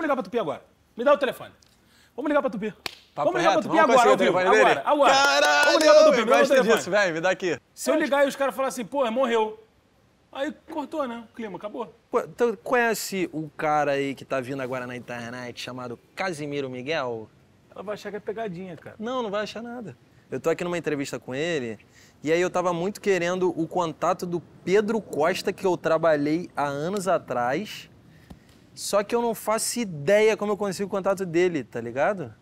Vamos ligar pra Tupi agora. Me dá o telefone. Vamos ligar pra Tupi. Papo vamos ligar reto, pra Tupi agora, Agora, agora. Caralho, vamos ligar pra Tupi, me dá o telefone. me dá aqui. Se eu ligar e os caras falarem assim, pô, morreu. Aí cortou, né? O clima, acabou. Pô, tu então, conhece o cara aí que tá vindo agora na internet chamado Casimiro Miguel? Ela vai achar que é pegadinha, cara. Não, não vai achar nada. Eu tô aqui numa entrevista com ele e aí eu tava muito querendo o contato do Pedro Costa, que eu trabalhei há anos atrás. Só que eu não faço ideia como eu consigo o contato dele, tá ligado?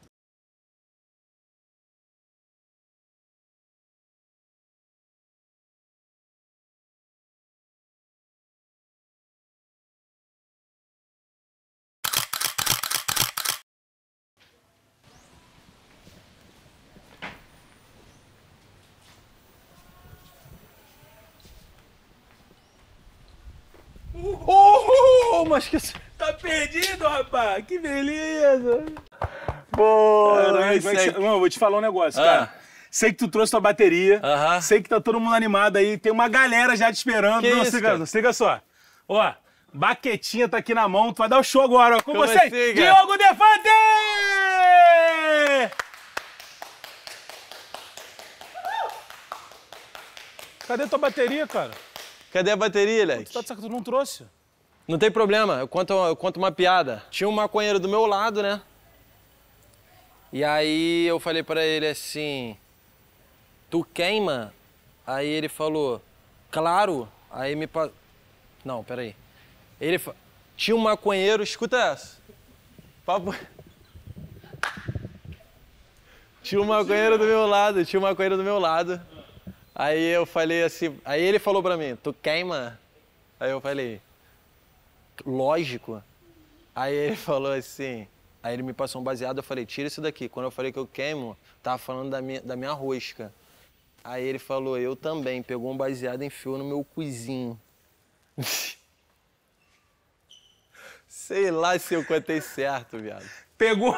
Oh, mas que perdido, rapaz. Que beleza. Boa, é, que... Mano, vou te falar um negócio, ah. cara. Sei que tu trouxe tua bateria. Uh -huh. Sei que tá todo mundo animado aí. Tem uma galera já te esperando. Que Não, isso, siga, siga só. Ó, baquetinha tá aqui na mão. Tu vai dar o show agora. Ó, com Como vocês, Diogo Defante! Cadê tua bateria, cara? Cadê a bateria, Leque? Tu, tá, tu não trouxe? Não tem problema, eu conto, eu conto uma piada. Tinha um maconheiro do meu lado, né? E aí eu falei para ele assim: Tu queima? Aí ele falou: Claro. Aí me. Pa... Não, peraí. Ele. Fa... Tinha um maconheiro, escuta essa. Papo. Tinha um maconheiro do meu lado, tinha um maconheiro do meu lado. Aí eu falei assim. Aí ele falou pra mim: Tu queima? Aí eu falei: lógico. Aí ele falou assim, aí ele me passou um baseado, eu falei, tira isso daqui. Quando eu falei que eu queimo, tava falando da minha, da minha rosca. Aí ele falou, eu também, pegou um baseado e enfiou no meu cuzinho. Sei lá se eu contei certo, viado. Pegou.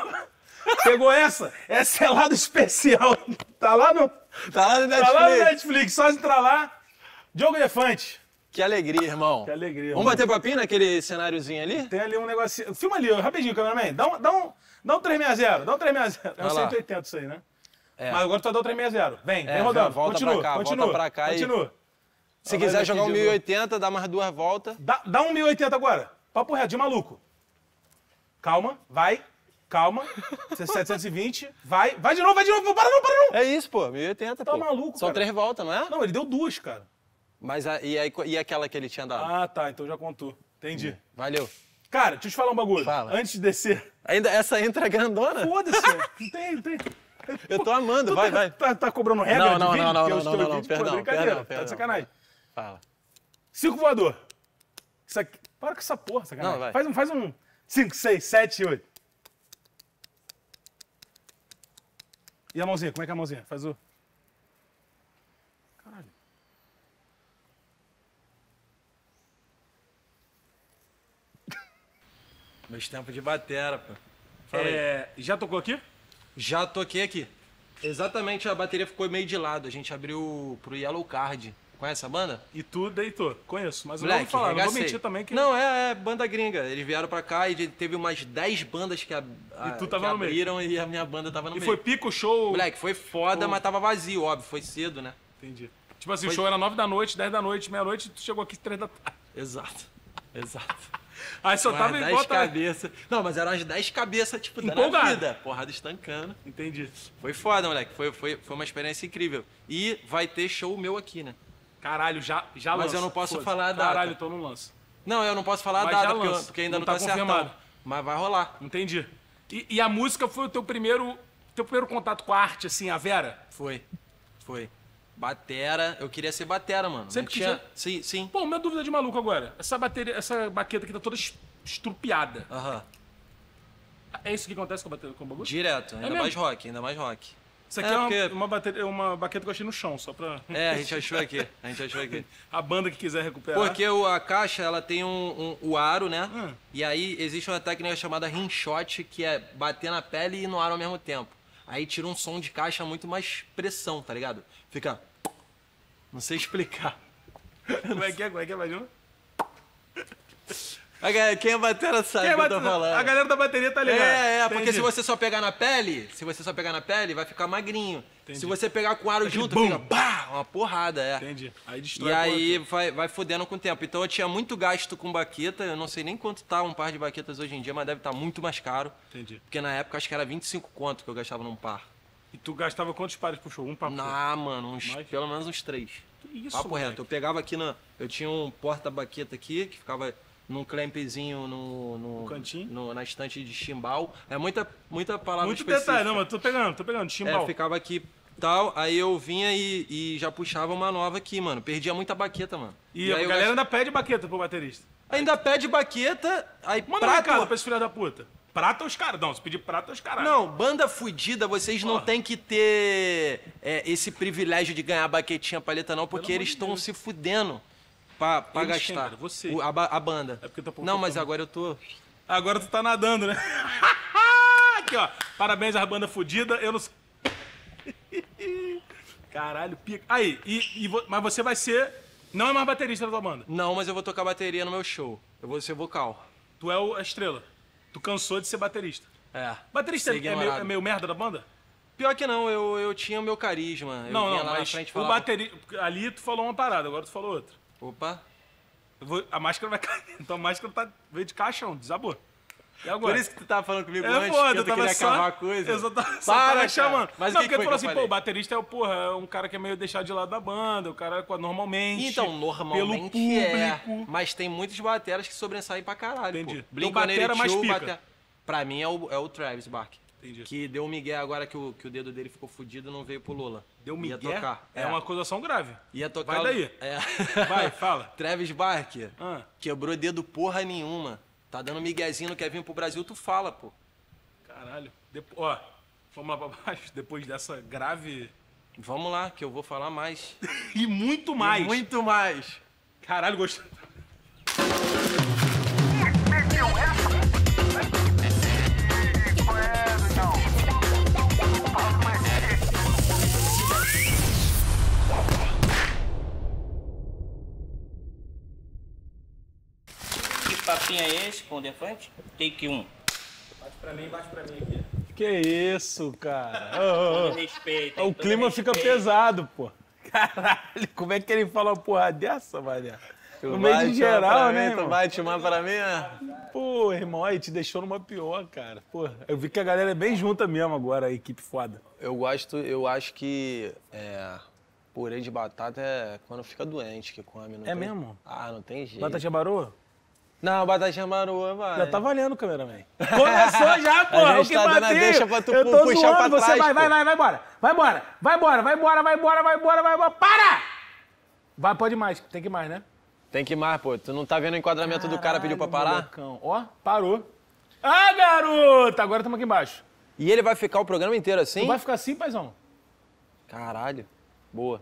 Pegou essa? Essa é lá do especial. Tá lá no. Tá lá no Netflix. Tá lá no Netflix, só entrar lá. Diogo Elefante. Que alegria, irmão. Que alegria. Vamos bater papinho naquele cenáriozinho ali? Tem ali um negocinho. Filma ali, rapidinho, cameraman. Dá um, dá um, dá um 360, dá um 360. É um 180 isso aí, né? É. Mas agora tu dá um 360. Vem, é, vem rodando. Volta continua, pra cá, continua, volta pra cá continua. e... Continua. Se quiser jogar um 1080, dá mais duas voltas. Dá, dá um 1080 agora. Papo reto, de maluco. Calma, vai. Calma. 720. É vai. Vai de novo, vai de novo. Para não, para não. É isso, pô. 1080, tá pô. Tá maluco, Só cara. três voltas, não é? Não, ele deu duas, cara. Mas a, e, aí, e aquela que ele tinha dado? Ah, tá. Então já contou. Entendi. Hum, valeu. Cara, deixa eu te falar um bagulho. Fala. Antes de descer. Ainda essa entra grandona? Foda-se. não tem, não tem. Eu tô amando, vai, vai. Tá, tá, cobrando regra não, de não, Não, não, não, não, não, não, perdão, brincadeira, perdão, perdão, tá de sacanagem. Fala. Cinco voador. Isso aqui, para com essa porra, sacanagem. Não, vai. Faz um, faz um cinco, seis, sete, oito. E a mãozinha, como é que é a mãozinha? Faz o... Meus tempos de batera, pô. Fala é, aí. Já tocou aqui? Já toquei aqui. Exatamente, a bateria ficou meio de lado. A gente abriu pro Yellow Card. Conhece a banda? E tu deitou. Conheço, mas Black, eu não vou falar, não vou mentir também que... Não, é, é, banda gringa. Eles vieram pra cá e teve umas 10 bandas que, a, a, que abriram e a minha banda tava no e meio. E foi pico, show... Black, foi foda, ou... mas tava vazio, óbvio. Foi cedo, né? Entendi. Tipo assim, foi... o show era 9 da noite, 10 da noite, meia-noite, tu chegou aqui 3 da tarde. Exato, exato. Aí só tava em volta. cabeça. Não, mas eram as 10 cabeças, tipo, na vida. Porrada estancando. Entendi. Foi foda, moleque. Foi, foi, foi uma experiência incrível. E vai ter show meu aqui, né? Caralho, já, já Mas eu não posso falar a data. Caralho, tô então no lance. Não, eu não posso falar nada a data, porque, porque ainda não, Não tá, tá confirmado. acertado. Mas vai rolar. Entendi. E, e a música foi o teu primeiro, teu primeiro contato com a arte, assim, a Vera? Foi. Foi. Batera, eu queria ser batera, mano. Sempre tinha... Sim, sim. Pô, minha dúvida de maluco agora. Essa bateria, essa baqueta aqui tá toda estrupiada. Aham. É isso que acontece com a bateria com o bagulho? Direto, ainda é mais rock, ainda mais rock. Isso aqui é, É, uma, porque- uma, bateria, uma baqueta que eu achei no chão, só pra. É, a gente achou aqui, a gente achou aqui. A banda que quiser recuperar. Porque o- a caixa, ela tem um, um- o aro, né? Hum. E aí existe uma técnica chamada rimshot, que é bater na pele e no aro ao mesmo tempo. Aí tira um som de caixa muito mais pressão, tá ligado? Fica... Não sei explicar. Como é que é? Como é que é? Mais um? A galera, quem é batera sabe é o é que eu tô falando. A galera da bateria tá ligada. É, é, Entendi. porque se você só pegar na pele, se você só pegar na pele, vai ficar magrinho. Entendi. Se você pegar com aro junto, bum. fica pá, uma porrada, é. Entendi. Aí destrói E aí vai, vai fodendo com o tempo. Então eu tinha muito gasto com baqueta, eu não sei nem quanto tá um par de baquetas hoje em dia, mas deve estar tá muito mais caro. Entendi. Porque na época acho que era 25 conto que eu gastava num par. E tu gastava quantos pares por show? Um papo? Ah, mano, uns, pelo menos uns três. Isso, papo moleque. reto. Eu pegava aqui na. Eu tinha um porta-baqueta aqui, que ficava num clampzinho no, no, no cantinho. No, na estante de chimbal. É muita, muita palavra Muito específica. detalhe, não, mas tô pegando, tô pegando, é, chimbal. É, ficava aqui tal, aí eu vinha e, e já puxava uma nova aqui, mano. Perdia muita baqueta, mano. E, e a galera gast... ainda pede baqueta pro baterista. Ainda pede baqueta, aí Manda pra... um recado pra esse filho da puta. Prata os caras. Não, se pedir prata, os caras. Não, banda fudida, vocês Porra. não têm que ter é, esse privilégio de ganhar baquetinha paleta, não, porque Pelo eles estão se fudendo pra, pra gastar. Quem, Você. O, a, a, banda. É porque tá Não, mas agora eu tô. Agora tu tá nadando, né? Aqui, ó. Parabéns às bandas fudidas. Eu não. Caralho, pica. Aí, e, e vo... mas você vai ser. Não é mais baterista da tua banda? Não, mas eu vou tocar bateria no meu show. Eu vou ser vocal. Tu é o, a estrela? Tu cansou de ser baterista. É. Baterista é, é, meio, é meio merda da banda? Pior que não, eu, eu tinha o meu carisma. Eu não, não, mas frente, o bateri... ali tu falou uma parada, agora tu falou outra. Opa. Vou... A máscara vai cair, então a máscara tá... veio de caixão, desabou. Por isso que tu tava falando comigo é, antes, que eu tava queria só, coisa. Eu só tava, Para, só tava chamando. Mas não, porque tu falou assim, falei? pô, o baterista é, o porra, é um cara que é meio deixado de lado da banda, o cara normalmente... Então, normalmente pelo é, público. é, mas tem muitos bateras que sobressaem pra caralho, Entendi. Pô. Então, batera mais pica. Bate... Pra mim é o, é o Travis Barker. Entendi. Que deu um migué agora que o, que o dedo dele ficou fudido e não veio pro Lula. Deu migué? Ia tocar. É, é, uma acusação grave. Ia tocar. Vai daí. É. Vai, fala. Travis Barker ah. quebrou dedo porra nenhuma. Tá dando miguezinho, não quer vir pro Brasil, tu fala, pô. Caralho. Depo... Ó, vamos lá pra baixo, depois dessa grave... Vamos lá, que eu vou falar mais. e muito mais. E muito mais. Caralho, gostei. papinho é esse com o defante? Take 1. Um. Bate pra mim, bate pra mim aqui. Que isso, cara. oh, oh. Respeito, o clima respeito. fica pesado, pô. Caralho, como é que ele fala uma porra dessa, Maria? No meio de geral, né? Mim, tu vai te mandar pra mim, é? Pô, irmão, aí te deixou numa pior, cara. Pô, eu vi que a galera é bem junta mesmo agora, a equipe foda. Eu gosto, eu acho que é, purê de batata é quando fica doente que come. Não é tem... mesmo? Ah, não tem jeito. Batata de não, Batatinha Marua, vai. Já tá valendo, cameraman. Começou já, pô. A gente o tá dando a deixa pra tu Eu tô puxar zoando, pra você vai, vai, vai, vai embora. Vai embora, vai embora, vai embora, vai embora, vai embora, vai embora. Para! Vai, pode mais. Tem que mais, né? Tem que mais, pô. Tu não tá vendo o enquadramento Caralho, do cara pediu pra parar? Molecão. Ó, parou. Ah, garota! Agora estamos aqui embaixo. E ele vai ficar o programa inteiro assim? Tu vai ficar assim, paizão. Caralho. Boa.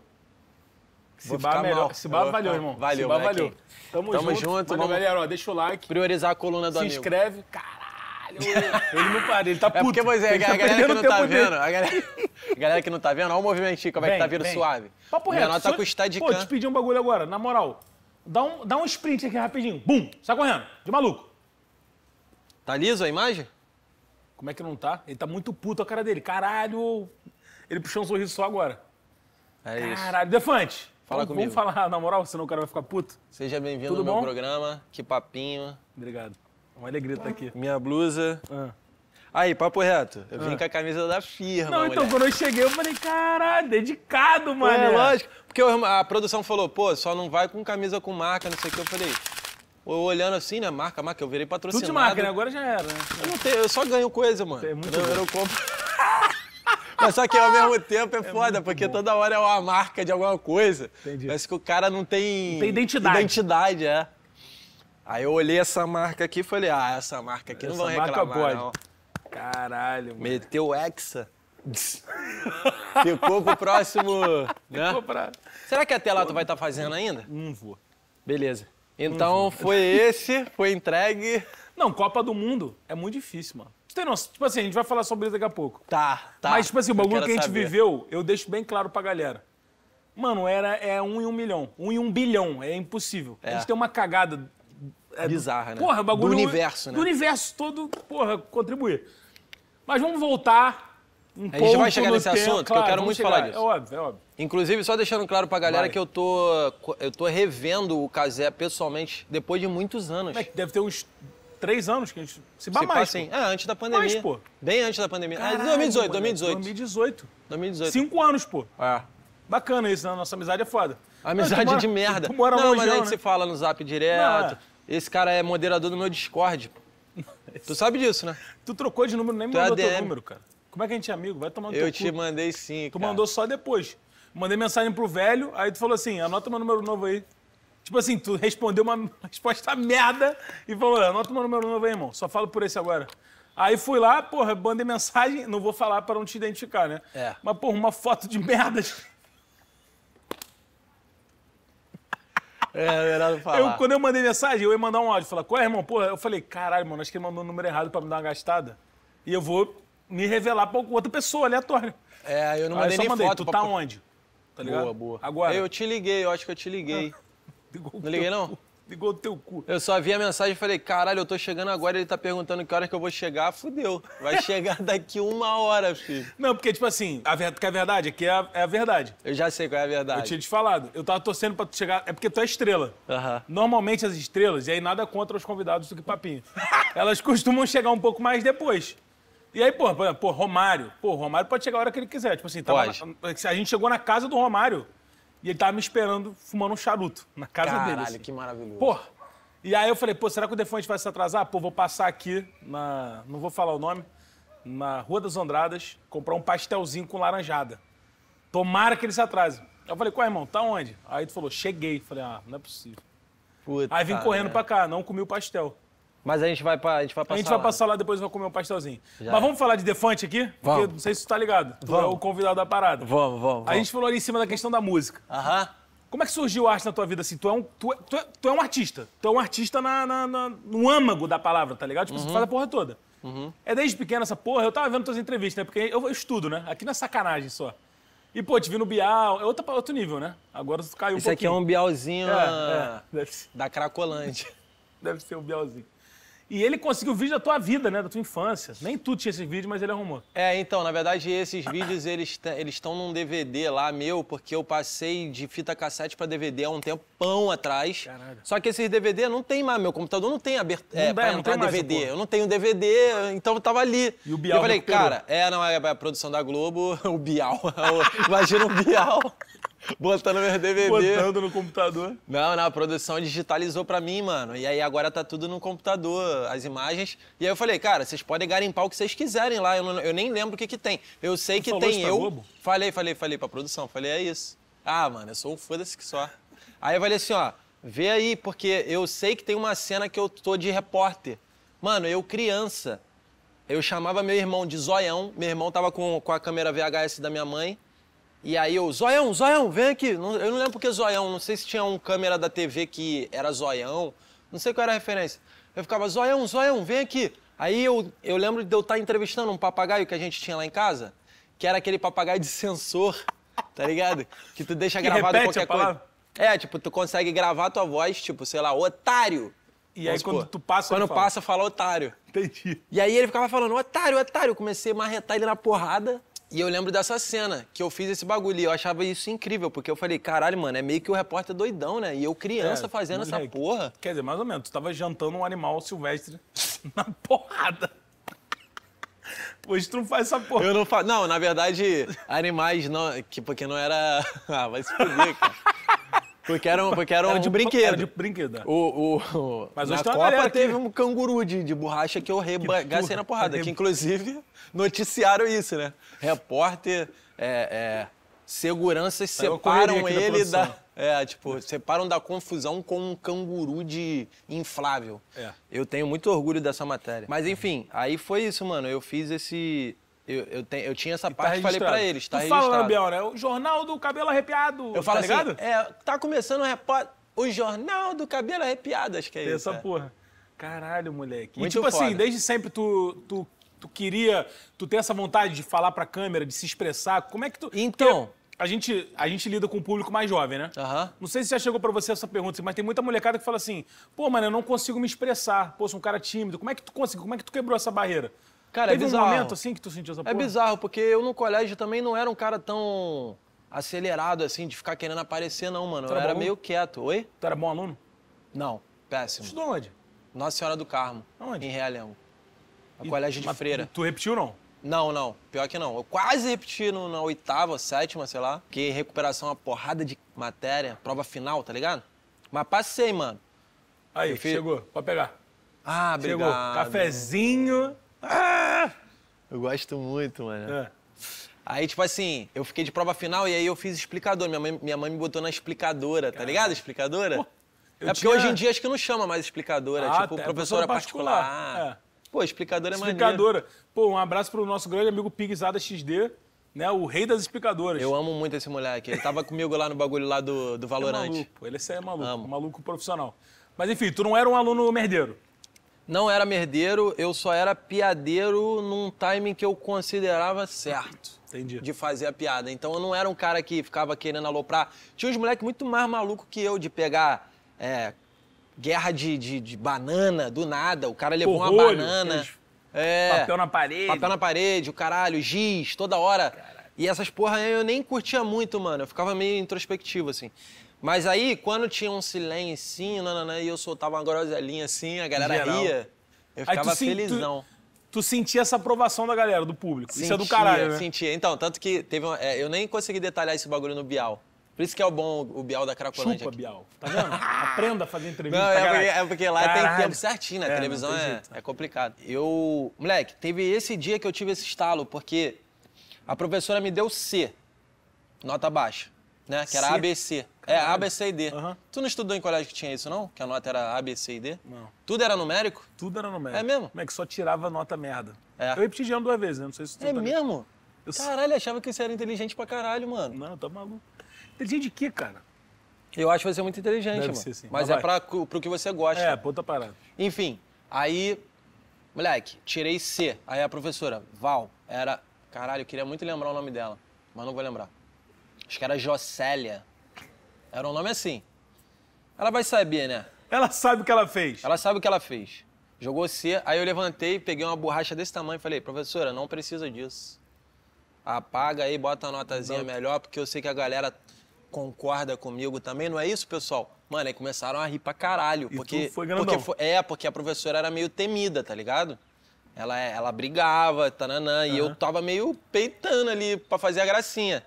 Se bar, melhor, se bar valeu, irmão. Valeu, se valeu. Tamo, Tamo junto. junto valeu, vamos... galera. Ó, deixa o like. Priorizar a coluna do se amigo. Se inscreve. Caralho. ele não para, ele tá puto. É porque, pois é, tá tá a, galera que não tá vendo, a galera, que não tá vendo, olha o movimento como é que tá vindo suave. Papo reto. Menor tá com de Pô, te pedir um bagulho agora, na moral. Dá um, dá um sprint aqui rapidinho. Bum, sai correndo, de maluco. Tá liso a imagem? Como é que não tá? Ele tá muito puto a cara dele. Caralho. Ele puxou um sorriso só agora. É Caralho, isso. Defante. Fala comigo. Vamos falar, na moral, senão o cara vai ficar puto. Seja bem-vindo ao meu bom? programa. Que papinho. Obrigado. Uma alegria estar aqui. Minha blusa. Ah. Aí, papo reto. Eu vim ah. com a camisa da firma. Não, então mulher. quando eu cheguei, eu falei, caralho, dedicado, mano. É lógico. Porque a produção falou, pô, só não vai com camisa com marca, não sei o que. Eu falei, olhando assim, né? Marca, marca, eu virei patrocinado. Tudo de marca, né? Agora já era, né? Eu, não tenho, eu só ganho coisa, mano. Tem muito eu, eu compro. Mas só que ao mesmo tempo é, é foda, porque bom. toda hora é uma marca de alguma coisa. Entendi. Parece que o cara não tem. Não tem identidade. Identidade, é. Aí eu olhei essa marca aqui e falei, ah, essa marca aqui essa não vão reclamar, pode. não. Caralho, mano. Meteu Hexa. Ficou pro próximo. Né? Ficou pra... Será que até lá tu vai estar tá fazendo ainda? Não vou. Beleza. Então foi esse, foi entregue. Não, Copa do Mundo é muito difícil, mano. Você tem noção? Tipo assim, a gente vai falar sobre isso daqui a pouco. Tá, tá. Mas, tipo assim, o bagulho que a gente saber. viveu, eu deixo bem claro pra galera. Mano, era, é um em um milhão. Um em um bilhão. É impossível. É. A gente tem uma cagada. É, Bizarra, né? Porra, bagulho. Do universo, né? Do universo todo, porra, contribuir. Mas vamos voltar um a gente vai chegar nesse tempo, assunto, claro, que eu quero muito chegar. falar disso. É óbvio, é óbvio. Inclusive, só deixando claro pra galera vai. que eu tô, eu tô revendo o Casé pessoalmente depois de muitos anos. Mas deve ter uns três anos que a gente. Se bá mais. Sim. Ah, antes da pandemia. Mais, pô. Bem antes da pandemia. Ah, Caralho, ah, 2018, 2018. 2018. 2018. Cinco anos, pô. É. Bacana isso, né? Nossa amizade é foda. amizade mora, de merda. Tu, tu mora não, longe, mas a gente né? se fala no zap direto. Não, é. Esse cara é moderador do meu Discord. tu sabe disso, né? Tu trocou de número, nem me é mandou teu número, cara. Como é que a gente é amigo? Vai tomando Eu te cu. mandei sim, tu cara. Tu mandou só depois. Mandei mensagem pro velho, aí tu falou assim, anota meu número novo aí. Tipo assim, tu respondeu uma resposta merda e falou, anota o meu número novo aí, irmão. Só falo por esse agora. Aí fui lá, porra, mandei mensagem, não vou falar para não te identificar, né? É. Mas, porra, uma foto de merda. É, não é falar. Eu, quando eu mandei mensagem, eu ia mandar um áudio. Falar, qual é, irmão? Porra, eu falei, caralho, mano, acho que ele mandou o um número errado pra me dar uma gastada. E eu vou me revelar pra outra pessoa, aleatória. É, eu não mandei Aí eu só nem mandei, foto. Tu pra... tá onde? Tá ligado? Boa, boa. Agora. Eu te liguei, eu acho que eu te liguei. Ah. Ligou não liguei, não? Ligou o teu cu. Eu só vi a mensagem e falei, caralho, eu tô chegando agora, ele tá perguntando que horas que eu vou chegar, fudeu. Vai chegar daqui uma hora, filho. Não, porque, tipo assim, a, ver... a verdade aqui é, é a... é a verdade. Eu já sei qual é a verdade. Eu tinha te falado. Eu tava torcendo pra tu chegar. É porque tu é estrela. Uhum. Normalmente as estrelas, e aí nada contra os convidados do que papinho. Elas costumam chegar um pouco mais depois. E aí, pô, pô, Romário. Pô, Romário pode chegar a hora que ele quiser. Tipo assim, tava na... a gente chegou na casa do Romário. E ele tava me esperando fumando um charuto na casa Caralho, dele. Caralho, assim. que maravilhoso. Pô, e aí eu falei, pô, será que o Defante vai se atrasar? Pô, vou passar aqui na. Não vou falar o nome. Na Rua das Andradas, comprar um pastelzinho com laranjada. Tomara que ele se atrase. Eu falei, qual irmão? Tá onde? Aí tu falou, cheguei. Falei, ah, não é possível. Puta aí vim correndo né? pra cá, não comi o pastel. Mas a gente vai pra, a gente vai A gente vai passar lá depois vai comer um pastelzinho. Já Mas é. vamos falar de Defante aqui? Vamos. Porque não sei se tu tá ligado. Tu vamos. é o convidado da parada. Vamos, vamos, vamos. A gente falou ali em cima da questão da música. Aham. Como é que surgiu a arte na tua vida assim? Tu é um, tu é, tu é, tu é um artista. Tu é um artista na, na, na no âmago da palavra, tá ligado? Tipo, uhum. você faz a porra toda. Uhum. É desde pequena essa porra. Eu tava vendo tuas entrevistas, né? Porque eu, eu estudo, né? Aqui não é sacanagem só. E, pô, te vi no Bial. É outro outro nível, né? Agora tu caiu Esse um pouquinho. Isso aqui é um Bialzinho é, ah, é. da Cracolândia. Deve ser um Bialzinho. E ele conseguiu vídeo da tua vida, né? Da tua infância. Nem tu tinha esses vídeos, mas ele arrumou. É, então, na verdade, esses vídeos, eles eles estão num DVD lá meu, porque eu passei de fita cassete para DVD há um tempão atrás. Caralho. Só que esses DVD não tem mais, meu computador não tem aberto, é, pra não tem DVD. Mais, eu não tenho DVD, então eu tava ali. E o Bial e Eu falei, cara, é, não, é, é a produção da Globo, o Bial. É imagina o Bial. Botando meu DVD. Botando no computador. Não, não, a produção digitalizou pra mim, mano. E aí agora tá tudo no computador, as imagens. E aí eu falei, cara, vocês podem garimpar o que vocês quiserem lá. Eu, não, eu nem lembro o que que tem. Eu sei que tem eu. Globo? Falei, falei, falei pra produção. Falei, é isso. Ah, mano, eu sou um foda-se que só. Aí eu falei assim, ó, vê aí, porque eu sei que tem uma cena que eu tô de repórter. Mano, eu criança. Eu chamava meu irmão de zoião, meu irmão tava com, com a câmera VHS da minha mãe. E aí eu, Zoião, Zoião, vem aqui. eu não lembro porque Zoião, não sei se tinha um câmera da TV que era Zoião, não sei qual era a referência. Eu ficava, Zoião, Zoião, vem aqui. Aí eu, eu lembro de eu estar tá entrevistando um papagaio que a gente tinha lá em casa, que era aquele papagaio de sensor, tá ligado? Que tu deixa gravado qualquer coisa. É, tipo, tu consegue gravar a tua voz, tipo, sei lá, otário. E Vamos aí quando tu passa, Quando passa, fala otário. Entendi. E aí ele ficava falando, otário, otário. Eu comecei a marretar ele na porrada. E eu lembro dessa cena, que eu fiz esse bagulho. E eu achava isso incrível, porque eu falei, caralho, mano, é meio que o repórter doidão, né? E eu criança é, fazendo moleque. essa porra. Quer dizer, mais ou menos, tu tava jantando um animal silvestre na porrada. Hoje tu não faz essa porra. Eu não faço. Não, na verdade, animais não. Que, porque não era. Ah, vai se fuder, cara. Porque eram, porque eram era de brinquedo. Era de brinquedo. É. O, o, o Mas na tá Copa teve um canguru de, de borracha que eu rebagacei na porrada. É que, inclusive, noticiaram isso, né? Repórter, é, é, seguranças separam ele da... da é, tipo, separam da confusão com um canguru de inflável. É. Eu tenho muito orgulho dessa matéria. Mas enfim, aí foi isso, mano. Eu fiz esse eu, eu, te, eu tinha essa e tá parte tá e falei pra eles, tá tu registrado. fala, Biel, né? O Jornal do Cabelo Arrepiado. Eu tá falo tá assim, é, tá começando o repórter, o Jornal do Cabelo Arrepiado, acho que é isso. essa é. porra. Caralho, moleque. Muito e tipo assim, foda. assim, desde sempre tu, tu, tu queria, tu tem essa vontade de falar pra câmera, de se expressar, como é que tu... Então... a gente, a gente lida com o público mais jovem, né? Uhum. Não sei se já chegou para você essa pergunta, assim, mas tem muita molecada que fala assim: pô, mano, eu não consigo me expressar. Pô, sou um cara tímido. Como é que tu conseguiu? Como é que tu quebrou essa barreira? Cara, é Teve é bizarro. um momento assim que tu sentiu essa é porra? É bizarro, porque eu no colégio também não era um cara tão acelerado assim, de ficar querendo aparecer, não, mano. Tu eu era, era meio quieto. Oi? Tu era bom aluno? Não, péssimo. Estudou onde? Nossa Senhora do Carmo. Onde? Em Realengo. No e, colégio de mas, Freira. Tu repetiu não? Não, não. Pior que não. Eu quase repeti no, na oitava, sétima, sei lá. Porque recuperação é uma porrada de matéria, prova final, tá ligado? Mas passei, mano. Aí, fiz... chegou. Pode pegar. Ah, obrigado. Chegou. Cafezinho. Ah! Eu gosto muito, mano. É. Aí, tipo assim, eu fiquei de prova final e aí eu fiz explicador. Minha mãe, minha mãe me botou na explicadora, Caramba. tá ligado? Explicadora? Pô, é porque tinha... hoje em dia acho que não chama mais explicadora, ah, tipo, é, professora particular. particular. É. Pô, explicadora é Explicadora. Pô, um abraço pro nosso grande amigo Pigzada XD, né? O rei das explicadoras. Eu amo muito esse moleque. Ele tava comigo lá no bagulho lá do, do é Valorante. É maluco, ele é maluco, amo. maluco profissional. Mas enfim, tu não era um aluno merdeiro não era merdeiro, eu só era piadeiro num timing que eu considerava certo. Entendi. De fazer a piada. Então eu não era um cara que ficava querendo aloprar. Tinha uns moleques muito mais maluco que eu de pegar é, guerra de, de, de, banana do nada. O cara levou uma banana. É, papel na parede. Papel na parede, o caralho, giz, toda hora. Caralho. E essas porra eu nem curtia muito, mano. Eu ficava meio introspectivo, assim. Mas aí, quando tinha um silêncio, nananã, e eu soltava uma groselinha assim, a galera ria, eu ficava aí tu felizão. Tu, tu sentia essa aprovação da galera, do público. Sentia, Isso é do caralho, né? Sentia. Então, tanto que teve uma, é, eu nem consegui detalhar esse bagulho no Bial. Por isso que é o bom o Bial da Cracolândia. Chupa, aqui. Bial. Tá vendo? Aprenda a fazer entrevista. Não, é, porque, é porque lá Caralho. tem tempo certinho, né? É, televisão é, é complicado. Eu. Moleque, teve esse dia que eu tive esse estalo, porque a professora me deu C, nota baixa, né? Que era C. ABC. É, A, B, C e D. Uhum. Tu não estudou em colégio que tinha isso, não? Que a nota era A, B, C e D? Não. Tudo era numérico? Tudo era numérico. É mesmo? Como é que só tirava nota merda. É. Eu repeti de ano duas vezes, né? Não sei se tu É mesmo? Eu... Caralho, achava que você era inteligente pra caralho, mano. Não, tá maluco. Inteligente de quê, cara? Eu acho você é muito inteligente, Deve mano. Ser, sim. Mas, Mas é pra, pro que você gosta. É, puta parada. Enfim, aí. Moleque, tirei C. Aí a professora, Val, era. Caralho, eu queria muito lembrar o nome dela, mas não vou lembrar. Acho que era Jocélia. Era um nome assim. Ela vai saber, né? Ela sabe o que ela fez. Ela sabe o que ela fez. Jogou C, aí eu levantei, peguei uma borracha desse tamanho e falei, professora, não precisa disso. Apaga aí, bota a notazinha melhor, porque eu sei que a galera concorda comigo também, não é isso, pessoal? Mano, aí começaram a rir pra caralho. E porque, foi grandão. Porque foi, é, porque a professora era meio temida, tá ligado? Ela, ela brigava, tananã, uhum. e eu tava meio peitando ali pra fazer a gracinha.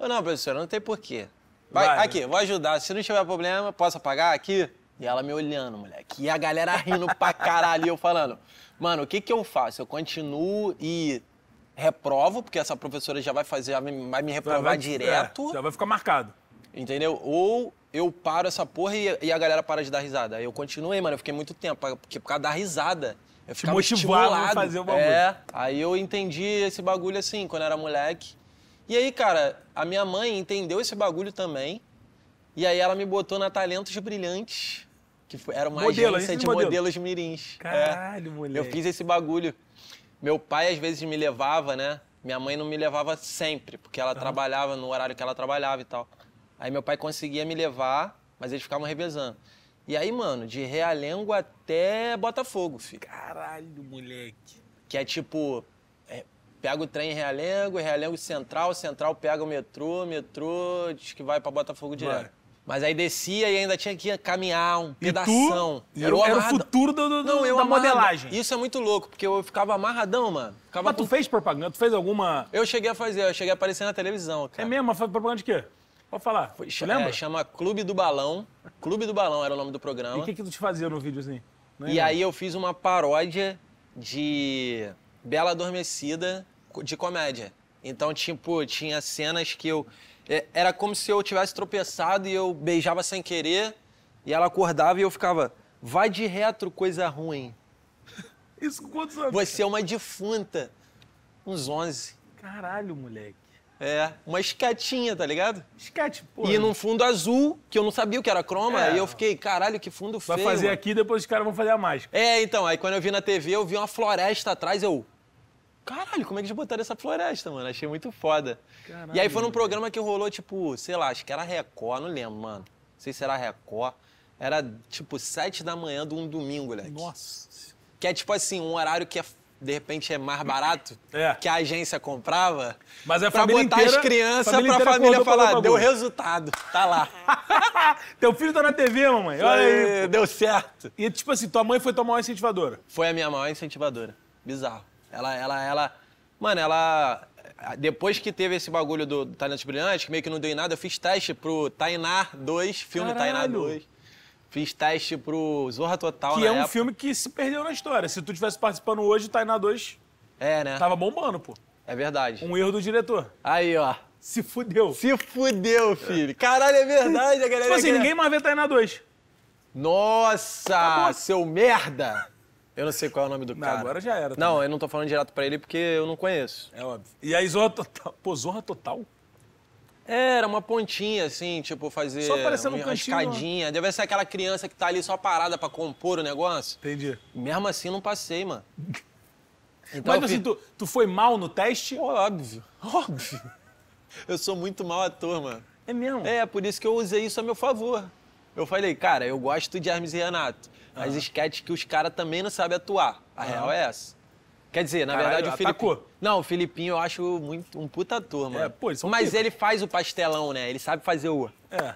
Eu, não, professora, não tem porquê. Vai, vai aqui, vou ajudar. Se não tiver problema, posso apagar aqui? E ela me olhando, moleque. E a galera rindo pra caralho. E eu falando, mano, o que que eu faço? Eu continuo e reprovo, porque essa professora já vai fazer, vai me reprovar vai, direto. É, já vai ficar marcado. Entendeu? Ou eu paro essa porra e, e a galera para de dar risada. Aí eu continuei, mano. Eu fiquei muito tempo, porque por causa da risada. Eu ficava Te motivado a fazer o bagulho. É, aí eu entendi esse bagulho assim, quando eu era moleque. E aí, cara, a minha mãe entendeu esse bagulho também. E aí ela me botou na Talentos Brilhantes, que era uma modelo, agência de modelo. modelos mirins. É. Caralho, é. moleque. Eu fiz esse bagulho. Meu pai às vezes me levava, né? Minha mãe não me levava sempre, porque ela tá. trabalhava no horário que ela trabalhava e tal. Aí meu pai conseguia me levar, mas eles ficavam revezando. E aí, mano, de Realengo até Botafogo, filho. Caralho, moleque. Que é tipo, Pega o trem em Realengo, Realengo Central, Central pega o metrô, metrô, diz que vai para Botafogo direto. Vai. Mas aí descia e ainda tinha que caminhar um pedação. E tu? Era, era o futuro do, do, Não, eu da amarrado. modelagem. Isso é muito louco, porque eu ficava amarradão, mano. Ficava Mas tu fez propaganda? Tu fez alguma... Eu cheguei a fazer, eu cheguei a aparecer na televisão, é cara. É mesmo? foi propaganda de quê? Pode falar, Foi, tu é, lembra? É, chama Clube do Balão. Clube do Balão era o nome do programa. E o que, que tu te fazia no videozinho? Assim? Não e aí eu fiz uma paródia de Bela Adormecida de comédia. Então, tipo, tinha cenas que eu. É, era como se eu tivesse tropeçado e eu beijava sem querer, e ela acordava e eu ficava. Vai de retro, coisa ruim. Isso com quantos anos? Você é uma defunta. Uns 11. Caralho, moleque. É, uma esquetinha, tá ligado? Esquete, pô. E num fundo azul, que eu não sabia o que era croma, é. e eu fiquei, caralho, que fundo feio. Vai fazer mano. aqui, depois os caras vão fazer a mágica. É, então, aí quando eu vi na TV, eu vi uma floresta atrás, eu... Caralho, como é que eles botaram essa floresta, mano? Achei muito foda. Caralho, e aí foi num programa que rolou, tipo, sei lá, acho que era Record, não lembro, mano. Não sei se era Record. Era, tipo, sete da manhã de um domingo, moleque. Nossa. Que é, tipo assim, um horário que é de repente é mais barato é. que a agência comprava. Mas é pra botar inteira, as crianças para pra família falar, deu resultado, tá lá. Teu filho tá na TV, mamãe. Olha aí. Deu certo. E tipo assim, tua mãe foi tua maior incentivadora? Foi a minha maior incentivadora. Bizarro. Ela, ela, ela. Mano, ela. Depois que teve esse bagulho do talento brilhante que meio que não deu em nada, eu fiz teste pro Tainá 2, filme Caralho. Tainá 2. Fiz teste pro Zorra Total Que é um filme que se perdeu na história. Se tu tivesse participando hoje, o Tainá 2 é, né? tava bombando, pô. É verdade. Um erro do diretor. Aí, ó. Se fudeu. Se fudeu, filho. Caralho, é verdade, a tipo galera. Tipo assim, ninguém mais vê Tainá 2. Nossa, Acabou. seu merda! Eu não sei qual é o nome do não, cara. Agora já era. Também. Não, eu não tô falando direto pra ele porque eu não conheço. É óbvio. E aí, Zorra Total. Pô, Zorra Total? Era uma pontinha, assim, tipo, fazer só uma, escadinha. Né? Deve ser aquela criança que tá ali só parada pra compor o negócio. Entendi. Mesmo assim, não passei, mano. Então, Mas, assim, tu, tu foi mal no teste? Óbvio, óbvio. Eu sou muito mal ator, mano. É mesmo? É, por isso que eu usei isso a meu favor. Eu falei, cara, eu gosto de Hermes e Renato. Uhum. As que os caras também não sabem atuar. A uhum. real é essa. Quer dizer, na Caralho, verdade o atacou. Filipinho. Não, o Filipinho eu acho muito um puta turma É, pô, são é Mas ele faz o pastelão, né? Ele sabe fazer o. É.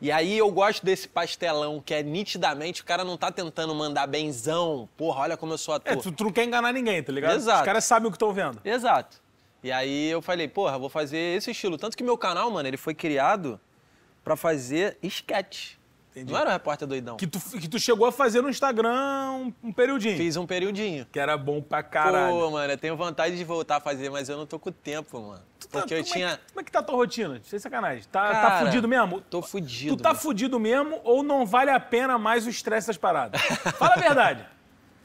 E aí eu gosto desse pastelão que é nitidamente o cara não tá tentando mandar benzão. Porra, olha como eu sou é, ator. É, tu, tu não quer enganar ninguém, tá ligado? Exato. Os caras sabem o que estão vendo. Exato. E aí eu falei, porra, vou fazer esse estilo. Tanto que meu canal, mano, ele foi criado para fazer sketch. Entendi. Não era um repórter doidão. Que tu, que tu chegou a fazer no Instagram um, um periodinho. Fiz um periodinho. Que era bom pra caralho. Pô, mano, eu tenho vontade de voltar a fazer, mas eu não tô com tempo, mano. Tu tá, Porque eu é tinha. como é que tá a tua rotina? Sem sacanagem. Tá, tá Cara, tá fudido mesmo? Tô fudido. Tu tá mano. fudido mesmo ou não vale a pena mais o estresse das paradas? Fala a verdade.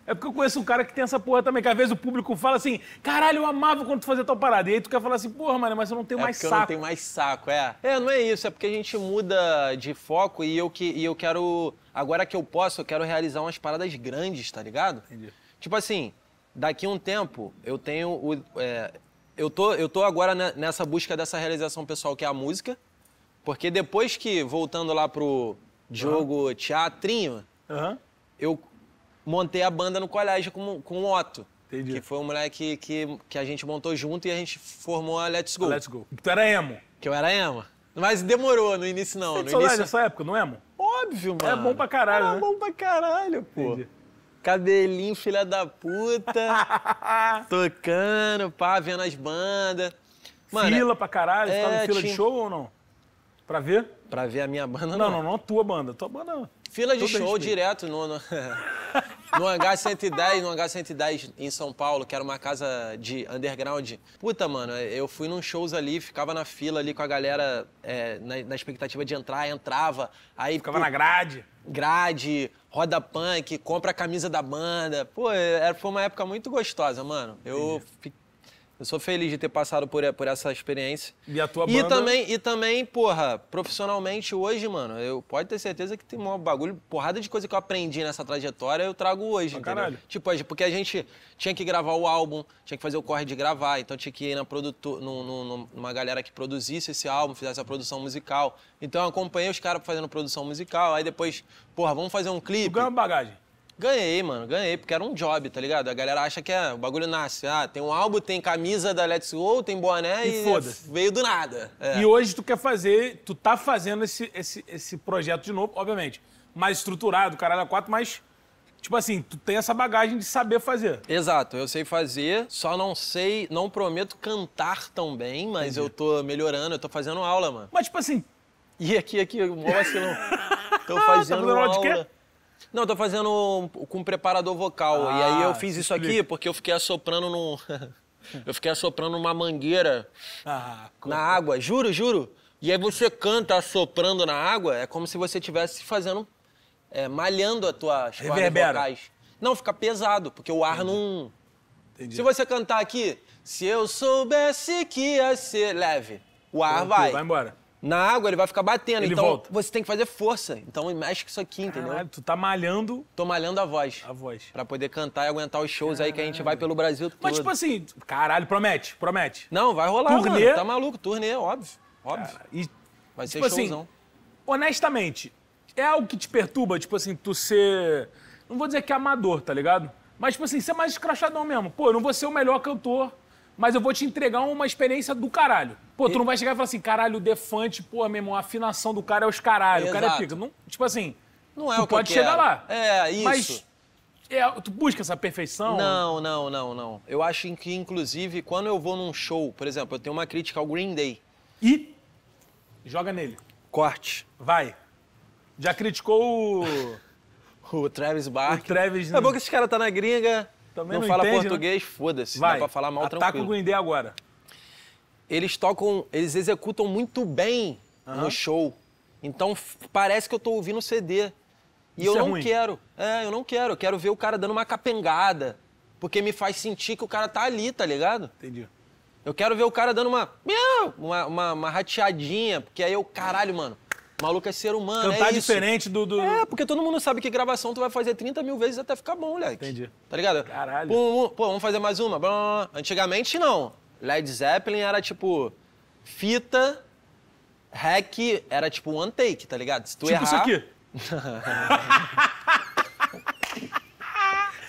É porque eu conheço um cara que tem essa porra também, que às vezes o público fala assim, caralho, eu amava quando tu fazia tal parada. E aí tu quer falar assim, porra, mano, mas eu não tenho é mais saco. eu não tenho mais saco, é. É, não é isso, é porque a gente muda de foco e eu, que, e eu quero. Agora que eu posso, eu quero realizar umas paradas grandes, tá ligado? Entendi. Tipo assim, daqui a um tempo, eu tenho o. É, eu, tô, eu tô agora nessa busca dessa realização pessoal que é a música. Porque depois que, voltando lá pro jogo uhum. teatrinho, uhum. eu montei a banda no colégio com, com o Otto. Entendi. Que foi um moleque que, que a gente montou junto e a gente formou a Let's Go. A Let's Go. Que tu era emo. Que eu era emo. Mas demorou, no início não. Você no início... época, não emo? É, Óbvio, é mano. É bom pra caralho, É né? bom pra caralho, pô. Entendi. Cabelinho, filha da puta. tocando, pá, vendo as bandas. Mano, fila pra caralho? É, tava em é, fila tinha... de show ou não? Pra ver? Pra ver a minha banda, não. Não, não, não a tua banda. Tua banda... Fila de show direto, no... no... no Hangar 110, no Hangar 110 em São Paulo, que era uma casa de underground. Puta, mano, eu fui num shows ali, ficava na fila ali com a galera é, na, na, expectativa de entrar, entrava. Aí, ficava pô, na grade. Grade, roda punk, compra a camisa da banda. Pô, era, é, foi uma época muito gostosa, mano. Eu eu sou feliz de ter passado por, por essa experiência. E a tua banda... E também, e também, porra, profissionalmente hoje, mano, eu pode ter certeza que tem um bagulho, porrada de coisa que eu aprendi nessa trajetória, eu trago hoje, ah, entendeu? Caralho. Tipo, porque a gente tinha que gravar o álbum, tinha que fazer o corre de gravar, então tinha que ir na produtor, no, no, numa galera que produzisse esse álbum, fizesse a produção musical. Então eu acompanhei os caras fazendo produção musical, aí depois, porra, vamos fazer um clipe. Tu ganha bagagem. Ganhei, mano, ganhei, porque era um job, tá ligado? A galera acha que é, o bagulho nasce. Ah, tem um álbum, tem camisa da Let's Go, tem boné e, e veio do nada. É. E hoje tu quer fazer, tu tá fazendo esse, esse, esse projeto de novo, obviamente, mais estruturado, caralho, a quatro, mas Tipo assim, tu tem essa bagagem de saber fazer. Exato, eu sei fazer, só não sei, não prometo cantar tão bem, mas Entendi. eu tô melhorando, eu tô fazendo aula, mano. Mas tipo assim. E aqui, aqui, eu mostro, não. Tô fazendo tá aula. De quê? Não, eu tô fazendo com um preparador vocal. Ah, e aí eu ah, fiz isso explica. aqui porque eu fiquei assoprando num. eu fiquei assoprando uma mangueira ah, na água, juro, juro. E aí você canta assoprando na água, é como se você estivesse fazendo. É, malhando a tua Reverbera. vocais. Não, fica pesado, porque o ar Entendi. não. Entendi. Se você cantar aqui, se eu soubesse que ia ser leve, o ar Tranquilo, vai. Vai embora. Na água ele vai ficar batendo, ele então volta. você tem que fazer força. Então mexe com isso aqui, entendeu? Caralho, tu tá malhando. Tô malhando a voz. A voz. Pra poder cantar e aguentar os shows caralho. aí que a gente vai pelo Brasil todo. Mas tipo assim, caralho, promete, promete. Não, vai rolar, turnê. mano. Tá maluco, turnê, óbvio. Óbvio. e, vai ser tipo assim, showzão. Assim, honestamente, é algo que te perturba, tipo assim, tu ser. Não vou dizer que é amador, tá ligado? Mas, tipo assim, ser mais escrachadão mesmo. Pô, eu não vou ser o melhor cantor mas eu vou te entregar uma experiência do caralho. Pô, tu e... não vai chegar e falar assim, caralho, o Defante, pô, meu irmão, a afinação do cara é os caralhos, o cara é pica. Não, tipo assim, não é o que pode chegar lá. É, isso. Mas é, tu busca essa perfeição? Não, não, não, não. Eu acho que, inclusive, quando eu vou num show, por exemplo, eu tenho uma crítica ao Green Day. E? Joga nele. Corte. Vai. Já criticou o... o Travis Barker. O Travis... É bom né? que esse cara tá na gringa, também não, não fala entende, né? português, né? foda-se. Dá pra falar mal ataca tranquilo. Ataca o Guindé agora. Eles tocam, eles executam muito bem no show. Então parece que eu tô ouvindo CD. E Isso eu é não ruim. quero. É, eu não quero. Eu quero ver o cara dando uma capengada. Porque me faz sentir que o cara tá ali, tá ligado? Entendi. Eu quero ver o cara dando uma. Uma, uma, uma rateadinha. Porque aí eu, caralho, mano Maluco é ser humano, Cantar é diferente isso. Do, do... É, porque todo mundo sabe que gravação tu vai fazer 30 mil vezes até ficar bom, moleque. Entendi. Tá ligado? Caralho. Pô, pô vamos fazer mais uma? Antigamente, não. Led Zeppelin era, tipo, fita, hack, era, tipo, one take, tá ligado? Se tu tipo errar... isso aqui.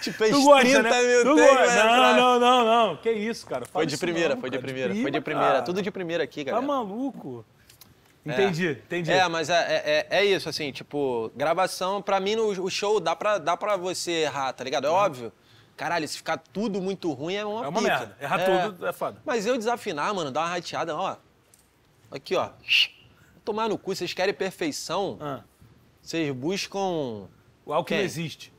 tipo, tu gosta, né? mil tu gosta. Né, não, não, não, não. Que isso, cara. Fala foi de primeira, não, foi, cara. de primeira. De prima, foi de primeira, tá. Tudo de primeira aqui, tá galera. Tá maluco? Entendi, é. entendi. É, mas é, é, é, isso, assim, tipo, gravação, pra mim no, o show dá pra, dá pra você errar, tá ligado? É uhum. óbvio. Caralho, se ficar tudo muito ruim é uma É uma pica. merda. Errar é. tudo é foda. Mas eu desafinar, mano, dar uma rateada, ó. Aqui, ó. Tomar no cu, vocês querem perfeição? Ah. Vocês buscam. O algo que não existe.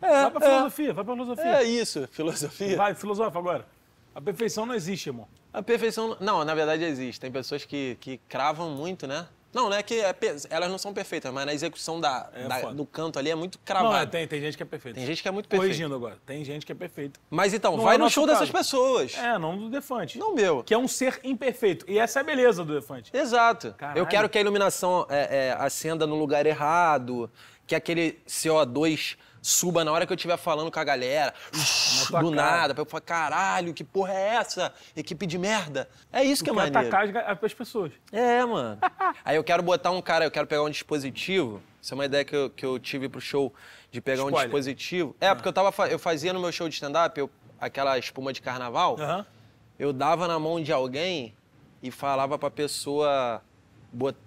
É, vai pra é. filosofia, vai pra filosofia. É isso, filosofia. Vai, filosofa agora. A perfeição não existe, amor. A perfeição. Não, na verdade existe. Tem pessoas que, que cravam muito, né? Não, não é que é elas não são perfeitas, mas na execução da, é da do canto ali é muito cravado. Não, é, tem, tem gente que é perfeita. Tem gente que é muito perfeita. Corrigindo agora, tem gente que é perfeita. Mas então, não vai é no show caso. dessas pessoas. É, não do Defante. Não meu. Que é um ser imperfeito. E essa é a beleza do Defante. Exato. Caralho. Eu quero que a iluminação é, é, acenda no lugar errado, que aquele CO2 suba na hora que eu estiver falando com a galera, ah, do cara. nada, pra eu falar, caralho, que porra é essa? Equipe de merda. É isso tu que é maneiro. atacar as, as pessoas. É, mano. Aí eu quero botar um cara, eu quero pegar um dispositivo, isso é uma ideia que eu, que eu tive pro show, de pegar Spoiler. um dispositivo. É, ah. porque eu, tava, eu fazia no meu show de stand-up aquela espuma de carnaval, eu dava na mão de alguém e falava pra pessoa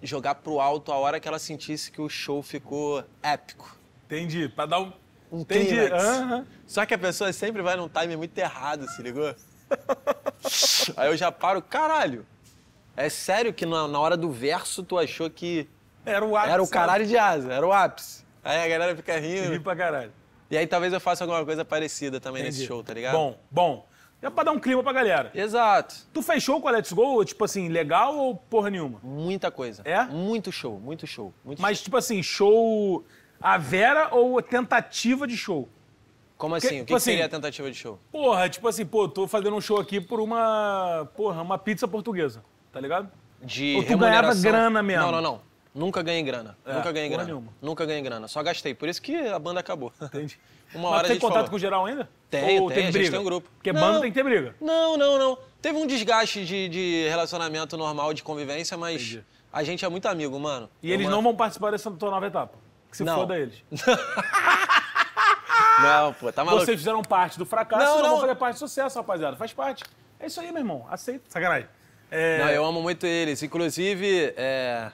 jogar pro alto a hora que ela sentisse que o show ficou épico. Entendi, pra dar um um Entendi. Uh Só que a pessoa sempre vai num time muito errado, se ligou? Aí eu já paro, caralho. É sério que na, na hora do verso tu achou que. Era o ápice. Era o né? caralho de asa, era o ápice. Aí a galera fica rindo. Ri pra caralho. E aí talvez eu faça alguma coisa parecida também Entendi. nesse show, tá ligado? Bom, bom. É pra dar um clima pra galera. Exato. Tu fechou com a Let's Go, tipo assim, legal ou porra nenhuma? Muita coisa. É? Muito show, muito show. Muito Mas, show. tipo assim, show a Vera ou a tentativa de show? Como assim? Que, o que, tipo que seria assim, a tentativa de show? Porra, tipo assim, pô, tô fazendo um show aqui por uma. Porra, uma pizza portuguesa, tá ligado? De. Ou tu ganhava grana mesmo? Não, não, não. Nunca ganhei grana. É, Nunca ganhei grana. Nenhuma. Nunca ganhei grana. Só gastei. Por isso que a banda acabou. Entendi. Uma Mas hora tem contato falou. com o geral ainda? Tem, Ou tem, tem a briga? tem um grupo. Porque não, banda tem que ter briga. Não, não, não. Teve um desgaste de, de relacionamento normal, de convivência, mas Entendi. a gente é muito amigo, mano. E Eu eles mano... não vão participar dessa tua nova etapa? Que se não. foda eles. não, pô, tá maluco. Vocês fizeram parte do fracasso, não, não, vão fazer parte do sucesso, rapaziada. Faz parte. É isso aí, meu irmão. Aceita. Sacanagem. É... Não, eu amo muito eles. Inclusive, é... É.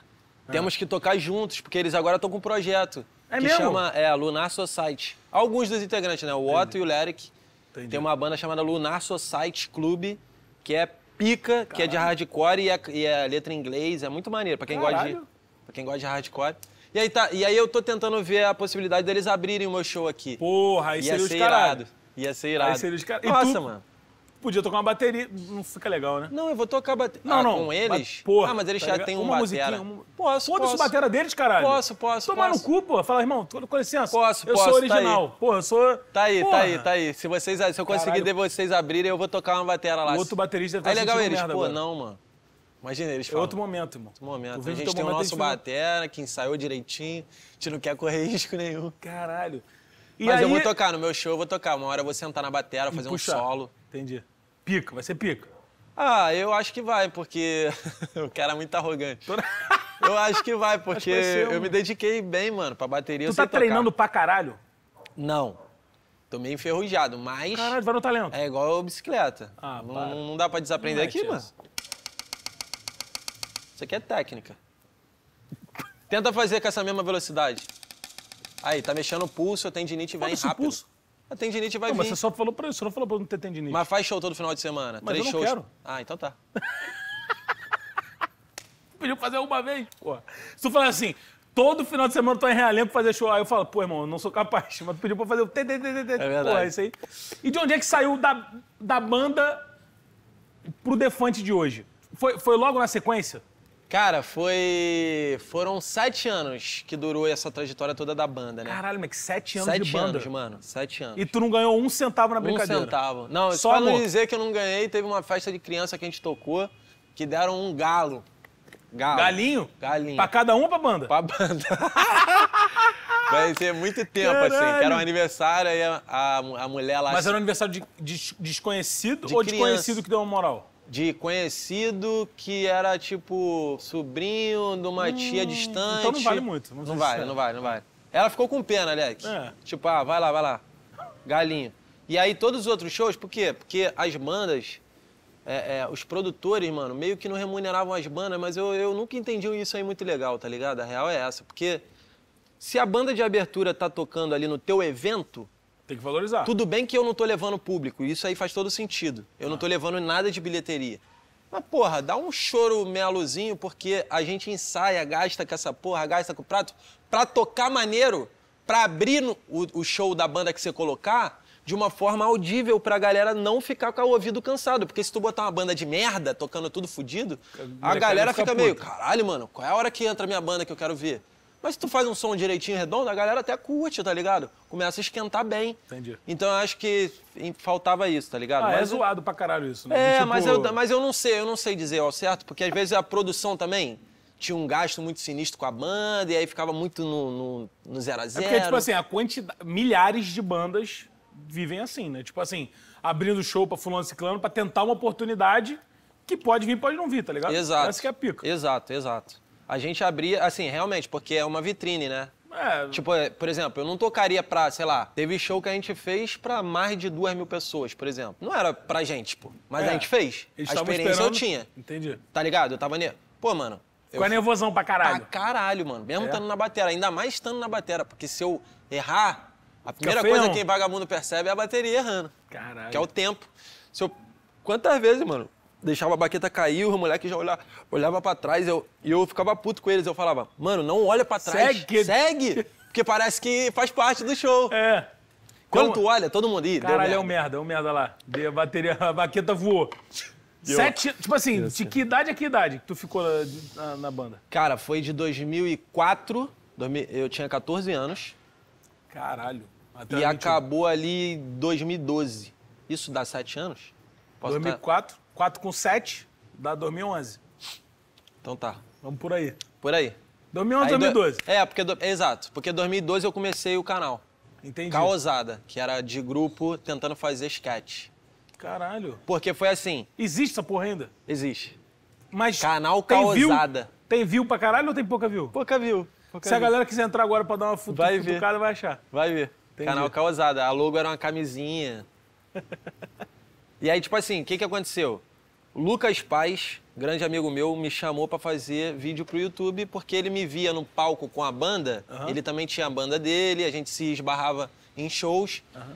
temos que tocar juntos, porque eles agora estão com um projeto. É que mesmo? chama é, Lunar Society. Alguns dos integrantes, né? O Entendi. Otto e o Leric. Entendi. Tem uma banda chamada Lunar Society Club, que é pica, Caralho. que é de hardcore e é, e é letra em inglês. É muito maneiro, pra quem gosta de. Pra quem gosta de hardcore. E aí, tá, e aí eu tô tentando ver a possibilidade deles abrirem o meu show aqui. Porra, aí Ia seria os caralho. Ia ser irado. Aí seria os caralho. Nossa, tu... mano. Podia tocar uma bateria, não fica legal, né? Não, eu vou tocar bateria. Não, ah, não. Com eles? Mas, porra, ah, mas eles tá já têm uma musiquinha Uma... Posso, Foda-se bateria deles, caralho. Posso, posso, Tomar posso. no cu, pô. Fala, irmão, com licença. Posso, eu posso. Eu tá sou original. Tá porra, eu sou... Tá aí, porra. tá aí, tá aí. Se, vocês, se eu conseguir caralho. de vocês abrirem, eu vou tocar uma bateria lá. O outro baterista deve estar Aí tá legal eles, pô, agora. não, mano. Imagina, eles falam. É outro momento, irmão. Outro momento. a gente tem o nosso batera, que ensaiou direitinho, a gente não quer correr risco nenhum. Caralho. E Mas aí... eu vou tocar, no meu show eu vou tocar. Uma hora eu vou sentar na batera, fazer um solo. Entendi. Pica, vai ser pica. Ah, eu acho que vai, porque o cara é muito arrogante. eu acho que vai, porque eu mano. me dediquei bem, mano, pra bateria. Tu tá treinando tocar. pra caralho? Não. Tô meio enferrujado, mas. Caralho, vai no talento. É igual bicicleta. Ah, não, não dá pra desaprender não aqui, mano. Isso aqui é técnica. Tenta fazer com essa mesma velocidade. Aí, tá mexendo o pulso, a tendinite vem rápido. Pulso? A tendinite vai não, vir. Mas você só falou pra isso, você não falou pra não ter tendinite. Mas faz show todo final de semana. Mas três eu não shows. quero. Ah, então tá. Pediu fazer uma vez, pô. Se tu falar assim, todo final de semana eu tô em Realengo pra fazer show. Aí eu falo, pô, irmão, eu não sou capaz, mas pediu pra fazer o tê, É verdade. Pô, é isso aí. E de onde é que saiu da, da banda pro Defante de hoje? Foi, foi logo na sequência? Cara, foi. Foram sete anos que durou essa trajetória toda da banda, né? Caralho, mas que sete anos sete de banda. Sete anos, mano. Sete anos. E tu não ganhou um centavo na brincadeira? Um centavo. Não, só pra não dizer que eu não ganhei, teve uma festa de criança que a gente tocou que deram um galo. Galo. Galinho? Galinho. Pra cada um ou pra banda? Pra banda. Vai ser muito tempo, Caralho. assim. Que era um aniversário, aí a, a, a mulher lá. Mas era um aniversário de, de desconhecido de ou criança. desconhecido que deu uma moral? de conhecido que era tipo sobrinho de uma hum, tia distante. Então não vale muito. Não, não vale, é. não vale, não vale. Ela ficou com pena, Alex. É. Tipo, ah, vai lá, vai lá. Galinho. E aí todos os outros shows, por quê? Porque as bandas, é, é, os produtores, mano, meio que não remuneravam as bandas, mas eu, eu nunca entendi isso aí muito legal, tá ligado? A real é essa, porque se a banda de abertura tá tocando ali no teu evento, tem que valorizar. Tudo bem que eu não tô levando público, isso aí faz todo sentido. Eu ah. não tô levando nada de bilheteria. Mas, porra, dá um choro melozinho, porque a gente ensaia, gasta com essa porra, gasta com o prato, pra tocar maneiro, pra abrir no, o, o show da banda que você colocar de uma forma audível pra galera não ficar com o ouvido cansado. Porque se tu botar uma banda de merda, tocando tudo fudido, a galera fica, fica meio, caralho, mano, qual é a hora que entra a minha banda que eu quero ver? Mas se tu faz um som direitinho, redondo, a galera até curte, tá ligado? Começa a esquentar bem. Entendi. Então eu acho que faltava isso, tá ligado? Ah, é mas é zoado pra caralho isso, né? É, tipo... mas, eu, mas eu não sei, eu não sei dizer ó certo, porque às vezes a produção também tinha um gasto muito sinistro com a banda, e aí ficava muito no, no, no zero a zero. É porque, tipo assim, a quantidade... Milhares de bandas vivem assim, né? Tipo assim, abrindo show pra fulano ciclano pra tentar uma oportunidade que pode vir, pode não vir, tá ligado? Exato. Parece que é a pica. Exato, exato a gente abria, assim, realmente, porque é uma vitrine, né? É. Tipo, é, por exemplo, eu não tocaria pra, sei lá, teve show que a gente fez pra mais de duas mil pessoas, por exemplo. Não era pra gente, pô. Mas é. a gente fez. Eles a experiência esperando... eu tinha. Entendi. Tá ligado? Eu tava nele. Pô, mano. Eu... a nervosão pra caralho. Pra caralho, mano. Mesmo estando é. na batera. Ainda mais estando na batera. Porque se eu errar, a primeira coisa que quem vagabundo percebe é a bateria errando. Caralho. Que é o tempo. Se eu... Quantas vezes, mano? deixava a baqueta cair, os moleques já olhava, olhava para trás e eu, eu ficava puto com eles. Eu falava, mano, não olha para trás. Segue! Segue! Porque parece que faz parte do show. É. Quando então, tu olha, todo mundo. Ih, caralho, é um merda, é um merda lá. De bateria, a baqueta voou. Sete, tipo assim, Deus de que idade a que idade que tu ficou na, na, banda? Cara, foi de 2004, eu tinha 14 anos. Caralho. Até e acabou ali 2012. Isso dá sete anos? Posso 2004? Tá- 4 com 7 dá 2011. Então tá. Vamos por aí. Por aí. 2011, aí, 2012. Do... É, porque do... é, exato. Porque 2012 eu comecei o canal. Entendi. Caosada, que era de grupo tentando fazer sketch. Caralho. Porque foi assim. Existe essa porra ainda? Existe. Mas canal tem Caosada. View? Tem view pra caralho ou tem pouca view? Pouca view. Pouca Se view. a galera quiser entrar agora pra dar uma futu vai vai achar. Vai ver. Entendi. Canal Caosada. A logo era uma camisinha. E aí, tipo assim, o que, que aconteceu? Lucas Paz, grande amigo meu, me chamou para fazer vídeo pro YouTube porque ele me via no palco com a banda. Uhum. Ele também tinha a banda dele, a gente se esbarrava em shows. Uhum.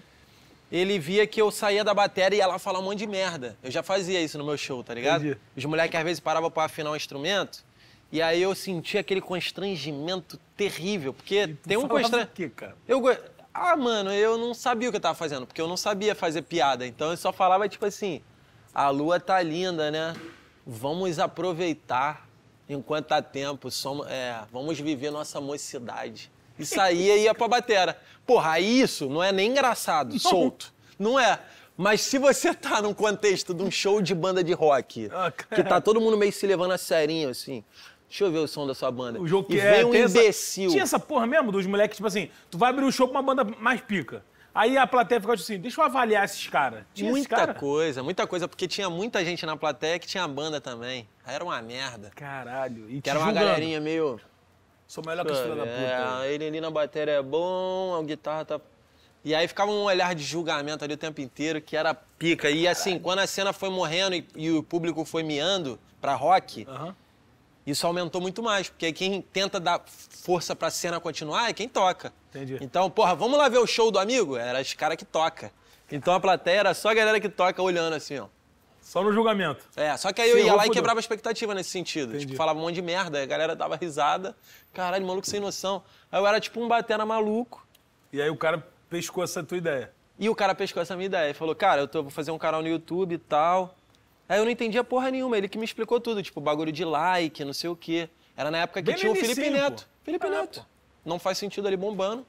Ele via que eu saía da bateria e ia lá falar um monte de merda. Eu já fazia isso no meu show, tá ligado? Entendi. Os moleques às vezes paravam para afinar um instrumento e aí eu sentia aquele constrangimento terrível, porque tem um constrangimento. Eu ah, mano, eu não sabia o que eu tava fazendo, porque eu não sabia fazer piada. Então eu só falava tipo assim: a lua tá linda, né? Vamos aproveitar enquanto há tempo, somos, é, vamos viver nossa mocidade. E saía e ia pra batera. Porra, isso não é nem engraçado, solto. Não é. Mas se você tá num contexto de um show de banda de rock, ah, que tá todo mundo meio se levando a serinho, assim, Deixa eu ver o som da sua banda. O jogo que e é, um imbecil. Essa... Tinha essa porra mesmo dos moleques, tipo assim, tu vai abrir o um show pra uma banda mais pica. Aí a plateia ficou tipo assim, deixa eu avaliar esses caras. Muita cara? coisa, muita coisa, porque tinha muita gente na plateia que tinha banda também. Aí era uma merda. Caralho. E que era uma julgando. galerinha meio... Sou melhor que a estrela da puta. É, ele ali na bateria é bom, a guitarra tá... E aí ficava um olhar de julgamento ali o tempo inteiro, que era pica. E assim, quando a cena foi morrendo e, e o público foi miando pra rock... Uhum isso aumentou muito mais, porque quem tenta dar força pra cena continuar é quem toca. Entendi. Então, porra, vamos lá ver o show do amigo? Era os cara que toca. Então a plateia era só a galera que toca olhando assim, ó. Só no julgamento. É, só que aí eu ia lá e quebrava a expectativa nesse sentido. Entendi. Tipo, falava um monte de merda, a galera dava risada. Caralho, maluco sem noção. Aí eu era tipo um batera maluco. E aí o cara pescou essa tua ideia. E o cara pescou essa minha ideia. Ele falou, cara, eu tô, vou fazer um canal no YouTube e tal. Aí eu não entendia porra nenhuma, ele que me explicou tudo, tipo, bagulho de like, não sei o quê. Era na época que tinha o Felipe Neto. Felipe ah, Neto. Pô. Não faz sentido ali bombando.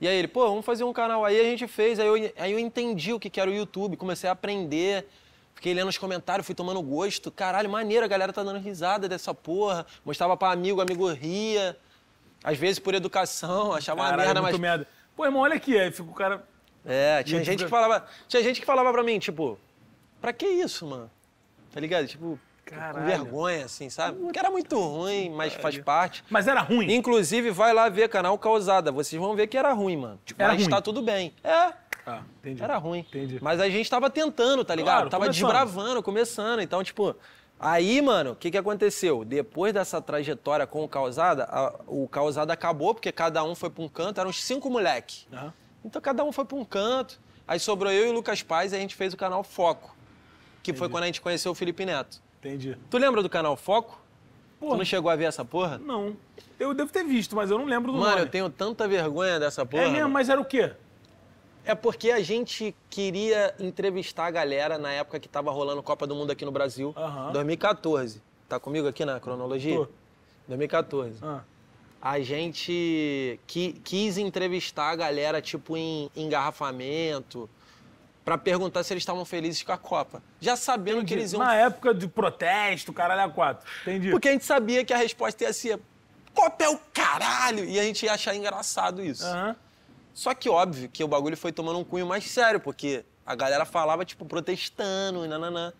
E aí ele, pô, vamos fazer um canal. Aí a gente fez, aí eu, aí eu entendi o que, que era o YouTube, comecei a aprender. Fiquei lendo os comentários, fui tomando gosto. Caralho, maneiro, a galera tá dando risada dessa porra. Mostrava pra amigo, amigo ria. Às vezes por educação, achava Caralho, uma merda, muito mas... merda. Pô, irmão, olha aqui, aí fica o cara... É, tinha gente que falava... Tinha gente que falava pra mim, tipo... Pra que isso, mano? Tá ligado? Tipo, Caralho. com vergonha, assim, sabe? Que era muito ruim, mas faz parte. Mas era ruim. Inclusive, vai lá ver canal Causada. Vocês vão ver que era ruim, mano. Tipo, era mas tá ruim. tá tudo bem. É. Ah, entendi. Era ruim. Entendi. Mas a gente tava tentando, tá ligado? Claro, tava começando. desbravando, começando. Então, tipo. Aí, mano, o que, que aconteceu? Depois dessa trajetória com o Causada, a, o Causada acabou, porque cada um foi pra um canto, eram uns cinco moleque. Então cada um foi pra um canto. Aí sobrou eu e o Lucas Paz e a gente fez o canal Foco que Entendi. foi quando a gente conheceu o Felipe Neto. Entendi. Tu lembra do canal Foco? Porra. Tu não chegou a ver essa porra? Não. Eu devo ter visto, mas eu não lembro do Mano, nome. Mano, eu tenho tanta vergonha dessa porra. É mesmo, mas era o quê? É porque a gente queria entrevistar a galera na época que tava rolando Copa do Mundo aqui no Brasil, 2014. Tá comigo aqui na cronologia? Tô. 2014. Ah. A gente qui quis entrevistar a galera, tipo, em engarrafamento, para perguntar se eles estavam felizes com a Copa. Já sabendo Entendi. que eles iam. Na época de protesto, caralho, a quatro. Entendi. Porque a gente sabia que a resposta ia ser: Copa é o caralho! E a gente ia achar engraçado isso. Uhum. Só que óbvio que o bagulho foi tomando um cunho mais sério, porque a galera falava, tipo, protestando e nananã.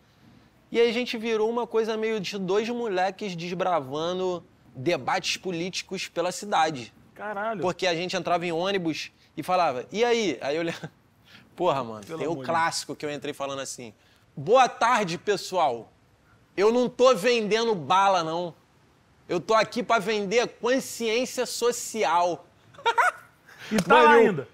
E aí a gente virou uma coisa meio de dois moleques desbravando debates políticos pela cidade. Caralho. Porque a gente entrava em ônibus e falava, e aí? Aí eu olhava. Porra, mano, Pelo tem o clássico que eu entrei falando assim. Boa tarde, pessoal. Eu não tô vendendo bala, não. Eu tô aqui para vender consciência social. e tá Mano, lá ainda?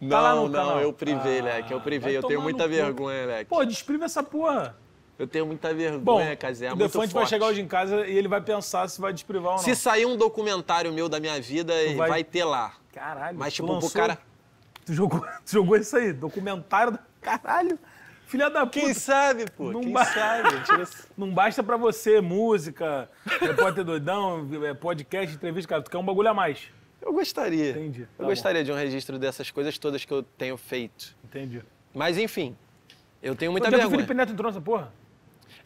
Não, tá lá não, canal. eu privei, ah, né, Leque. Eu privei. Eu tenho muita vergonha, cu. Né? Leque. Pô, despriva essa porra. Eu tenho muita vergonha, Casé. É o Defante vai chegar hoje em casa e ele vai pensar se vai desprivar ou não. Se sair um documentário meu da minha vida, vai... vai ter lá. Caralho, Mas, tipo, pro cara Tu jogou, tu jogou isso aí, documentário do caralho. Filha da puta. Quem sabe, pô? Não Quem ba... sabe? não basta pra você música, repórter doidão, é, podcast, entrevista, cara. Tu quer um bagulho a mais. Eu gostaria. Entendi. Tá eu bom. gostaria de um registro dessas coisas todas que eu tenho feito. Entendi. Mas enfim, eu tenho muita Onde vergonha. O Felipe Neto entrou nessa porra?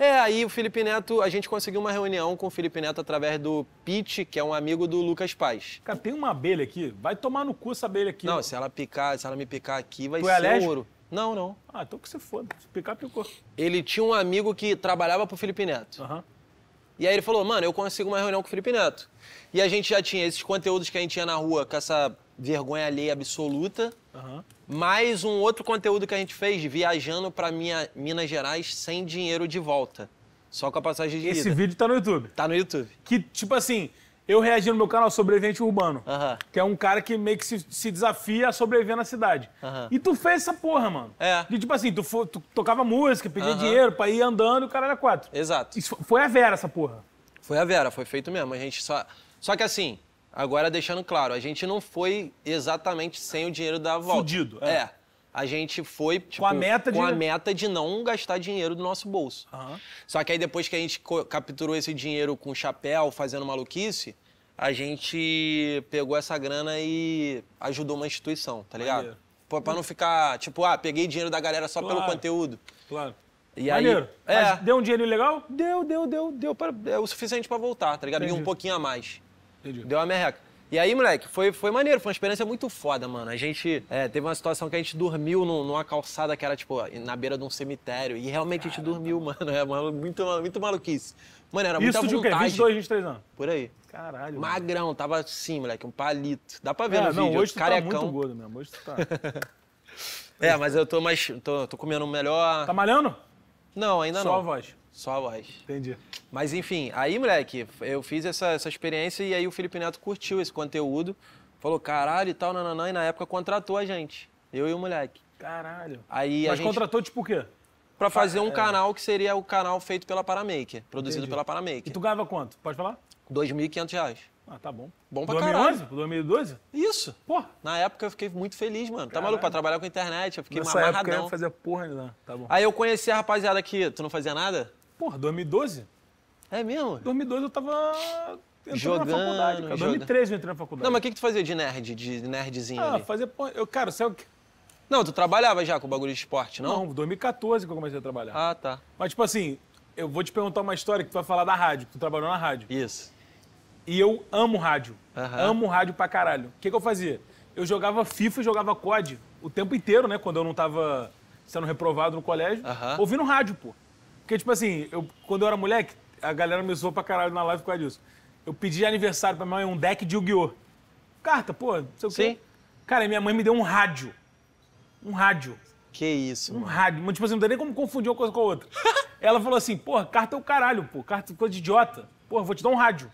É, aí o Felipe Neto, a gente conseguiu uma reunião com o Felipe Neto através do Pete, que é um amigo do Lucas Paz. Cara, tem uma abelha aqui, vai tomar no cu essa abelha aqui. Não, se ela picar, se ela me picar aqui, vai tu ser é ouro. Não, não. Ah, então que você foda. Se picar, picou. Ele tinha um amigo que trabalhava pro Felipe Neto. Aham. Uhum. E aí ele falou, mano, eu consigo uma reunião com o Felipe Neto. E a gente já tinha esses conteúdos que a gente tinha na rua com essa vergonha alheia absoluta. Aham. Uhum mais um outro conteúdo que a gente fez, viajando para Minas Gerais sem dinheiro de volta. Só com a passagem de Esse ida. vídeo tá no YouTube. Tá no YouTube. Que, tipo assim, eu reagi no meu canal Sobrevivente Urbano. Uh -huh. Que é um cara que meio que se, se desafia a sobreviver na cidade. Uh -huh. E tu fez essa porra, mano. É. Que tipo assim, tu, tu tocava música, pedia uh -huh. dinheiro pra ir andando e o cara era quatro. Exato. Isso foi a Vera essa porra. Foi a Vera, foi feito mesmo. A gente só. Só que assim, Agora, deixando claro, a gente não foi exatamente sem o dinheiro da volta. Fudido, é. é. A gente foi tipo, com, a meta, de... a meta de não gastar dinheiro do nosso bolso. Uhum. Só que aí depois que a gente capturou esse dinheiro com chapéu, fazendo maluquice, a gente pegou essa grana e ajudou uma instituição, tá ligado? Maneiro. Pra, não ficar, tipo, ah, peguei dinheiro da galera só claro. pelo conteúdo. Claro. E Maneiro. Aí, é, deu um dinheiro legal? Deu, deu, deu, deu. Pra, é o suficiente para voltar, tá ligado? Entendi. E um pouquinho a mais. Entendi. Deu uma merreca. E aí, moleque, foi, foi maneiro, foi uma experiência muito foda, mano. A gente é, teve uma situação que a gente dormiu no numa calçada que era, tipo, na beira de um cemitério. E realmente Caramba. a gente dormiu, mano. É mano, muito, muito maluquice. Mano, era muito Isso de vontade. Isso de o quê? 22, 23 anos? Por aí. Caralho. Magrão, mano. tava assim, moleque, um palito. Dá pra ver é, no não, vídeo, hoje tu tá muito gordo mesmo, hoje tu tá... é, mas eu tô mais... Tô, tô comendo melhor... Tá malhando? Não, ainda Só não. Só a voz. Só a voz. Entendi. Mas enfim, aí, moleque, eu fiz essa, essa experiência e aí o Felipe Neto curtiu esse conteúdo. Falou, caralho e tal, nananã, e na época contratou a gente. Eu e o moleque. Caralho. Aí Mas a gente... contratou tipo o quê? Pra fazer um é. canal que seria o canal feito pela Paramaker, produzido Entendi. pela Paramaker. E tu ganhava quanto? Pode falar? R$ 2.500. Ah, tá bom. Bom pra 2011? caralho. 2012? Isso. Porra. Na época eu fiquei muito feliz, mano. Tá maluco? Pra trabalhar com internet, eu fiquei Nessa amarradão. Época eu não fazia porra ainda. Tá bom. Aí eu conheci a rapaziada aqui. Tu não fazia nada? Porra, 2012? É mesmo? 2012 eu tava entrando jogando, na faculdade, cara. Joga. 2013 eu entrei na faculdade. Não, mas o que, que tu fazia de nerd, de nerdzinho ah, ali? Fazia, eu, cara, sabe o que... Não, tu trabalhava já com bagulho de esporte, não? Não, 2014 que eu comecei a trabalhar. Ah, tá. Mas, tipo assim, eu vou te perguntar uma história que tu vai falar da rádio, que tu trabalhou na rádio. Isso. E eu amo rádio. Uhum. Amo rádio pra caralho. O que, que eu fazia? Eu jogava FIFA e jogava COD o tempo inteiro, né? Quando eu não tava sendo reprovado no colégio. Uhum. Ouvindo rádio, pô. Porque, tipo assim, eu, quando eu era moleque, a galera me zoou pra caralho na live por causa disso. Eu pedi aniversário pra minha mãe um deck de Yu-Gi-Oh! Carta, pô, não sei o quê. Sim. Cara, minha mãe me deu um rádio. Um rádio. Que isso, Um mano. rádio. Mas, tipo assim, não dá nem como confundir uma coisa com a outra. Ela falou assim, porra, carta é o caralho, pô. Carta é coisa de idiota. Porra, vou te dar um rádio.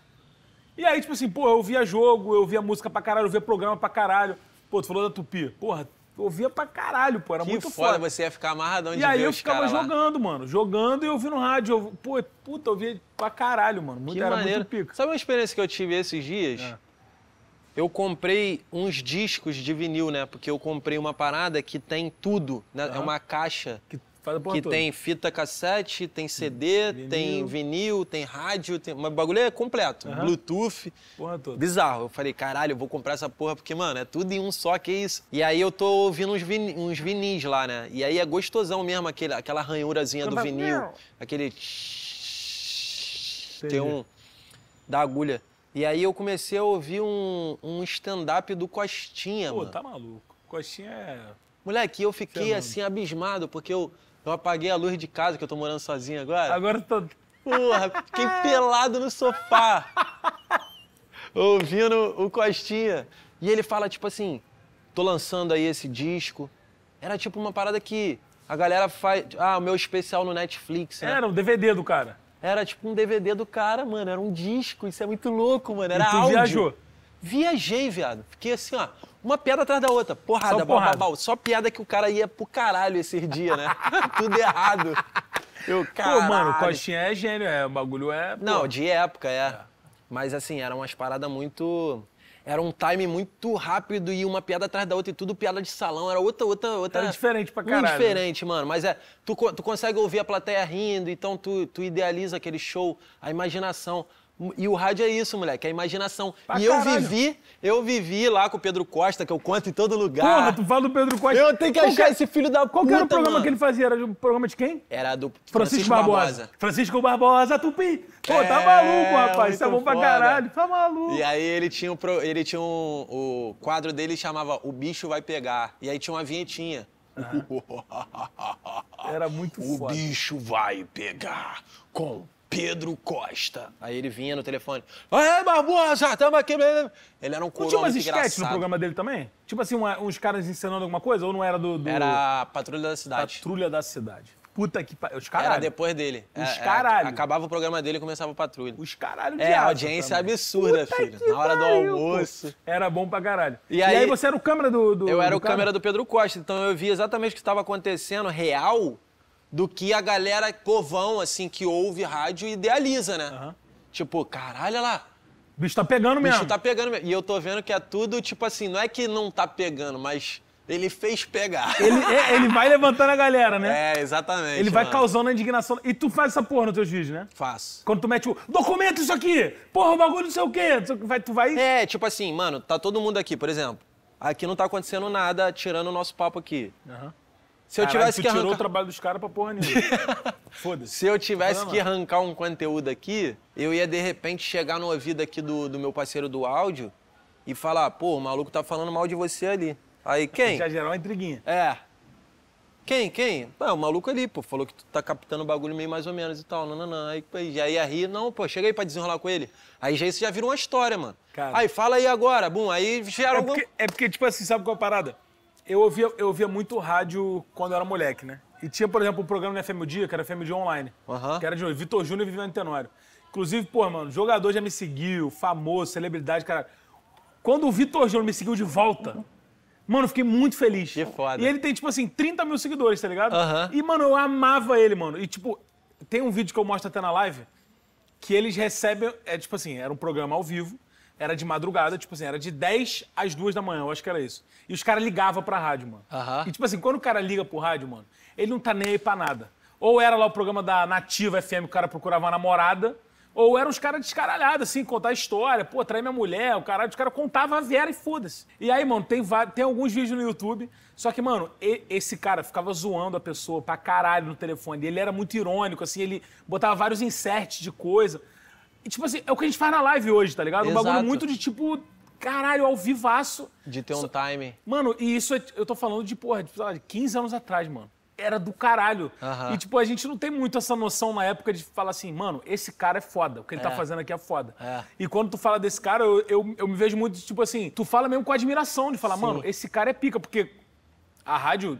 E aí, tipo assim, pô, eu via jogo, eu via música pra caralho, eu via programa pra caralho. Pô, tu falou da Tupi. Porra, eu ouvia pra caralho, pô. Era que muito foda. foda. Você ia ficar amarradão e de E aí eu ficava jogando, lá. mano. Jogando e ouvindo no rádio. Eu, pô, puta, eu via pra caralho, mano. Muito, que era maneiro. muito Sabe uma experiência que eu tive esses dias? É. Eu comprei uns discos de vinil, né? Porque eu comprei uma parada que tem tudo, né? Uhum. É uma caixa. Que que toda. tem fita cassete, tem CD, hum, vinil. tem vinil, tem rádio, tem. Mas o bagulho é completo. Uhum. Bluetooth. Porra toda. Bizarro. Eu falei, caralho, eu vou comprar essa porra, porque, mano, é tudo em um só, que é isso. E aí eu tô ouvindo uns, vin... uns vinis lá, né? E aí é gostosão mesmo aquele, aquela ranhurazinha do vinil. Aquele. Entendi. Tem um. Da agulha. E aí eu comecei a ouvir um, um stand-up do Costinha, Pô, mano. Pô, tá maluco. Costinha é. Moleque, eu fiquei Fernando. assim abismado, porque eu eu apaguei a luz de casa, que eu tô morando sozinho agora. Agora tô. Porra, fiquei pelado no sofá. ouvindo o Costinha. E ele fala, tipo assim, tô lançando aí esse disco. Era tipo uma parada que a galera faz. Ah, o meu especial no Netflix. Né? Era um DVD do cara. Era tipo um DVD do cara, mano. Era um disco. Isso é muito louco, mano. Era e tu áudio. viajou? Viajei, viado. Fiquei assim, ó. Uma piada atrás da outra. Porrada, bababau. Só piada que o cara ia pro caralho esses dias, né? Tudo errado. Eu, caralho. Pô, mano, coxinha é gênio, é. O bagulho é. Pô. Não, de época, é. é. Mas assim, eram umas paradas muito era um time muito rápido e uma piada atrás da outra e tudo piada de salão, era outra, outra, outra. Era diferente pra caralho. Muito né? diferente, mano. Mas é, tu, tu consegue ouvir a plateia rindo, então tu, tu idealiza aquele show, a imaginação. E o rádio é isso, moleque, é a imaginação. Pra e caralho. eu vivi, eu vivi lá com o Pedro Costa, que eu conto em todo lugar. Porra, tu fala do Pedro Costa. Eu tenho que achar é- esse filho da Qual puta, era o programa mano. que ele fazia? Era o programa de quem? Era do Francisco, Francisco Barbosa. Barbosa. Francisco Barbosa, Tupi. Pô, tá é, tá maluco, rapaz, tá bom pra caralho, tá maluco. E aí ele tinha, um, pro... ele tinha um... o quadro dele chamava O Bicho Vai Pegar, e aí tinha uma vinhetinha. Era muito o foda. O bicho vai pegar com Pedro Costa. Aí ele vinha no telefone. Ah, Barbosa, tamo aqui. Ele era um coroa tinha umas esquetes no programa dele também? Tipo assim, uma, uns caras ensinando alguma coisa? Ou não era do, do... Era a Patrulha da Cidade. Patrulha da Cidade. Puta que pariu. Os caralho. Era depois dele. Os é, é caralho. É, acabava o programa dele e começava a patrulha. Os caralho de É, audiência também. absurda, Puta filho. Na hora pariu, do almoço. Pô. Era bom pra caralho. E, e aí, aí, você era o câmera do. do eu do era o câmera do Pedro Costa, então eu vi exatamente o que estava acontecendo real do que a galera covão, assim, que ouve rádio e idealiza, né? Uhum. Tipo, caralho, lá. O bicho tá pegando mesmo. O bicho tá pegando mesmo. E eu tô vendo que é tudo, tipo assim, não é que não tá pegando, mas ele fez pegar. Ele, é, ele vai levantando a galera, né? É, exatamente. Ele vai mano. causando a indignação. E tu faz essa porra nos teus vídeos, né? Faço. Quando tu mete o. Documento isso aqui! Porra, o bagulho não sei o quê. tu vai. É, tipo assim, mano, tá todo mundo aqui, por exemplo. Aqui não tá acontecendo nada, tirando o nosso papo aqui. Aham. Uhum. Se eu Caralho, tivesse que arrancar... tirou o trabalho dos caras pra porra nenhuma. Foda-se. Se eu tivesse que arrancar um conteúdo aqui, eu ia de repente chegar no ouvido aqui do, do meu parceiro do áudio e falar, pô, o maluco tá falando mal de você ali. Aí quem? Já gerar uma intriguinha. É. Quem, quem? Ah, o maluco ali, pô, falou que tu tá captando o bagulho meio mais ou menos e tal. Não, não, não. Aí, aí já ia rir, não, pô, chega aí pra desenrolar com ele. Aí já isso já virou uma história, mano. Cara. Aí fala aí agora, bum, aí gera é algum... porque, É porque, tipo assim, sabe qual é a parada? eu ouvia, eu ouvia muito rádio quando eu era moleque, né? E tinha, por exemplo, um programa na FM Dia, que era FM Dia Online. Uhum. Que era de hoje. Vitor Júnior e Viviane Tenório. Inclusive, pô, mano, jogador já me seguiu, famoso, celebridade, cara. Quando o Vitor Júnior me seguiu de volta, mano, eu fiquei muito feliz. Que foda. E ele tem, tipo assim, 30 mil seguidores, tá ligado? Uhum. E, mano, eu amava ele, mano. E, tipo, tem um vídeo que eu mostro até na live, que eles recebem, é tipo assim, era um programa ao vivo, era de madrugada, tipo assim, era de 10 às 2 da manhã, eu acho que era isso. E os caras ligavam pra rádio, mano. Uhum. E tipo assim, quando o cara liga pro rádio, mano, ele não tá nem aí pra nada. Ou era lá o programa da Nativa FM, o cara procurava uma namorada, ou eram os caras descaralhados, assim, contar história, pô, trair minha mulher, o caralho, os caras contavam a Vera e foda-se. E aí, mano, tem, tem alguns vídeos no YouTube, só que, mano, esse cara ficava zoando a pessoa pra caralho no telefone, ele era muito irônico, assim, ele botava vários inserts de coisa. E, tipo assim, é o que a gente faz na live hoje, tá ligado? Exato. Um bagulho muito de tipo, caralho, ao vivaço. De ter um time. Mano, e isso é, eu tô falando de, porra, de, lá, de 15 anos atrás, mano. Era do caralho. E, tipo, a gente não tem muito essa noção na época de falar assim, mano, esse cara é foda. O que ele tá é. tá fazendo aqui é foda. É. E quando tu fala desse cara, eu, eu, eu, me vejo muito, tipo assim, tu fala mesmo com admiração de falar, Sim. mano, esse cara é pica, porque a rádio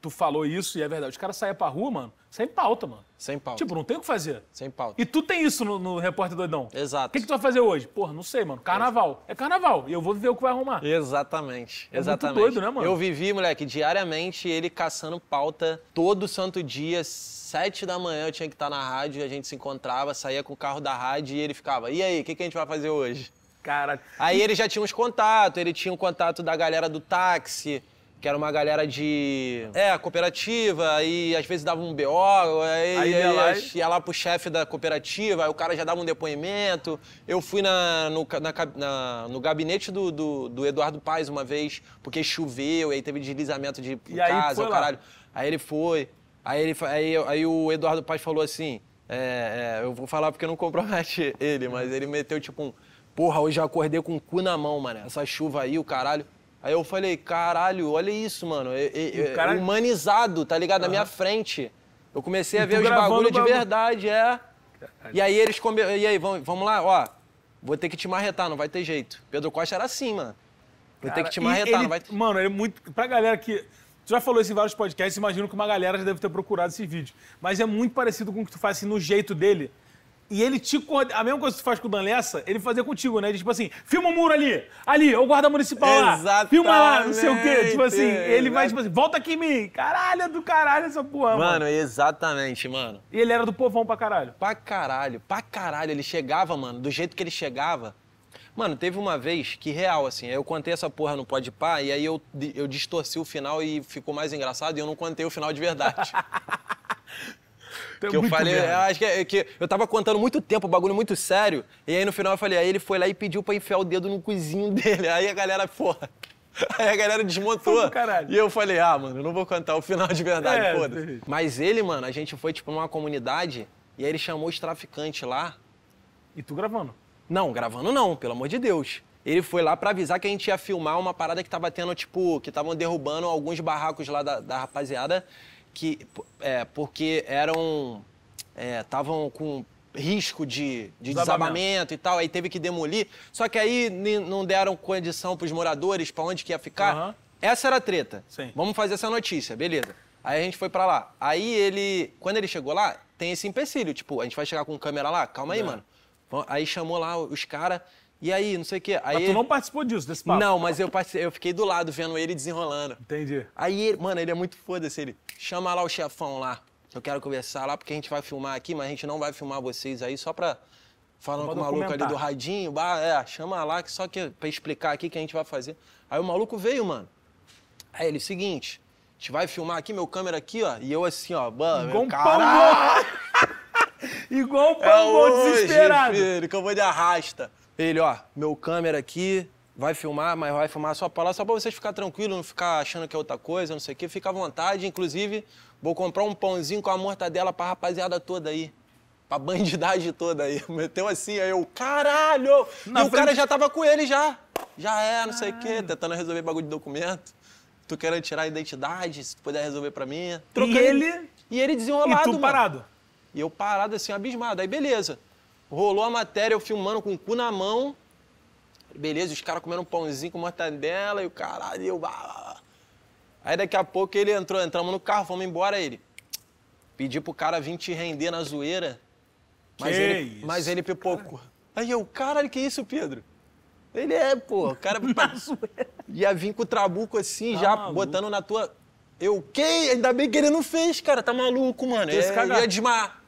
Tu falou isso e é verdade. Os caras saem pra rua, mano, sem pauta, mano. Sem pauta. Tipo, não tem o que fazer. Sem pauta. E tu tem isso no, no Repórter Doidão. Exato. O que, que, tu vai fazer hoje? Porra, não sei, mano. Carnaval. É carnaval. E eu vou ver o que vai arrumar. Exatamente. É Exatamente. Muito doido, né, mano? Eu vivi, moleque, diariamente ele caçando pauta todo santo dia, sete da manhã eu tinha que estar tá na rádio, a gente se encontrava, saía com o carro da rádio e ele ficava, e aí, o que, que a gente vai fazer hoje? Cara. Aí ele já tinha uns contatos, ele tinha um contato da galera do táxi que era uma galera de. É, cooperativa, e às vezes dava um BO, aí, aí ia, lá, ia lá pro chefe da cooperativa, aí o cara já dava um depoimento. Eu fui na, no, na, na, no gabinete do, do, do, Eduardo Paes uma vez, porque choveu, e aí teve deslizamento de e casa, caralho. Aí ele foi. Aí, ele, aí, aí o Eduardo Paes falou assim: é, é, eu vou falar porque não compromete ele, mas ele meteu tipo um. Porra, hoje eu acordei com o cu na mão, mano. Essa chuva aí, o caralho. Aí eu falei, caralho, olha isso, mano. É, é, eu, é cara... Humanizado, tá ligado? Na minha frente. Eu comecei a ver os bagulho, bagulho de verdade, é. Caralho. E aí eles come... E aí, vamos, vamos lá, ó. Vou ter que te marretar, não vai ter jeito. Pedro Costa era assim, mano. Vou Cara, ter que te marretar, ele, não vai ter... Mano, ele é muito. Pra galera que. Tu já falou isso em vários podcasts, imagino que uma galera já deve ter procurado esse vídeo. Mas é muito parecido com o que tu faz assim, no jeito dele. E ele te coordena. A mesma coisa que tu faz com o Dan Lessa, ele fazia contigo, né? Ele, tipo assim, filma o um muro ali, ali, o guarda municipal lá, filma lá, não sei o quê. Tipo assim, ele vai, tipo assim, volta aqui em mim. Caralho, é do caralho essa porra, mano. Mano, exatamente, mano. E ele era do povão pra caralho. Pra caralho, pra caralho. Ele chegava, mano, do jeito que ele chegava. Mano, teve uma vez que, real, assim, eu contei essa porra no Pode Pá, e aí eu, eu distorci o final e ficou mais engraçado e eu não contei o final de verdade. que eu falei, eu acho que, é, que eu tava contando muito tempo, o bagulho muito sério. E aí no final eu falei, aí ele foi lá e pediu pra enfiar o dedo no cozinho dele. Aí a galera, porra. Aí a galera desmontou. E eu falei, ah, mano, eu não vou contar o final de verdade, é, foda Mas ele, mano, a gente foi, tipo, numa comunidade e aí ele chamou os traficantes lá. E tu gravando? Não, gravando não, pelo amor de Deus. Ele foi lá para avisar que a gente ia filmar uma parada que tava tendo, tipo, que estavam derrubando alguns barracos lá da, da rapaziada que é, porque eram estavam é, com risco de, de desabamento. e tal, aí teve que demolir. Só que aí não deram condição para os moradores para onde que ia ficar. Uhum. Essa era a treta. Sim. Vamos fazer essa notícia, beleza? Aí a gente foi para lá. Aí ele, quando ele chegou lá, tem esse empecilho, tipo, a gente vai chegar com câmera lá? Calma aí, é. mano. Aí chamou lá os caras, e aí, não sei o quê. Aí mas tu não participou disso, desse papo? Não, mas eu, eu fiquei do lado vendo ele desenrolando. Entendi. Aí, ele, mano, ele é muito foda-se. Ele chama lá o chefão lá. Eu quero conversar lá porque a gente vai filmar aqui, mas a gente não vai filmar vocês aí só pra. Falando com o maluco ali do radinho, bah, é, chama lá, que só que pra explicar aqui o que a gente vai fazer. Aí o maluco veio, mano. Aí ele, seguinte, a gente vai filmar aqui, meu câmera aqui, ó, e eu assim, ó, mano, meu Igual um pão é desesperado. Filho, que eu vou de arrasta. Ele, ó, meu câmera aqui, vai filmar, mas vai filmar só pra lá, só pra vocês ficar tranquilo, não ficar achando que é outra coisa, não sei o quê. Fica à vontade. Inclusive, vou comprar um pãozinho com a mortadela pra rapaziada toda aí. Pra bandidagem toda aí. Meteu assim, aí eu, caralho! Na e frente... o cara já tava com ele já. Já é, não sei o quê, tentando resolver bagulho de documento. Tu querendo tirar a identidade, se tu puder resolver pra mim. E ele... E ele desenrolado, E tu parado? Mano. E eu parado assim, abismado. Aí beleza. Rolou a matéria, eu filmando com o cu na mão. Beleza, os caras comendo um pãozinho com mortadela e o caralho, e eu... Aí daqui a pouco ele entrou, entramos no carro, fomos embora, ele. Pedi pro cara vir te render na zoeira. Mas que ele, isso? mas ele pipocou. Cara. Aí eu, caralho, que isso, Pedro? Ele é, pô, o cara na zoeira. ia vir com o trabuco assim, tá já maluco. botando na tua. Eu, quei Ainda bem que ele não fez, cara, tá maluco, mano. É, eu é, ia desmaiar.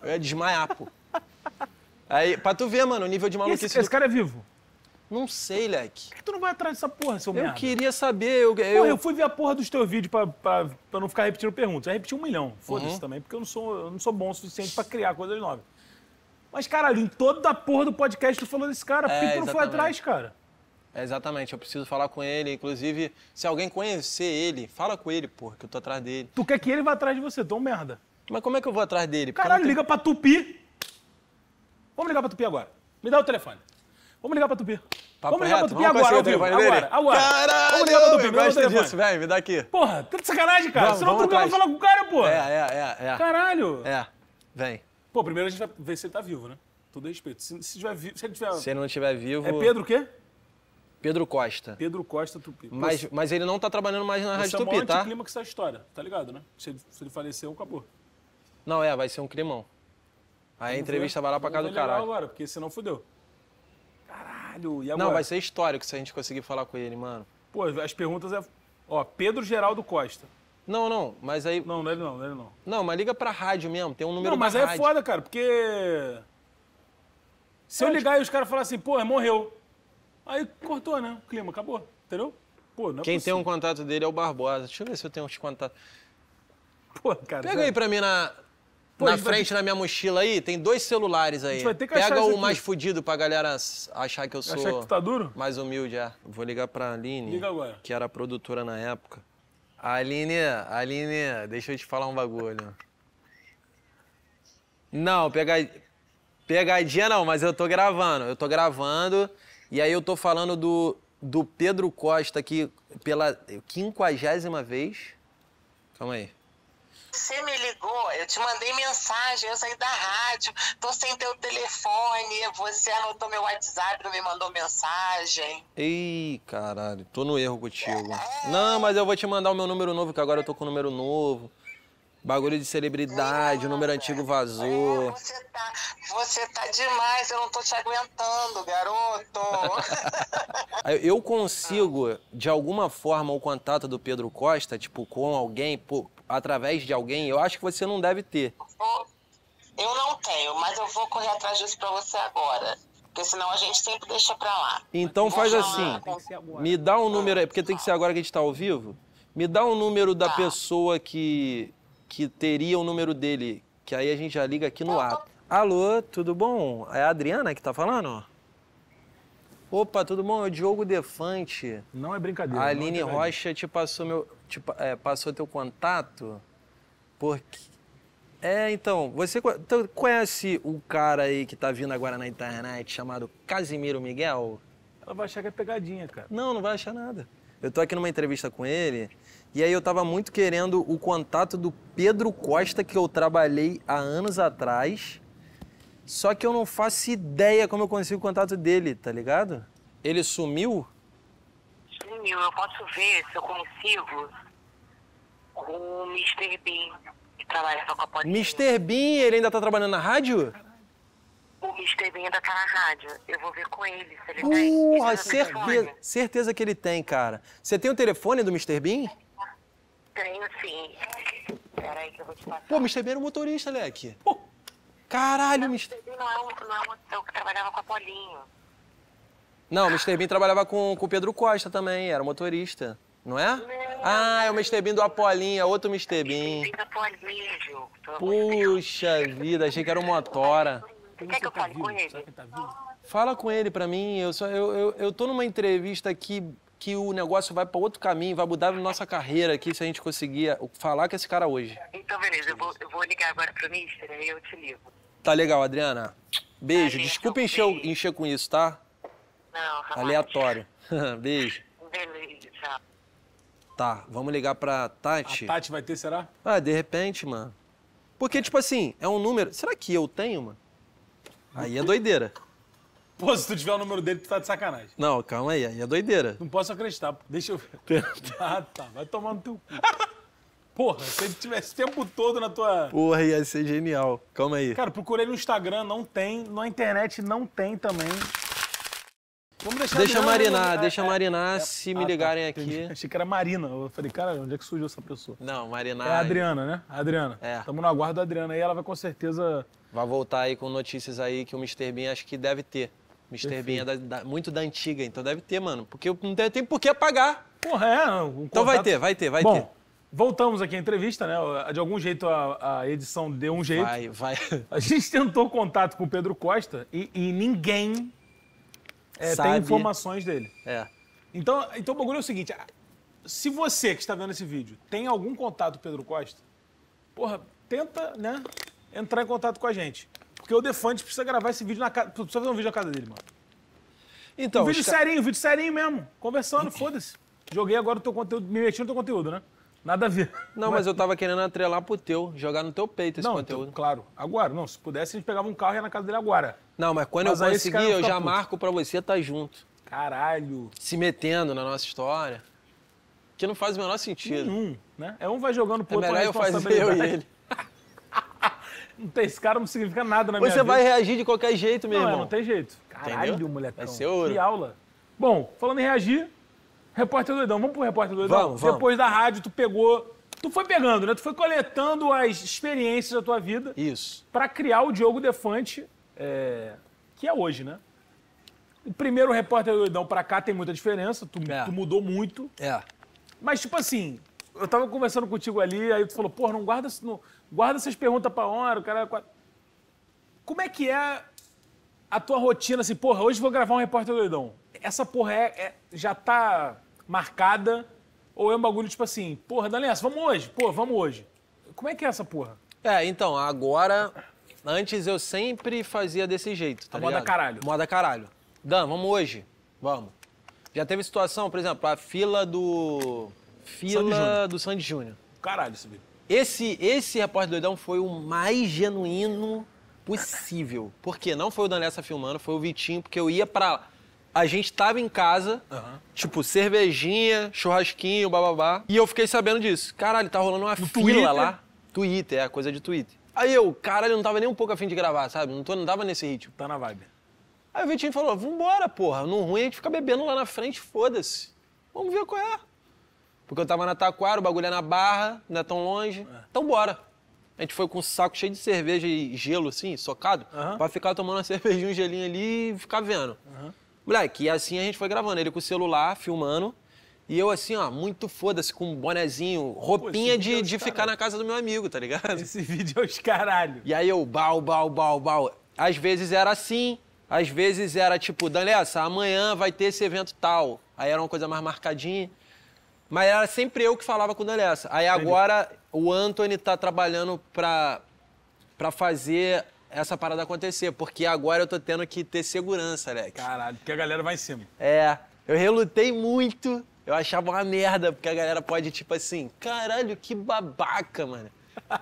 Eu ia desmaiar, pô. Aí, pra tu ver, mano, o nível de maluquice. Esse, esse cara é vivo? Não sei, Leque. Por que tu não vai atrás dessa porra, seu eu merda? Eu queria saber. Eu, eu... Porra, eu fui ver a porra dos teus vídeos pra, pra, pra não ficar repetindo perguntas. Eu repeti um milhão. Foda-se uhum. também, porque eu não, sou, eu não sou bom o suficiente pra criar coisas novas. Mas, caralho, em toda a porra do podcast tu falou desse cara. Por que é, tu não foi atrás, cara? É, exatamente, eu preciso falar com ele. Inclusive, se alguém conhecer ele, fala com ele, porra, que eu tô atrás dele. Tu quer que ele vá atrás de você, tô é um merda. Mas como é que eu vou atrás dele? Caralho, tem... liga pra Tupi. Vamos ligar para Tupi agora. Me dá o telefone. Vamos ligar para Tupi. Papo vamos ligar pra Tupi agora, ao Agora, agora. Caralho, vamos ligar pra Tupi, me dá Disso, véio, me dá aqui. Porra, tá de sacanagem, cara. Senão vamos tu vai falar com o cara, porra. É, é, é, é. Caralho. É, vem. Pô, primeiro a gente vai ver se ele tá vivo, né? Tudo respeito. Se, se, tiver, se ele tiver... Se ele não estiver vivo... É Pedro o quê? Pedro Costa. Pedro Costa Tupi. Mas, mas ele não tá trabalhando mais na Rádio Tupi, tá? é o maior tá? anticlímax história, tá ligado, né? Se ele, se ele faleceu, acabou. Não, é, vai ser um crimão. Aí a entrevista vai lá pra casa do caralho. agora, porque senão fudeu. Caralho, e agora? Não, vai ser histórico se a gente conseguir falar com ele, mano. Pô, as perguntas é... Ó, Pedro Geraldo Costa. Não, não, mas aí... Não, não é ele não, não é ele não. Não, mas liga pra rádio mesmo, tem um número Não, mas aí é rádio. é foda, cara, porque... Se eu ligar e os caras falarem assim, pô, morreu. Aí cortou, né? O clima acabou, entendeu? Pô, não é Quem possível. tem um contato dele é o Barbosa. Deixa eu ver se eu tenho uns contatos. Pô, cara. Pega aí pra mim na, na frente, ter... na minha mochila aí, tem dois celulares aí. Pega o mais fudido pra galera achar que eu sou. Achar que tu tá duro? Mais humilde, é. Vou ligar pra Aline. Liga agora. Que era produtora na época. Aline, Aline, deixa eu te falar um bagulho. Não, pega... pegadinha não, mas eu tô gravando. Eu tô gravando e aí eu tô falando do, do Pedro Costa aqui pela quinquagésima vez. Calma aí. Você me ligou, eu te mandei mensagem, eu saí da rádio, tô sem teu telefone, você anotou meu WhatsApp, não me mandou mensagem. Ei, caralho, tô no erro contigo. É. Não, mas eu vou te mandar o meu número novo, que agora eu tô com o número novo. Bagulho de celebridade, não, o número antigo vazou. É, você, tá, você tá demais, eu não tô te aguentando, garoto. eu consigo, de alguma forma, o contato do Pedro Costa, tipo, com alguém, por, através de alguém, eu acho que você não deve ter. Eu não tenho, mas eu vou correr atrás disso para você agora. Porque senão a gente sempre deixa para lá. Então vou faz assim, me dá um número aí, porque tem que ser agora que a gente tá ao vivo. Me dá um número da tá. pessoa que, que teria o número dele, que aí a gente já liga aqui no então ar. Tô... Tá. Alô, tudo bom? É a Adriana que tá falando? Opa, tudo bom? É o Diogo Defante. Não é brincadeira. A é Aline é Rocha te passou meu te, é, passou teu contato, porque. É, então, você então, conhece o cara aí que tá vindo agora na internet chamado Casimiro Miguel? Ela vai achar que é pegadinha, cara. Não, não vai achar nada. Eu tô aqui numa entrevista com ele e aí eu tava muito querendo o contato do Pedro Costa que eu trabalhei há anos atrás. Só que eu não faço ideia como eu consigo o contato dele, tá ligado? Ele sumiu? Sumiu, eu posso ver se eu consigo com o Mr. Bean, que trabalha só com a Paulinha. Mr. Bean, ele ainda tá trabalhando na rádio? O Mr. Bean ainda tá na rádio. Eu vou ver com ele se ele tem. Porra, tá certeza, certeza que ele tem, cara. Você tem o telefone do Mr. Bean? Tenho, sim. Peraí que eu vou te passar. Pô, Mr. Bean era é um motorista, Leque. Pô, caralho, não, Mr. Bean não é um, é um, é que trabalhava com a Não, o Mr. Bean trabalhava com o Pedro Costa também, era motorista. Não é? Não, ah, é o Mr. Bean do Apolinha, outro Mr. Bean. Puxa vida, achei que era o Motora. Quer que eu fale com ele? Tá Fala com ele pra mim. Eu, só, eu, eu, eu tô numa entrevista aqui que o negócio vai para outro caminho, vai mudar a nossa carreira aqui se a gente conseguir falar com esse cara hoje. Então, beleza, eu vou, eu vou ligar agora pro Mister, aí eu te ligo. Tá legal, Adriana. Beijo. Tá, Desculpa então, encher, encher com isso, tá? Não, Aleatório. beijo. Beleza, tchau. Tá, vamos ligar pra Tati. A Tati vai ter, será? Ah, de repente, mano. Porque, tipo assim, é um número. Será que eu tenho, mano? Aí é doideira. Pô, se tu tiver o número dele, tu tá de sacanagem. Não, calma aí, aí é doideira. Não posso acreditar, deixa eu ver. ah, tá, vai tomar no teu. Porra, se ele tivesse o tempo todo na tua. Porra, ia ser genial. Calma aí. Cara, procurei no Instagram, não tem. Na internet não tem também. Vamos deixar deixa de marinar, deixa é, é, marinar é, se me ah, tá. ligarem tá. aqui. Achei que era Marina. Eu falei, cara, onde é que surgiu essa pessoa? Não, Marinar. É a Adriana, né? A Adriana. É. Estamos no aguardo da Adriana. E ela vai com certeza. Vai voltar aí com notícias aí que o Mr. Bean acho que deve ter. Mr. Perfeito. Bean é da, da, muito da antiga, então deve ter, mano. Porque não tem, tem por que apagar. Porra, é. Um contato... Então vai ter, vai ter, vai Bom, ter. Voltamos aqui à entrevista, né? De algum jeito a, a, edição deu um jeito. Vai, vai. A gente tentou contato com o Pedro Costa e, e ninguém é, sabe... tem informações dele. É. Então, então o bagulho é o seguinte: se você que está vendo esse vídeo tem algum contato com Pedro Costa, porra, tenta, né, entrar em contato com a gente. Porque o Defante precisa gravar esse vídeo na casa. Precisa fazer um vídeo na casa dele, mano. Então, um vídeo ca... serinho, um vídeo serinho mesmo. Conversando, foda-se. Joguei agora o teu conteúdo, me meti no teu conteúdo, né? Nada a ver. Não, mas, mas eu tava querendo atrelar pro teu, jogar no teu peito esse não, conteúdo. Então, claro, agora, não, se pudesse, a gente pegava um carro e ia na casa dele agora. Não, mas quando mas eu conseguir, eu já puto. marco pra você estar tá junto. Caralho. Se metendo na nossa história. Que não faz o menor sentido. Nenhum, né? É um vai jogando pro é outro. É melhor eu fazer eu e ele. não tem, esse cara não significa nada na você minha vida. Você vai reagir de qualquer jeito, meu não, é, irmão. Não, não tem jeito. Caralho, Entendeu? molecão. Vai ser ouro. Que aula. Bom, falando em reagir, repórter doidão. Vamos pro repórter doidão? Vamos, vamos. Depois da rádio, tu pegou... Tu foi pegando, né? Tu foi coletando as experiências da tua vida. Isso. Pra criar o Diogo Defante é, que é hoje, né? O primeiro repórter doidão pra cá tem muita diferença, tu, é. tu, mudou muito. É. Mas, tipo assim, eu tava conversando contigo ali, aí tu falou, pô, não guarda, não, guarda essas perguntas pra hora, o cara. É Como é que é a tua rotina, assim, porra, hoje vou gravar um repórter doidão. Essa porra é, é já tá marcada, ou é um bagulho tipo assim, porra, Dalença, vamos hoje, pô, vamos hoje. Como é que é essa porra? É, então, agora Antes eu sempre fazia desse jeito, tá a ligado? Moda caralho. Moda caralho. Dan, vamos hoje. Vamos. Já teve situação, por exemplo, a fila do. Fila Sandy do Sandy Júnior. Caralho, esse vídeo. Esse, esse repórter doidão foi o mais genuíno possível. Porque não foi o Danessa filmando, foi o Vitinho, porque eu ia pra. A gente tava em casa, uhum. tipo, cervejinha, churrasquinho, bababá. E eu fiquei sabendo disso. Caralho, tá rolando uma no fila Twitter? lá. Twitter, é a coisa de Twitter. Aí eu, caralho, eu não tava nem um pouco afim de gravar, sabe? Não, tô, não tava nesse ritmo. Tá na vibe. Aí o Vitinho falou, vambora, porra. No ruim a gente fica bebendo lá na frente, foda-se. Vamos ver qual é. Porque eu tava na Taquara, o bagulho é na Barra, não é tão longe. É. Então bora. A gente foi com um saco cheio de cerveja e gelo, assim, socado, uhum. pra ficar tomando uma cervejinha, um gelinho ali e ficar vendo. Uhum. Moleque, e assim a gente foi gravando. Ele com o celular, filmando. E eu, assim, ó, muito foda-se, com um bonezinho, roupinha Pô, de, é de ficar caralho. na casa do meu amigo, tá ligado? Esse vídeo é os caralho. E aí eu, bal, bal, bal, bal. Às vezes era assim, às vezes era tipo, Danessa, amanhã vai ter esse evento tal. Aí era uma coisa mais marcadinha. Mas era sempre eu que falava com o Danessa. Aí agora o Anthony tá trabalhando pra, pra fazer essa parada acontecer, porque agora eu tô tendo que ter segurança, Alex. Caralho, porque a galera vai em cima. É. Eu relutei muito eu achava uma merda, porque a galera pode, tipo assim, caralho, que babaca, mano.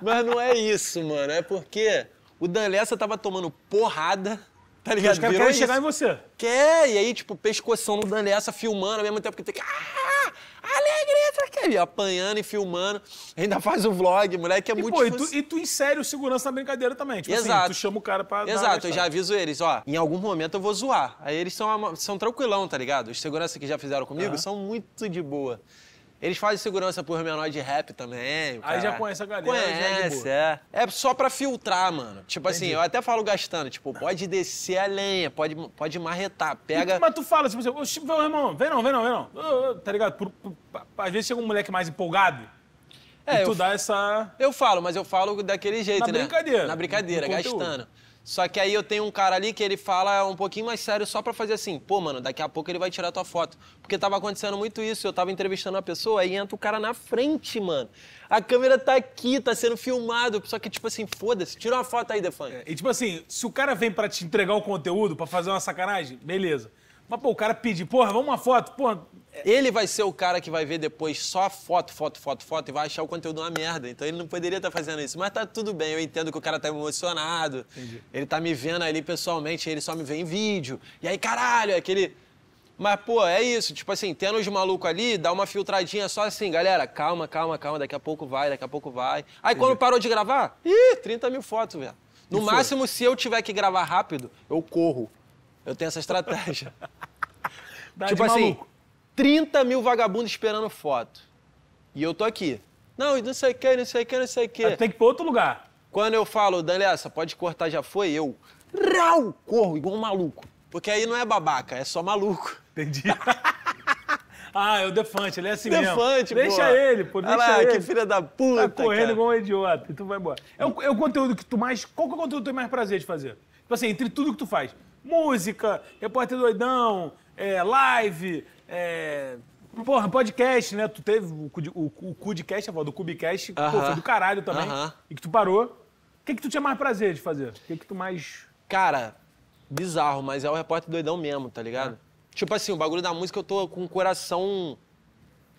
Mas não é isso, mano. É porque o Danessa tava tomando porrada, tá ligado? Os caras querem chegar em você. Quer, e aí, tipo, pescoção no Danessa filmando, ao mesmo tempo que tem que... Ah! Alegria pra quê? apanhando e filmando, ainda faz o vlog, moleque, é e, muito pô, difícil. E tu, e tu insere o segurança na brincadeira também, tipo Exato. Assim, tu chama o cara pra Exato, eu já aviso eles, ó, em algum momento eu vou zoar. Aí eles são, são tranquilão, tá ligado? Os seguranças que já fizeram comigo uhum. são muito de boa. Eles fazem segurança por menor de rap também. Aí já conhece a galera. É conhece, é. É só pra filtrar, mano. Tipo assim, Entendi. assim, eu até falo gastando, tipo, pode descer a lenha, pode, pode marretar, pega... Mas tu fala, tipo assim, meu irmão, vem não, vem não, vem não. tá ligado? Por, por, às vezes chega um moleque mais empolgado, é, e tu eu, dá essa. Eu falo, mas eu falo daquele jeito, Na né? Na brincadeira. Na brincadeira, gastando. Conteúdo. Só que aí eu tenho um cara ali que ele fala um pouquinho mais sério só pra fazer assim, pô, mano, daqui a pouco ele vai tirar tua foto. Porque tava acontecendo muito isso, eu tava entrevistando a pessoa, aí entra o cara na frente, mano. A câmera tá aqui, tá sendo filmado, só que tipo assim, foda-se, tira uma foto aí, Defan. É, e tipo assim, se o cara vem pra te entregar o conteúdo, pra fazer uma sacanagem, beleza. Mas, pô, o cara pedir, porra, vamos uma foto, porra, ele vai ser o cara que vai ver depois só foto, foto, foto, foto e vai achar o conteúdo uma merda. Então ele não poderia estar tá fazendo isso. Mas tá tudo bem, eu entendo que o cara tá emocionado. Entendi. Ele tá me vendo ali pessoalmente, ele só me vê em vídeo. E aí, caralho, é aquele. Mas, pô, é isso. Tipo assim, tendo os malucos ali, dá uma filtradinha só assim, galera, calma, calma, calma, daqui a pouco vai, daqui a pouco vai. Aí Entendi. quando parou de gravar, ih, 30 mil fotos, velho. No e máximo, foi? se eu tiver que gravar rápido, eu corro. Eu tenho essa estratégia. tipo assim, maluco. 30 mil vagabundos esperando foto. E eu tô aqui. Não, não sei o que, não sei o que, não sei o que. Tem que ir pra outro lugar. Quando eu falo, Daniela, pode cortar, já foi, eu rau, corro igual um maluco. Porque aí não é babaca, é só maluco. Entendi. ah, é o Defante, ele é assim Defante, mesmo. Defante, pô. Deixa ele, pô, deixa Olha lá, ele. que filha da tá puta, Tá correndo cara. igual um idiota, então vai embora. É o, é o conteúdo que tu mais... Qual que é o conteúdo que tu tem mais prazer de fazer? Tipo assim, entre tudo que tu faz. Música, repórter doidão, é, live, é... Porra, podcast, né? Tu teve o, o, o Cudcast, a voz do Cubicast, uh -huh. pô, foi do caralho também. Uh -huh. E que tu parou. O que, que tu tinha mais prazer de fazer? O que, que tu mais. Cara, bizarro, mas é o repórter doidão mesmo, tá ligado? É. Tipo assim, o bagulho da música eu tô com o coração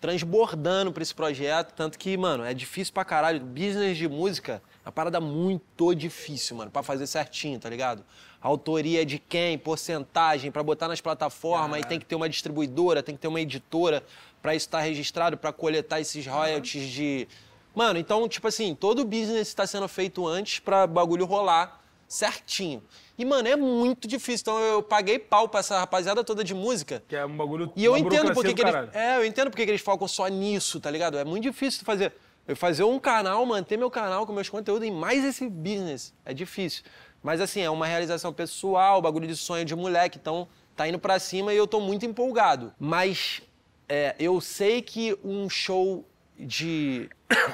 transbordando pra esse projeto. Tanto que, mano, é difícil pra caralho. Business de música é uma parada muito difícil, mano, pra fazer certinho, tá ligado? autoria de quem, porcentagem, para botar nas plataformas, e tem que ter uma distribuidora, tem que ter uma editora para isso estar tá registrado, para coletar esses royalties de. Mano, então, tipo assim, todo o business está sendo feito antes para bagulho rolar certinho. E, mano, é muito difícil. Então eu paguei pau pra essa rapaziada toda de música. Que é um bagulho. E eu entendo porque que eles. É, eu entendo porque que eles focam só nisso, tá ligado? É muito difícil fazer. Eu fazer um canal, manter meu canal com meus conteúdos e mais esse business. É difícil. Mas assim, é uma realização pessoal, bagulho de sonho de moleque, então tá indo para cima e eu tô muito empolgado. Mas é, eu sei que um show de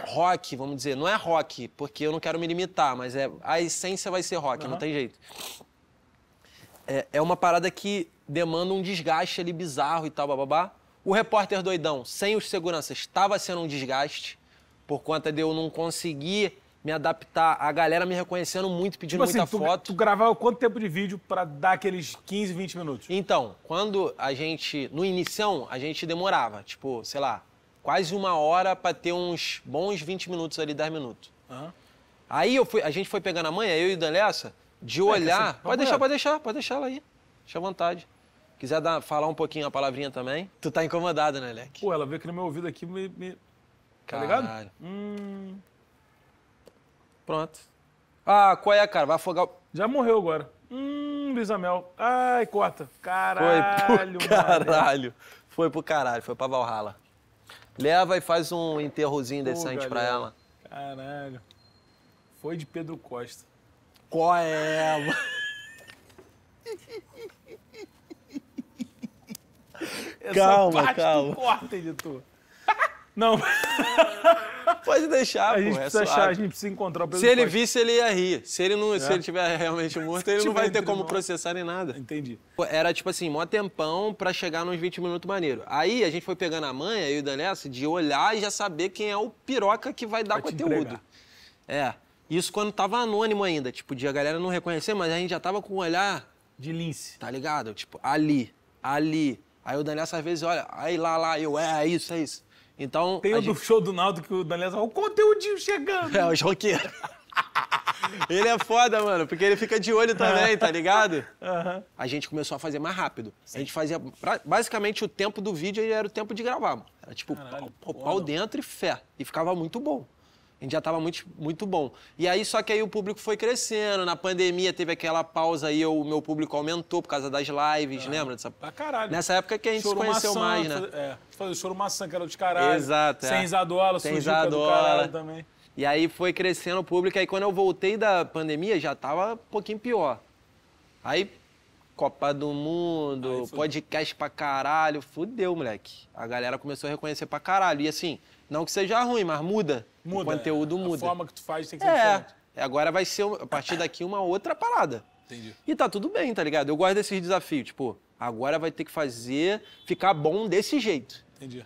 rock, vamos dizer, não é rock, porque eu não quero me limitar, mas é a essência vai ser rock, uhum. não tem jeito. É, é, uma parada que demanda um desgaste ali bizarro e tal, bababá. O repórter doidão, sem os seguranças, estava sendo um desgaste, por conta de eu não conseguir me adaptar, a galera me reconhecendo muito, pedindo tipo assim, muita assim, tu, foto. Tu gravava quanto tempo de vídeo para dar aqueles 15, 20 minutos? Então, quando a gente. No inicião, a gente demorava, tipo, sei lá, quase uma hora para ter uns bons 20 minutos ali, 10 minutos. Uhum. Aí eu fui, a gente foi pegando a manha, eu e o Danessa, de é, olhar. É, pode deixar, pode deixar, pode deixar ela aí. Deixa à vontade. Quiser dar, falar um pouquinho a palavrinha também. Tu tá incomodado, né, Leque? Pô, ela veio aqui no meu ouvido aqui me. me... Tá ligado? Hum. Pronto. Ah, qual é, cara? Vai afogar o... Já morreu agora. Hum, Visamel. Ai, corta. Caralho, Foi pro caralho. Foi pro caralho, foi pra Valhalla. Leva e faz um enterrozinho Pô, decente galera. pra ela. Caralho. Foi de Pedro Costa. Qual é, mano? calma, parte calma. tu corta, editor. Não. Pode deixar, a gente pô, é Precisa achar, a gente precisa encontrar o Se ele pode... visse, ele ia rir. Se ele não, é. se ele tiver realmente morto, ele não vai ter como nós. processar nem nada. Entendi. Era tipo assim, mó tempão pra chegar nos 20 minutos maneiro. Aí a gente foi pegando a manha, e o Danessa, assim, de olhar e já saber quem é o piroca que vai dar pra conteúdo. É. Isso quando tava anônimo ainda, tipo, de a galera não reconhecer, mas a gente já tava com o um olhar. De lince. Tá ligado? Tipo, ali, ali. Aí o Daniel às vezes olha, aí lá, lá, eu, é, é isso, é isso. Então. Tem o gente... do show do Naldo que o Daniel fala, o conteúdinho chegando. É, os roqueiros. ele é foda, mano, porque ele fica de olho também, tá ligado? Uhum. A gente começou a fazer mais rápido. Sim. A gente fazia. Basicamente, o tempo do vídeo era o tempo de gravar, mano. Era tipo, Caralho, pau, pau dentro e fé. E ficava muito bom. A gente já estava muito, muito bom. E aí, só que aí o público foi crescendo. Na pandemia teve aquela pausa aí, o meu público aumentou por causa das lives, é. lembra? Dessa... Pra caralho. Nessa época que a gente Choro se conheceu maçã, mais, né? É, fazer Choro Maçã, que era de caralho. Exato. É. Sem é. Isadola, Sem Isadola. também. E aí foi crescendo o público. Aí quando eu voltei da pandemia, já tava um pouquinho pior. Aí, Copa do Mundo, aí, podcast pra caralho. Fudeu, moleque. A galera começou a reconhecer pra caralho. E assim, não que seja ruim, mas muda. Muda, o conteúdo muda. A forma que tu faz tem que ser é. diferente. Agora vai ser, a partir daqui, uma outra parada. Entendi. E tá tudo bem, tá ligado? Eu gosto desse desafio, Tipo, agora vai ter que fazer ficar bom desse jeito. Entendi.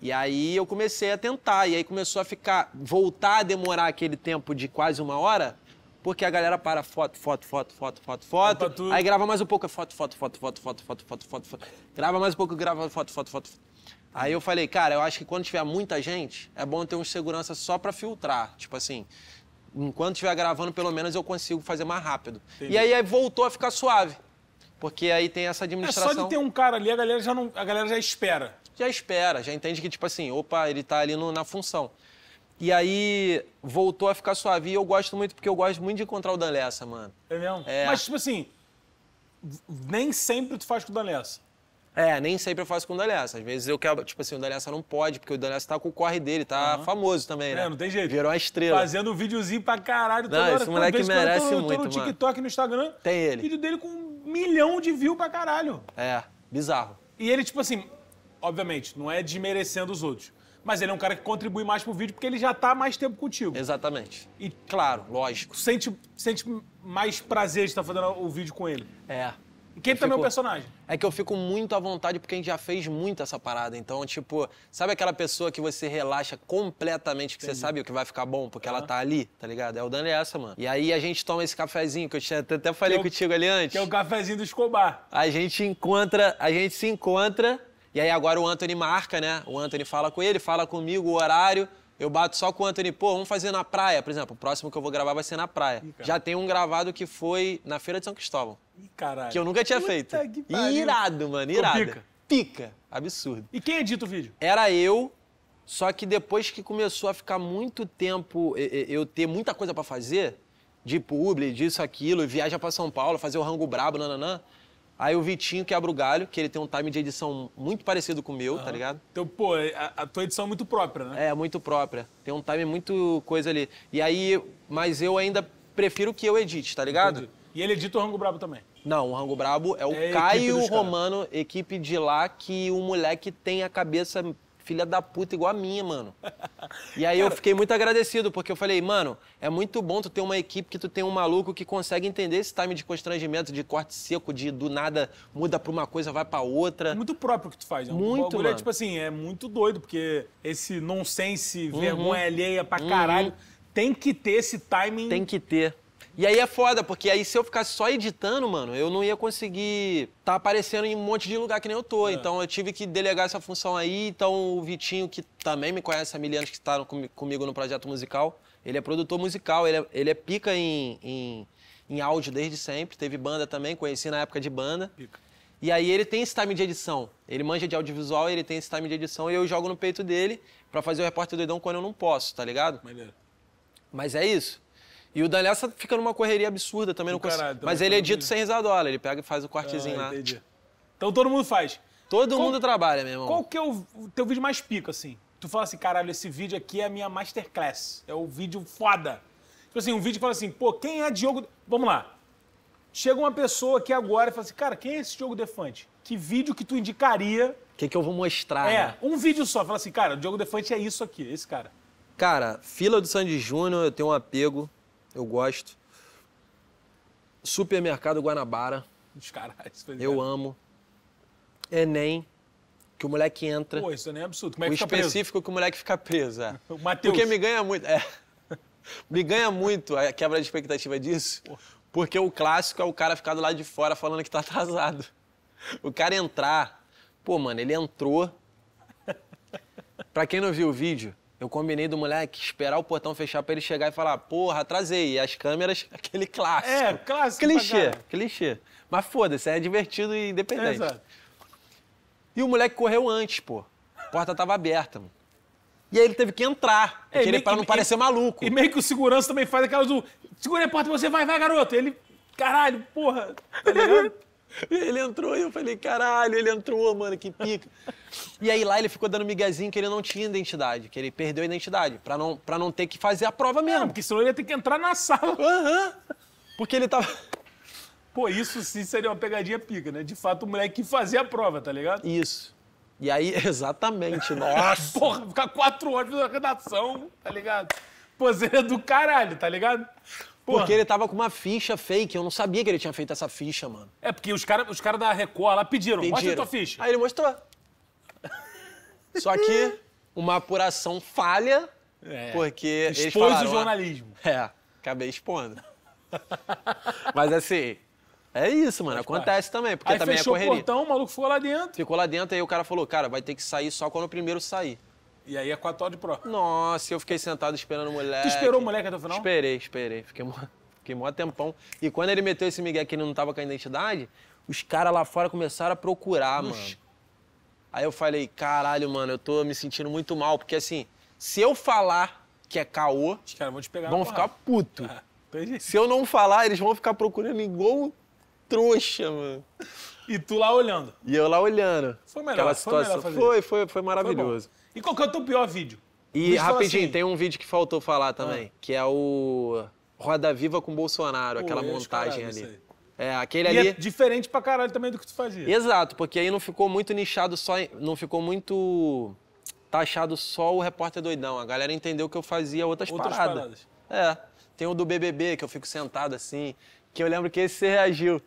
E aí eu comecei a tentar. E aí começou a ficar. voltar a demorar aquele tempo de quase uma hora. Porque a galera para foto, foto, foto, foto, foto, foto. Aí grava mais um pouco, foto, foto, foto, foto, foto, foto, foto, foto, foto. Grava mais um pouco, grava foto, foto, foto. foto. Aí eu falei, cara, eu acho que quando tiver muita gente, é bom ter um segurança só para filtrar. Tipo assim, enquanto estiver gravando, pelo menos eu consigo fazer mais rápido. Entendi. E aí, aí voltou a ficar suave. Porque aí tem essa administração. É só de ter um cara ali, a galera já, não, a galera já espera. Já espera, já entende que, tipo assim, opa, ele tá ali no, na função. E aí voltou a ficar suave. E eu gosto muito, porque eu gosto muito de encontrar o Dan Lessa, mano. É mesmo? É. Mas, tipo assim, nem sempre tu faz com o Dan Lessa. É, nem sempre eu faço com o Dalhaça. Às vezes eu quero, tipo assim, o Dalhaça não pode, porque o Dalhaça tá com o corre dele, tá uhum. famoso também, né? É, não tem jeito. Virou uma estrela. Fazendo um videozinho pra caralho toda não, hora. Esse moleque merece eu tô, muito, Eu tô no TikTok, mano. no Instagram. Tem ele. Vídeo dele com um milhão de views pra caralho. É, bizarro. E ele, tipo assim, obviamente, não é desmerecendo os outros. Mas ele é um cara que contribui mais pro vídeo porque ele já tá mais tempo contigo. Exatamente. E, claro, lógico. Sente, sente mais prazer de estar fazendo o vídeo com ele. É, quem também é o personagem. É que eu fico muito à vontade porque a gente já fez muito essa parada. Então, tipo, sabe aquela pessoa que você relaxa completamente, que Entendi. você sabe o que vai ficar bom, porque uhum. ela tá ali, tá ligado? É o Dani essa, mano. E aí a gente toma esse cafezinho que eu tinha, até falei contigo é o, ali antes. Que é o cafezinho do Escobar. A gente encontra, a gente se encontra. E aí agora o Anthony marca, né? O Anthony fala com ele, fala comigo o horário. Eu bato só com o Anthony, pô, vamos fazer na praia, por exemplo. O próximo que eu vou gravar vai ser na praia. Ih, Já tem um gravado que foi na Feira de São Cristóvão. Ih, caralho. Que eu nunca tinha Puta feito. Que pariu. irado, mano, irado. Pica. Pica. Absurdo. E quem edita o vídeo? Era eu, só que depois que começou a ficar muito tempo, eu ter muita coisa para fazer, de publi, disso, aquilo, viaja para São Paulo, fazer o rango brabo, nananã. Aí o Vitinho quebra o galho, que ele tem um time de edição muito parecido com o meu, uhum. tá ligado? Então, pô, é, a, a, tua edição é muito própria, né? É, muito própria. Tem um time muito coisa ali. E aí, mas eu ainda prefiro que eu edite, tá ligado? Entendi. E ele edita o Rango Brabo também? Não, o Rango Brabo é o é Caio Romano, equipe de lá, que o moleque tem a cabeça filha da puta igual a minha, mano. E aí eu fiquei muito agradecido, porque eu falei, mano, é muito bom tu ter uma equipe que tu tem um maluco que consegue entender esse time de constrangimento, de corte seco, de do nada muda pra uma coisa, vai pra outra. Muito próprio que tu faz, né? Muito, é mano. É, tipo assim, é muito doido, porque esse nonsense, uhum. vergonha alheia pra uhum. caralho, uhum. tem que ter esse timing. Tem que ter. E aí é foda, porque aí se eu ficasse só editando, mano, eu não ia conseguir tá aparecendo em um monte de lugar que nem eu tô. É. Então eu tive que delegar essa função aí. Então o Vitinho, que também me conhece há mil anos, que está comigo no projeto musical, ele é produtor musical, ele é, ele é pica em, em, em áudio desde sempre. Teve banda também, conheci na época de banda. Pica. E aí ele tem esse time de edição. Ele manja de audiovisual, ele tem esse time de edição e eu jogo no peito dele para fazer o repórter doidão quando eu não posso, tá ligado? Maneiro. Mas é isso. E o Dalessa fica numa correria absurda também, no Caralho, Mas ele é dito sem risadola, ele pega e faz o cortezinho ah, lá. Entendi. Então todo mundo faz. Todo qual, mundo trabalha, meu irmão. Qual que é o, teu vídeo mais pico assim? Tu fala assim, caralho, esse vídeo aqui é a minha masterclass. É o vídeo foda. Tipo assim, um vídeo que fala assim, pô, quem é Diogo... Vamos lá. Chega uma pessoa aqui agora e fala assim, cara, quem é esse Diogo Defante? Que vídeo que tu indicaria... O que, que eu vou mostrar, É, né? um vídeo só. Fala assim, cara, o Diogo Defante é isso aqui, esse cara. Cara, Fila do Sandy Júnior, eu tenho um apego eu gosto. Supermercado Guanabara. Os caras, eu é. amo. Enem, que o moleque entra. Pô, isso não é absurdo. Como é que o específico preso? que o moleque fica preso. É. O Matheus. Porque me ganha muito. É. Me ganha muito a quebra de expectativa disso. Porque o clássico é o cara ficar do lado de fora falando que tá atrasado. O cara entrar. Pô, mano, ele entrou. Pra quem não viu o vídeo, eu combinei do moleque esperar o portão fechar para ele chegar e falar, porra, atrasei. E as câmeras, aquele clássico. É, clássico. Clichê, clichê. Mas foda-se, é divertido e independente. É, exato. E o moleque correu antes, pô. A porta tava aberta, mano. E aí ele teve que entrar, é, ele, para não e, parecer maluco. E meio que o segurança também faz aquelas do. Segura a porta, você vai, vai, garoto. ele, caralho, porra, tá ligado? Ele entrou e eu falei, caralho, ele entrou, mano, que pica. e aí lá ele ficou dando miguezinho que ele não tinha identidade, que ele perdeu a identidade, pra não, pra não ter que fazer a prova mesmo. Não, porque senão ele ia ter que entrar na sala. Aham. Uhum. Porque ele tava. Pô, isso sim seria uma pegadinha pica, né? De fato, o moleque fazia a prova, tá ligado? Isso. E aí, exatamente, nossa. Porra, ficar quatro horas na redação, tá ligado? Pô, seria do caralho, tá ligado? Porque ele tava com uma ficha fake. Eu não sabia que ele tinha feito essa ficha, mano. É, porque os caras os cara da Record lá pediram, pediram, mostra a tua ficha. Aí ele mostrou. Só que uma apuração falha, é. porque Expôs falaram, o jornalismo. É, acabei expondo. Mas assim, é isso, mano. Acontece também, porque aí também é correria. Aí fechou o portão, o maluco ficou lá dentro. Ficou lá dentro, aí o cara falou, cara, vai ter que sair só quando o primeiro sair. E aí é quatro horas de prova. Nossa, eu fiquei sentado esperando o moleque. Tu esperou o moleque até o final? Esperei, esperei. Fiquei mó, fiquei mó tempão. E quando ele meteu esse migué que ele não tava com a identidade, os caras lá fora começaram a procurar, Ux. mano. Aí eu falei, caralho, mano, eu tô me sentindo muito mal, porque assim, se eu falar que é caô, os caras vão te pegar vão ficar puto. Ah, se eu não falar, eles vão ficar procurando igual trouxa, mano. E tu lá olhando. E eu lá olhando. Foi melhor, Aquela situação. Foi, melhor foi, foi, foi maravilhoso. Foi e qual que é o teu pior vídeo? E rapidinho, assim. tem um vídeo que faltou falar também, ah. que é o Roda Viva com Bolsonaro, Pô, aquela montagem ali. É, aquele e ali. É diferente pra caralho também do que tu fazia. Exato, porque aí não ficou muito nichado só. Não ficou muito taxado só o repórter doidão. A galera entendeu que eu fazia outras, outras paradas. paradas. É. Tem o do BBB, que eu fico sentado assim, que eu lembro que esse você reagiu.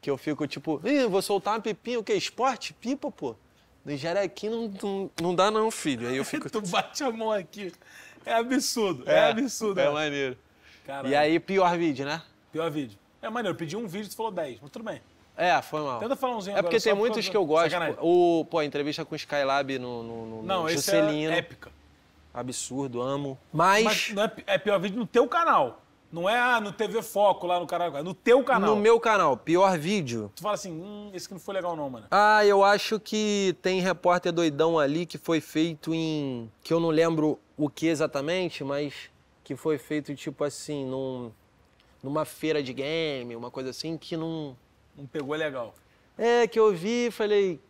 Que eu fico tipo, Ih, vou soltar uma pipinha, o quê? Esporte? Pipa, pô. Nigéria aqui não, não, não, dá não, filho. Aí eu fico... tu bate a mão aqui. É absurdo, é, é absurdo. É, né? maneiro. Caralho. E aí, pior vídeo, né? Pior vídeo. É maneiro, eu pedi um vídeo, tu falou 10, mas tudo bem. É, foi mal. Tenta falar umzinho É porque agora, tem muitos que eu gosto. O, pô, a entrevista com o Skylab no, no, no Não, no esse é Juscelino. é épica. Absurdo, amo. Mas... Mas é, é pior vídeo no teu canal. Não é ah, no TV Foco lá no canal, é no teu canal. No meu canal, pior vídeo. Tu fala assim, hum, esse que não foi legal não, mano. Ah, eu acho que tem repórter doidão ali que foi feito em que eu não lembro o que exatamente, mas que foi feito tipo assim, num numa feira de game, uma coisa assim que não não pegou legal. É, que eu vi e falei,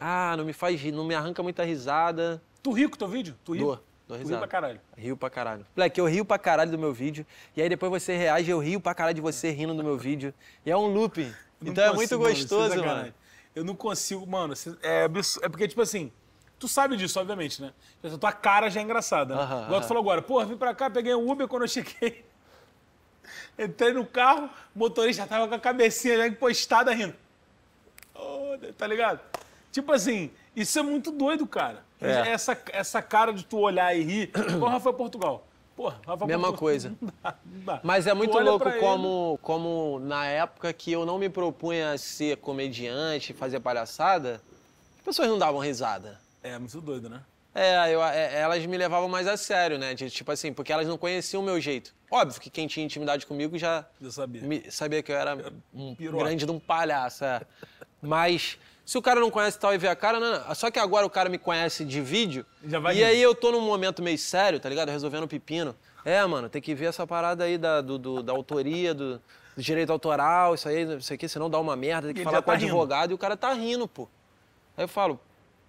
ah, não me faz, não me arranca muita risada. Tu rico teu vídeo? Tu rico? Do. Dou risada. Rio pra caralho. Rio pra caralho. Moleque, eu rio pra caralho do meu vídeo. E aí depois você reage, eu rio pra caralho de você rindo do meu vídeo. E é um looping. Então consigo, é muito gostoso, mano. mano. Eu não consigo, mano. É, é porque, tipo assim, tu sabe disso, obviamente, né? A tua cara já é engraçada, né? Uhum, Igual tu falou agora, porra, vim pra cá, peguei um Uber quando eu cheguei. Entrei no carro, o motorista tava com a cabecinha já encostada rindo. Oh, tá ligado? Tipo assim, isso é muito doido, cara. É. Essa, essa cara de tu olhar e rir, Pô, Rafa Portugal. Pô, Rafael Mesma Portugal. coisa. Não dá, não dá. Mas é muito louco como, como na época que eu não me propunha a ser comediante, fazer palhaçada, as pessoas não davam risada. É, é, muito doido, né? É, eu, é, elas me levavam mais a sério, né? De, tipo assim, porque elas não conheciam o meu jeito. Óbvio que quem tinha intimidade comigo já. Eu sabia. Me, sabia que eu era um grande de um palhaço. É. Mas se o cara não conhece tal e vê a cara, não, não. só que agora o cara me conhece de vídeo. Já vai e aí eu tô num momento meio sério, tá ligado? Resolvendo o pepino. É, mano, tem que ver essa parada aí da, do, do, da autoria, do, do, direito autoral, isso aí, isso aqui, senão dá uma merda, tem que falar tá com o tá advogado e o cara tá rindo, pô. Aí eu falo,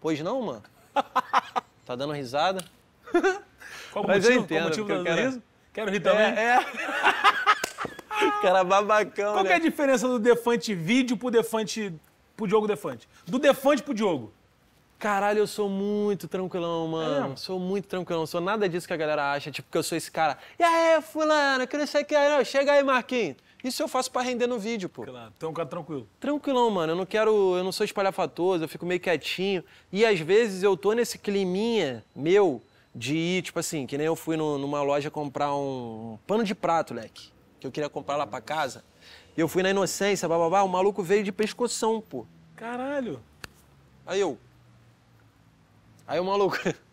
pois não, mano? Tá dando risada? Qual o motivo? Entendo, Qual motivo quero... riso? Quero rir é, também. É. é. cara babacão, Qual né? é a né? diferença do Defante vídeo pro Defante pro Diogo Defante. Do Defante pro Diogo. Caralho, eu sou muito tranquilão, mano. É sou muito tranquilão. Sou nada disso que a galera acha. Tipo, que eu sou esse cara. E aí, fulano, que não sei o que. Não, chega aí, Marquinhos. Isso eu faço para render no vídeo, pô. Claro, então um cara tranquilo. Tranquilão, mano. Eu não quero. Eu não sou espalhafatoso, eu fico meio quietinho. E às vezes eu tô nesse climinha meu de ir, tipo assim, que nem eu fui no, numa loja comprar um, um pano de prato, leque. Que eu queria comprar lá para casa. E eu fui na inocência, bababá, o maluco veio de pescoção, pô. Caralho. Aí eu. Aí o maluco.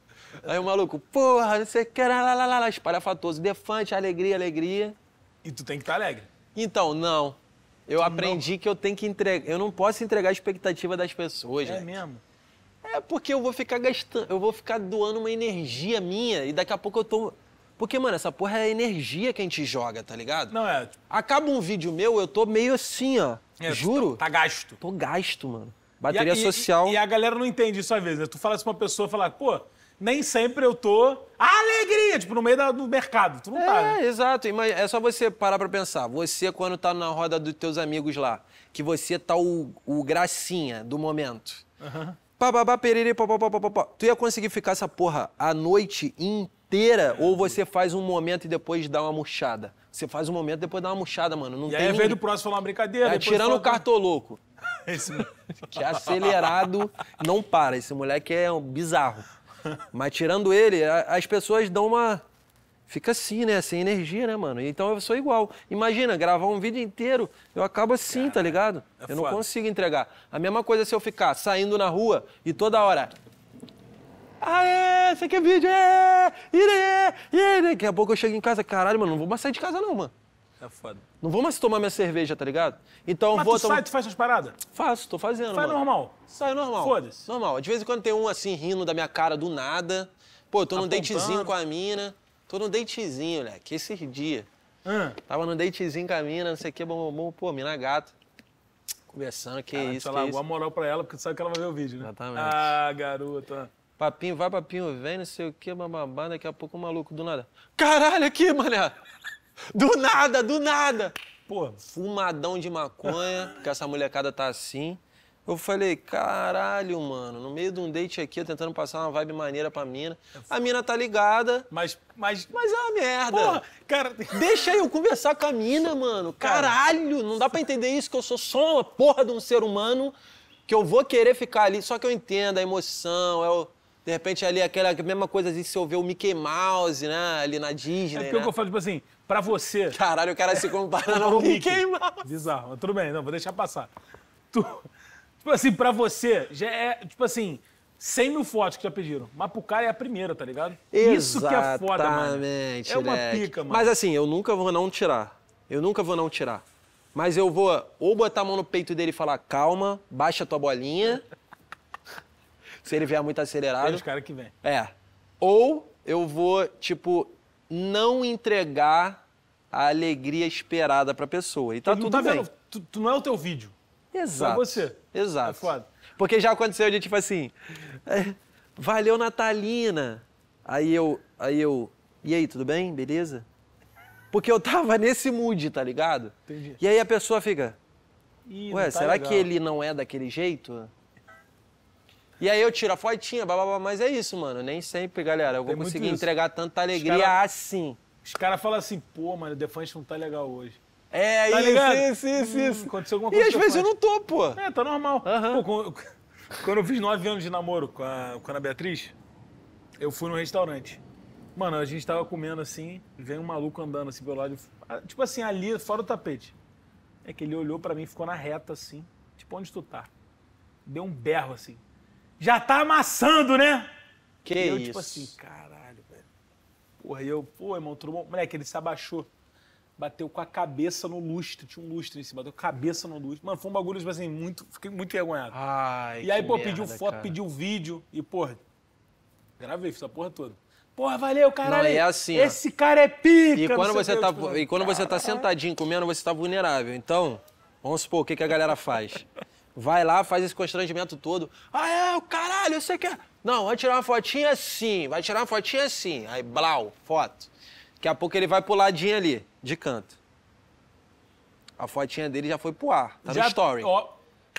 Aí o maluco, porra, você quer lá, lá, lá, lá, espalhafatoso, defante, alegria, alegria. E tu tem que estar tá alegre. Então, não. Eu tu aprendi não... que eu tenho que entregar. Eu não posso entregar a expectativa das pessoas. É mesmo? É porque eu vou ficar gastando, eu vou ficar doando uma energia minha e daqui a pouco eu tô porque, mano, essa porra é a energia que a gente joga, tá ligado? Não, é. Acaba um vídeo meu, eu tô meio assim, ó. É, juro. Tá, tá gasto. Tô gasto, mano. Bateria e a, social. E, e, a galera não entende isso às vezes, né? Tu fala assim pra uma pessoa, fala, pô, nem sempre eu tô. Alegria! Tipo, no meio da, do mercado. Tu não é, tá. É, exato. É só você parar pra pensar. Você, quando tá na roda dos teus amigos lá, que você tá o, o gracinha do momento. Aham. Uhum. pó, pó, pó, pó, pó. Tu ia conseguir ficar essa porra a noite inteira inteira ou você faz um momento e depois dá uma murchada? Você faz um momento e depois dá uma murchada, mano. Não e tem aí, ao invés do próximo falar uma brincadeira... É, tirando fala... o cartoloco. Esse... Que é acelerado, não para. Esse moleque é um bizarro. Mas tirando ele, as pessoas dão uma... Fica assim, né? Sem energia, né, mano? Então eu sou igual. Imagina, gravar um vídeo inteiro, eu acabo assim, tá ligado? É eu foda. não consigo entregar. A mesma coisa se eu ficar saindo na rua e toda hora... Aê, você quer é vídeo? É, irê, irê. Daqui a pouco eu chego em casa, caralho, mano, não vou mais sair de casa não, mano. É foda. Não vou mais tomar minha cerveja, tá ligado? Então Mas vou. Tu tomar... sai, tu faz suas paradas? Faço, tô fazendo. Faz mano. normal. Sai normal. Foda-se. Normal. De vez em quando tem um assim rindo da minha cara do nada. Pô, tô num datezinho com a mina. Tô num datezinho, moleque, esses dias. Hum. Tava num datezinho com a mina, não sei o que, bom, bom, pô, mina gata. Conversando, que isso, que lá, isso. a moral pra ela, porque sabe que ela vai ver o vídeo, né? Exatamente. Ah, garota. Papinho, vai, papinho, vem, não sei o que, bababá, daqui a pouco o maluco, do nada. Caralho, aqui, mané! Do nada, do nada! Pô, fumadão de maconha, porque essa molecada tá assim. Eu falei, caralho, mano, no meio de um date aqui, eu tentando passar uma vibe maneira pra mina. A mina tá ligada. Mas. Mas, mas é uma merda. Porra, cara. Deixa eu conversar com a mina, mano. Caralho, não dá pra entender isso, que eu sou só uma porra de um ser humano que eu vou querer ficar ali. Só que eu entendo a emoção, é o. De repente, ali, aquela mesma coisa, assim, se eu ver o Mickey Mouse, né? Ali na Disney. É porque né? eu falo, tipo assim, pra você. Caralho, o cara se compara ao Mickey Mouse. Bizarro, mas tudo bem, não, vou deixar passar. Tu... Tipo assim, pra você, já é, tipo assim, 100 mil fotos que já pediram. Mas pro cara é a primeira, tá ligado? Exatamente, Isso que é foda, mano. É uma leque. pica, mano. Mas assim, eu nunca vou não tirar. Eu nunca vou não tirar. Mas eu vou ou botar a mão no peito dele e falar, calma, baixa tua bolinha se ele vier muito acelerado. Tem os caras que vêm. É. Ou eu vou, tipo, não entregar a alegria esperada pra pessoa. E tá Ele tudo tá bem. Vendo, tu, tu, não é o teu vídeo. Exato. É você. Exato. É foda. Porque já aconteceu de tipo assim. É, valeu, Natalina. Aí eu. Aí eu. E aí, tudo bem? Beleza? Porque eu tava nesse mood, tá ligado? Entendi. E aí a pessoa fica. Ih, Ué, tá será que ele não é daquele jeito? E aí eu tiro a fotinha, blá, mas é isso, mano. Nem sempre, galera, eu vou conseguir entregar tanta alegria os cara, assim. Os caras falam assim, pô, mano, o Defante não tá legal hoje. É, tá isso, ligado? isso, isso, hum, isso. aconteceu alguma coisa. E às vezes eu não tô, pô. É, tá normal. Uhum. Pô, quando eu fiz nove anos de namoro com a, com a Ana Beatriz, eu fui num restaurante. Mano, a gente tava comendo assim, vem um maluco andando assim pelo lado. Tipo assim, ali, fora do tapete. É que ele olhou para mim, ficou na reta assim. Tipo, onde tu tá? Deu um berro assim já tá amassando, né? Que e eu, tipo isso. tipo assim, caralho, velho. Porra, eu, pô, irmão, trombou. Moleque, ele se abaixou. Bateu com a cabeça no lustre. Tinha um lustre em cima. Bateu cabeça no lustre. Mano, foi um bagulho, tipo assim, muito. Fiquei muito envergonhado. Ai, e aí, pô, merda, pediu foto, cara. pediu vídeo. E, porra, gravei, fiz a porra toda. Porra, valeu, caralho. Não, é assim. Esse ó. cara é pica. E quando, você, tá, tipo, e quando você tá sentadinho comendo, você tá vulnerável. Então, vamos supor, o que, que a galera faz? Vai lá, faz esse constrangimento todo. Ah, é, o caralho, você quer. É- não, vai tirar uma fotinha assim, vai tirar uma fotinha assim. Aí, blau, foto. Daqui a pouco ele vai pro ladinho ali, de canto. A fotinha dele já foi pro ar, tá já, no story. Ó.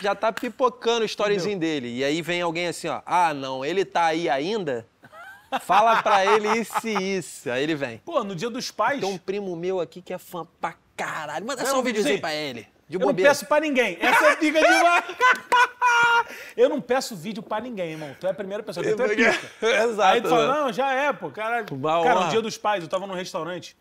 Já tá pipocando o storyzinho dele. E aí vem alguém assim, ó. Ah, não, ele tá aí ainda? Fala pra ele isso e isso. Aí ele vem. Pô, no dia dos pais. Tem um primo meu aqui que é fã pra caralho. Manda só um videozinho pra ele. De eu não peço pra ninguém. Essa é dica de uma... Eu não peço vídeo pra ninguém, irmão. Tu é a primeira pessoa, tu é pica. Exato. Aí tu fala, né? não, já é, pô. Cara, cara, um dia dos pais, eu tava num restaurante,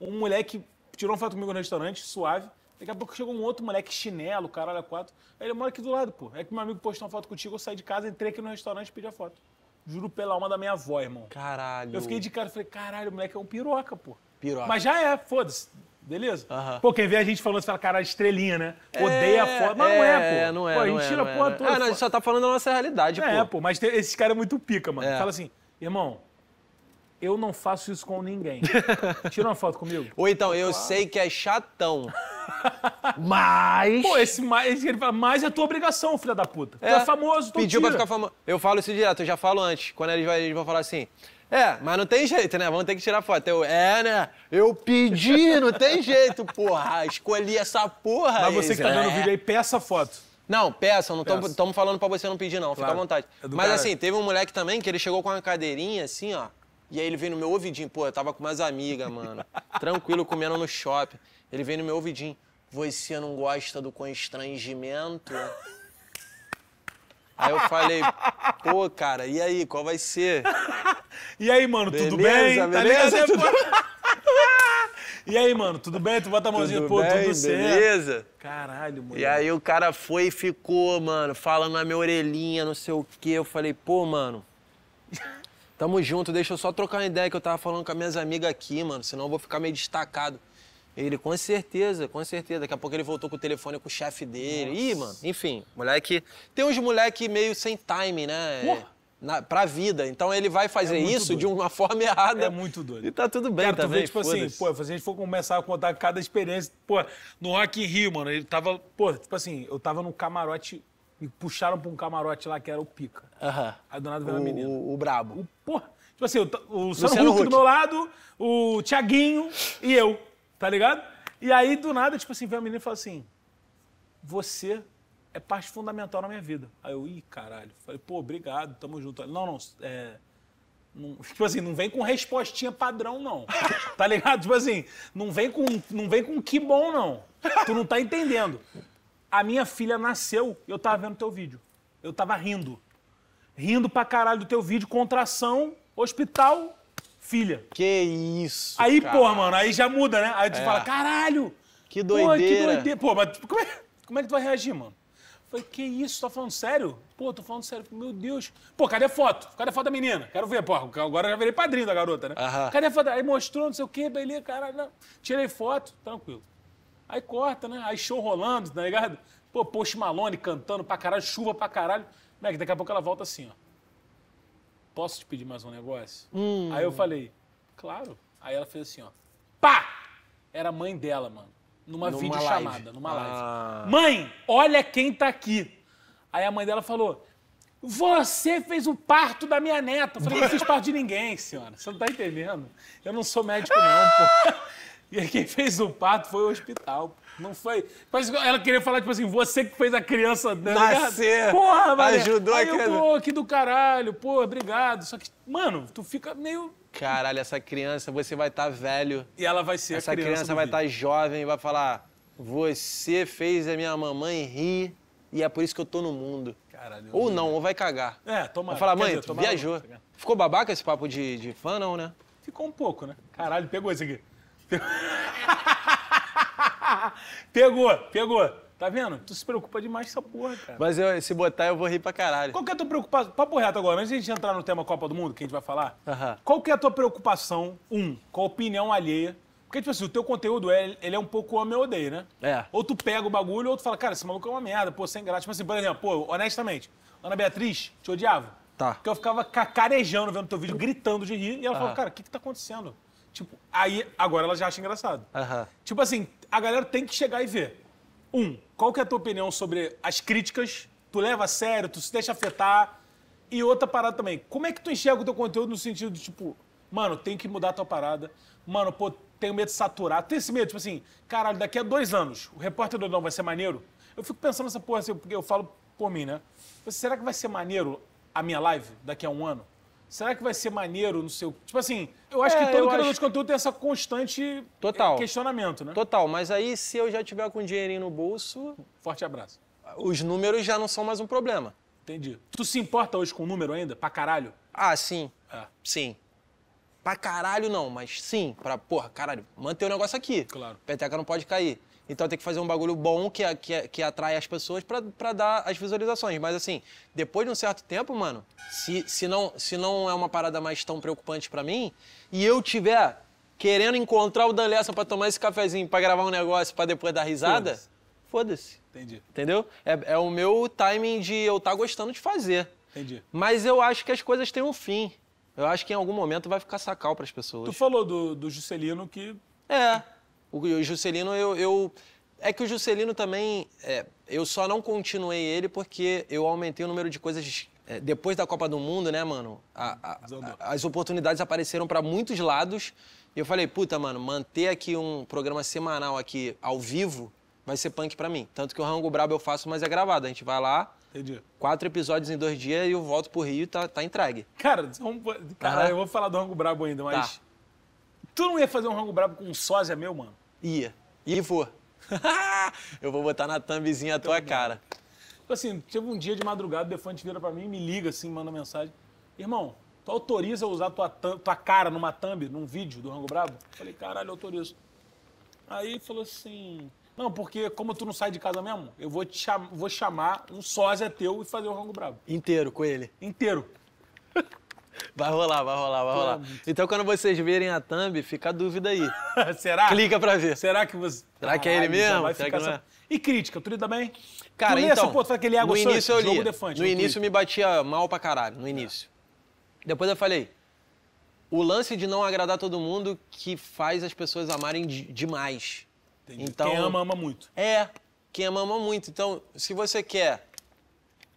um moleque tirou uma foto comigo no restaurante, suave. Daqui a pouco chegou um outro moleque chinelo, caralho, a quatro. Aí ele mora aqui do lado, pô. É que meu amigo postou uma foto contigo, eu saí de casa, entrei aqui no restaurante e pedi a foto. Juro pela alma da minha avó, irmão. Caralho. Eu fiquei de cara, e falei, caralho, o moleque é um piroca, pô. Piroca. Mas já é, foda-se. Beleza? Pô, quem vê a gente falando, você fala, cara, estrelinha, né? É, Odeia a foto. Mas é, não é, é pô. É, não é. Pô, a gente é, tira a é, porra toda. Ah, a gente só tá falando da nossa realidade, pô. É, pô, mas tem, esse cara é muito pica, mano. Fala assim, irmão, eu não faço isso com ninguém. Tira uma foto comigo. Ou então, eu claro. sei que é chatão. mas. Pô, esse mais. Ele fala, mas é tua obrigação, filha da puta. É. Tu é famoso, tu Pediu tira. pra ficar famoso. Eu falo isso direto, eu já falo antes. Quando eles vão falar assim. É, mas não tem jeito, né? Vamos ter que tirar foto. Eu, é, né? Eu pedi, não tem jeito, porra. Escolhi essa porra. Mas você que tá vendo o vídeo aí, peça foto. Não, peça, não estamos falando pra você não pedir, não. Fica à vontade. É Mas cara. assim, teve um moleque também que ele chegou com uma cadeirinha assim, ó. E aí ele veio no meu ouvidinho, pô, eu tava com umas amigas, mano. tranquilo, comendo no shopping. Ele veio no meu ouvidinho. Você não gosta do constrangimento? Aí eu falei, pô, cara, e aí, qual vai ser? e aí, mano, beleza, tá tudo bem? Beleza, tá tudo... E aí, mano, tudo bem? Tu bota a mãozinha, tudo pô, bem, tudo certo. Beleza? Caralho, mano. E aí o cara foi e ficou, mano, falando na minha orelhinha, não sei o quê. Eu falei, pô, mano, tamo junto, deixa eu só trocar uma ideia que eu tava falando com as minhas amigas aqui, mano, senão eu vou ficar meio destacado. Ele, com certeza, com certeza. Daqui a pouco ele voltou com o telefone com o chefe dele. Nossa. Ih, mano, enfim, moleque. Tem uns moleque meio sem time, né? Porra. Na, pra vida. Então ele vai fazer é isso doido. de uma forma errada. É muito doido. E tá tudo bem, Cara, também, tipo assim, pô, se a gente for começar a contar cada experiência, pô, no Rock in Rio, mano, ele tava, pô, tipo assim, eu tava num camarote, me puxaram pra um camarote lá que era o Pica. Aham. Aí do nada veio o, a menina. O, Brabo. O, Tipo assim, o, o Luciano, Luciano Huck, Huck do meu lado, o Tiaguinho e eu. Tá ligado? E aí, do nada, tipo assim, vem a menina e fala assim: Você é parte fundamental na minha vida. Aí eu, ih, caralho. Falei, pô, obrigado, tamo junto. Não, não, é. Não, tipo assim, não vem com respostinha padrão, não. Tá ligado? Tipo assim, não vem com, não vem com que bom, não. Tu não tá entendendo. A minha filha nasceu, eu tava vendo teu vídeo. Eu tava rindo. Rindo pra caralho do teu vídeo, contração, hospital, filha. Que isso. Aí, pô, mano, aí já muda, né? Aí tu é. fala, caralho! Que doideira. Pô, que doideira. Pô, mas como é, como é que tu vai reagir, mano? Falei, que isso? Tá falando sério? Pô, tô falando sério. Meu Deus. Pô, cadê a foto? Cadê a foto da menina? Quero ver, pô. Agora eu já virei padrinho da garota, né? Aham. Cadê a foto? Aí mostrou, não sei o quê, beleza, caralho. Tirei foto, tranquilo. Aí corta, né? Aí show rolando, tá ligado? Pô, Post Malone cantando pra caralho, chuva pra caralho. que daqui a pouco ela volta assim, ó posso te pedir mais um negócio? Hum. Aí eu falei, claro. Aí ela fez assim, ó. Pá! Era a mãe dela, mano. Numa, numa videochamada, live. numa ah. live. Mãe, olha quem tá aqui. Aí a mãe dela falou: Você fez o parto da minha neta. Eu falei: Não fiz parto de ninguém, senhora. Você não tá entendendo? Eu não sou médico, não, pô. E aí, quem fez o parto foi o hospital. Pô. Não foi. Mas ela queria falar, tipo assim, você que fez a criança né? nascer. Porra, velho. Ajudou Aí a criança. Eu tô aqui do caralho, pô, obrigado. Só que, mano, tu fica meio. Caralho, essa criança, você vai estar tá velho. E ela vai ser essa a criança. Essa criança vai estar tá jovem e vai falar: você fez a minha mamãe rir e é por isso que eu tô no mundo. Caralho, ou não, né? ou vai cagar. É, toma. Vai falar, mãe, dizer, tu viajou. Tá Ficou babaca esse papo de, de fã, não, né? Ficou um pouco, né? Caralho, pegou isso aqui. pegou, pegou. Tá vendo? Tu se preocupa demais com essa porra, cara. Mas eu, se botar, eu vou rir pra caralho. Qual que é a tua preocupação? Papo reto agora, antes de a gente entrar no tema Copa do Mundo, que a gente vai falar. Qual que é a tua preocupação, um, com a opinião alheia? Porque, tipo assim, o teu conteúdo, é, ele é um pouco homem eu odeio, né? É. Ou tu pega o bagulho, ou tu fala, cara, esse maluco é uma merda, pô, sem graça. Tipo assim, por exemplo, pô, honestamente, Ana Beatriz te odiava. Tá. Porque eu ficava cacarejando vendo teu vídeo, gritando de rir, e ela uhum. cara, o que que tá acontecendo? Tipo, aí agora ela já acha engraçado. Tipo assim, a galera tem que chegar e ver. Um, qual que é a tua opinião sobre as críticas? Tu leva a sério, tu se deixa afetar. E outra parada também, como é que tu enxerga o teu conteúdo no sentido de, tipo, mano, tem que mudar a tua parada. Mano, pô, tenho medo de saturar. Tem esse medo, tipo assim, caralho, daqui a dois anos, o repórter do Não vai ser maneiro? Eu fico pensando nessa porra assim, porque eu falo por mim, né? será que vai ser maneiro a minha live daqui a um ano? Será que vai ser maneiro no seu. Tipo assim, eu acho é, que todo criador acho... de conteúdo tem essa constante é, Total. questionamento, né? Total, mas aí se eu já tiver com dinheirinho no bolso. Forte abraço. Os números já não são mais um problema. Entendi. Tu se importa hoje com o número ainda? Pra caralho? Ah, sim. É. Sim. Pra caralho não, mas sim. Pra, porra, caralho, manter o negócio aqui. Claro. Peteca não pode cair. Então tem que fazer um bagulho bom que, que, que atrai as pessoas para dar as visualizações. Mas assim, depois de um certo tempo, mano, se, se, não, se não é uma parada mais tão preocupante para mim, e eu tiver querendo encontrar o Dan Lessa pra tomar esse cafezinho, para gravar um negócio, para depois dar risada, foda-se. Foda Entendi. Entendeu? É, é o meu timing de eu estar tá gostando de fazer. Entendi. Mas eu acho que as coisas têm um fim. Eu acho que em algum momento vai ficar sacal para as pessoas. Tu falou do, do Juscelino que. É. O Juscelino, eu, eu... É que o Juscelino também, é, eu só não continuei ele porque eu aumentei o número de coisas é, depois da Copa do Mundo, né, mano? A, a, a, as oportunidades apareceram para muitos lados e eu falei, puta, mano, manter aqui um programa semanal aqui ao vivo vai ser punk para mim. Tanto que o Rango Brabo eu faço, mas é gravado. A gente vai lá, Entendi. quatro episódios em dois dias e eu volto pro Rio e tá, tá entregue. Cara, Cara, uhum. eu vou falar do Rango Brabo ainda, tá. mas... Tá. Tu não ia fazer um rango brabo com um sósia meu, mano? Ia. E vou. eu vou botar na thumbzinha a tua cara. Tipo assim, teve um dia de madrugada, o Defante vira pra mim, me liga assim, manda mensagem. Irmão, tu autoriza eu usar tua, tua cara numa thumb, num vídeo do Rango Brabo? Falei, caralho, eu autorizo. Aí falou assim, não, porque como tu não sai de casa mesmo, eu vou, te cham vou chamar um sósia teu e fazer o Rango Brabo. Inteiro, com ele? Inteiro. Vai rolar, vai rolar, vai rolar. Então quando vocês verem a thumb, fica a dúvida aí. Será? Clica pra ver. Será que você. Será que é ele mesmo? Vai ficar que não é? E crítica, tu lida bem? Cara, tu então, essa, pô, aquele no início eu li. no, no início me batia mal pra caralho, no início. É. Depois eu falei, o lance de não agradar todo mundo que faz as pessoas amarem de, demais. Entendi. Então, quem ama, ama muito. É, quem ama, ama muito. Então, se você quer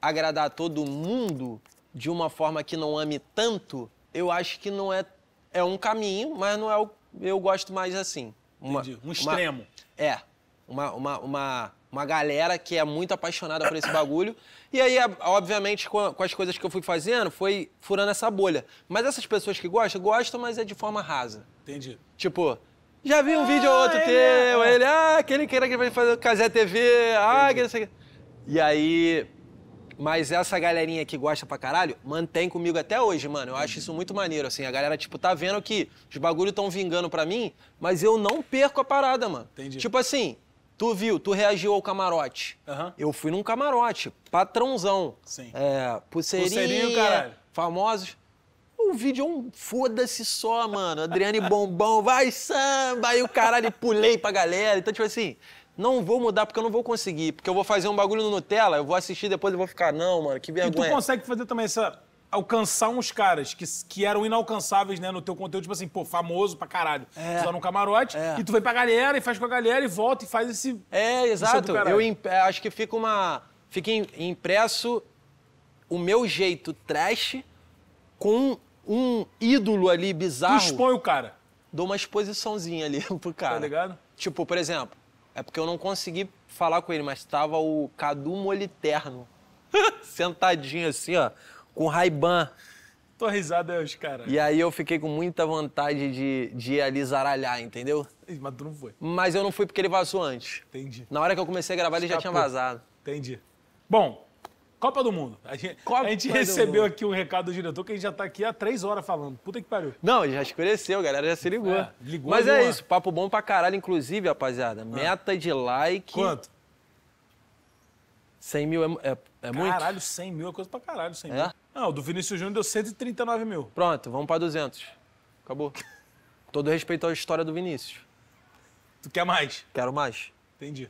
agradar todo mundo, de uma forma que não ame tanto, eu acho que não é. É um caminho, mas não é o. Eu gosto mais assim. Uma, Entendi. Um extremo. Uma, é. Uma, uma, uma, uma galera que é muito apaixonada por esse bagulho. E aí, obviamente, com, com as coisas que eu fui fazendo, foi furando essa bolha. Mas essas pessoas que gostam, gostam, mas é de forma rasa. Entendi. Tipo, já vi um ah, vídeo ou outro ah, ele teu, é. ele, é. ah, aquele que era que vai fazer ah, o Casé TV, sei ah, que. E aí, mas essa galerinha que gosta pra caralho, mantém comigo até hoje, mano. Eu acho isso muito maneiro, assim. A galera, tipo, tá vendo que os bagulho tão vingando pra mim, mas eu não perco a parada, mano. Entendi. Tipo assim, tu viu, tu reagiu ao camarote. Uhum. Eu fui num camarote, patrãozão. Sim. É, pulseirinha, Pulseirinho, caralho. famosos. O vídeo é um foda-se só, mano. Adriane Bombom, vai samba, e o caralho, pulei pra galera. Então, tipo assim, não vou mudar porque eu não vou conseguir. Porque eu vou fazer um bagulho no Nutella, eu vou assistir depois e vou ficar, não, mano, que vergonha. E tu consegue fazer também essa. Alcançar uns caras que, que eram inalcançáveis, né, no teu conteúdo, tipo assim, pô, famoso pra caralho. É. Tu tá num camarote é. e tu vem pra galera e faz com a galera e volta e faz esse. É, exato. Eu é, acho que fica uma. Fica impresso o meu jeito trash com um ídolo ali bizarro. Tu expõe o cara. Dou uma exposiçãozinha ali pro tá cara. Tá ligado? Tipo, por exemplo, é porque eu não consegui falar com ele, mas tava o Cadu Moliterno. sentadinho assim, ó, com raiban. Tô risada é os caras. E aí eu fiquei com muita vontade de, de ir ali zaralhar, entendeu? Mas tu não foi. Mas eu não fui porque ele vazou antes. Entendi. Na hora que eu comecei a gravar, ele já tinha vazado. Entendi. Bom, Copa do Mundo. A gente, Copa a gente recebeu aqui um recado do diretor que a gente já tá aqui há três horas falando. Puta que pariu. Não, já escureceu, a galera já se ligou. É, ligou Mas é isso, papo bom pra caralho, inclusive, rapaziada. Ah. Meta de like. Quanto? 100 mil é, é, é, muito? Caralho, 100 mil é coisa pra caralho, 100 é? mil. Não, o do Vinícius Júnior deu 139 mil. Pronto, vamos pra 200. Acabou. Todo respeito à história do Vinícius. Tu quer mais? Quero mais. Entendi.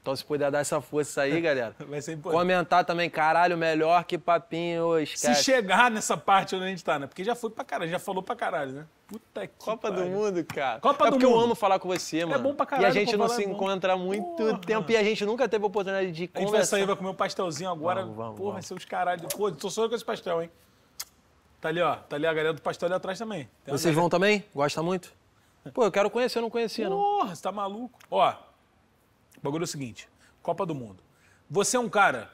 Então, se puder dar essa força aí, galera. Vai ser importante. Comentar também, caralho, melhor que papinho, esquece. Se chegar nessa parte onde a gente tá, né? Porque já foi pra caralho, já falou pra caralho, né? Puta que Copa do Mundo, cara. Copa é do Mundo. É porque eu amo falar com você, é mano. É bom pra caralho. E a gente não se é encontra há muito porra. tempo e a gente nunca teve oportunidade de conversar. A gente vai sair, vai comer um pastelzinho agora. Vamos, vamos, Porra, vamos. seus caralhos. Pô, tô sonhando com esse pastel, hein? Tá ali, ó. Tá ali a galera do pastel ali atrás também. Vocês vão também? Gosta muito? É. Pô, eu quero conhecer, eu não conhecia, Porra, não. Porra, você tá maluco? Ó, o bagulho é o seguinte: Copa do Mundo. Você é um cara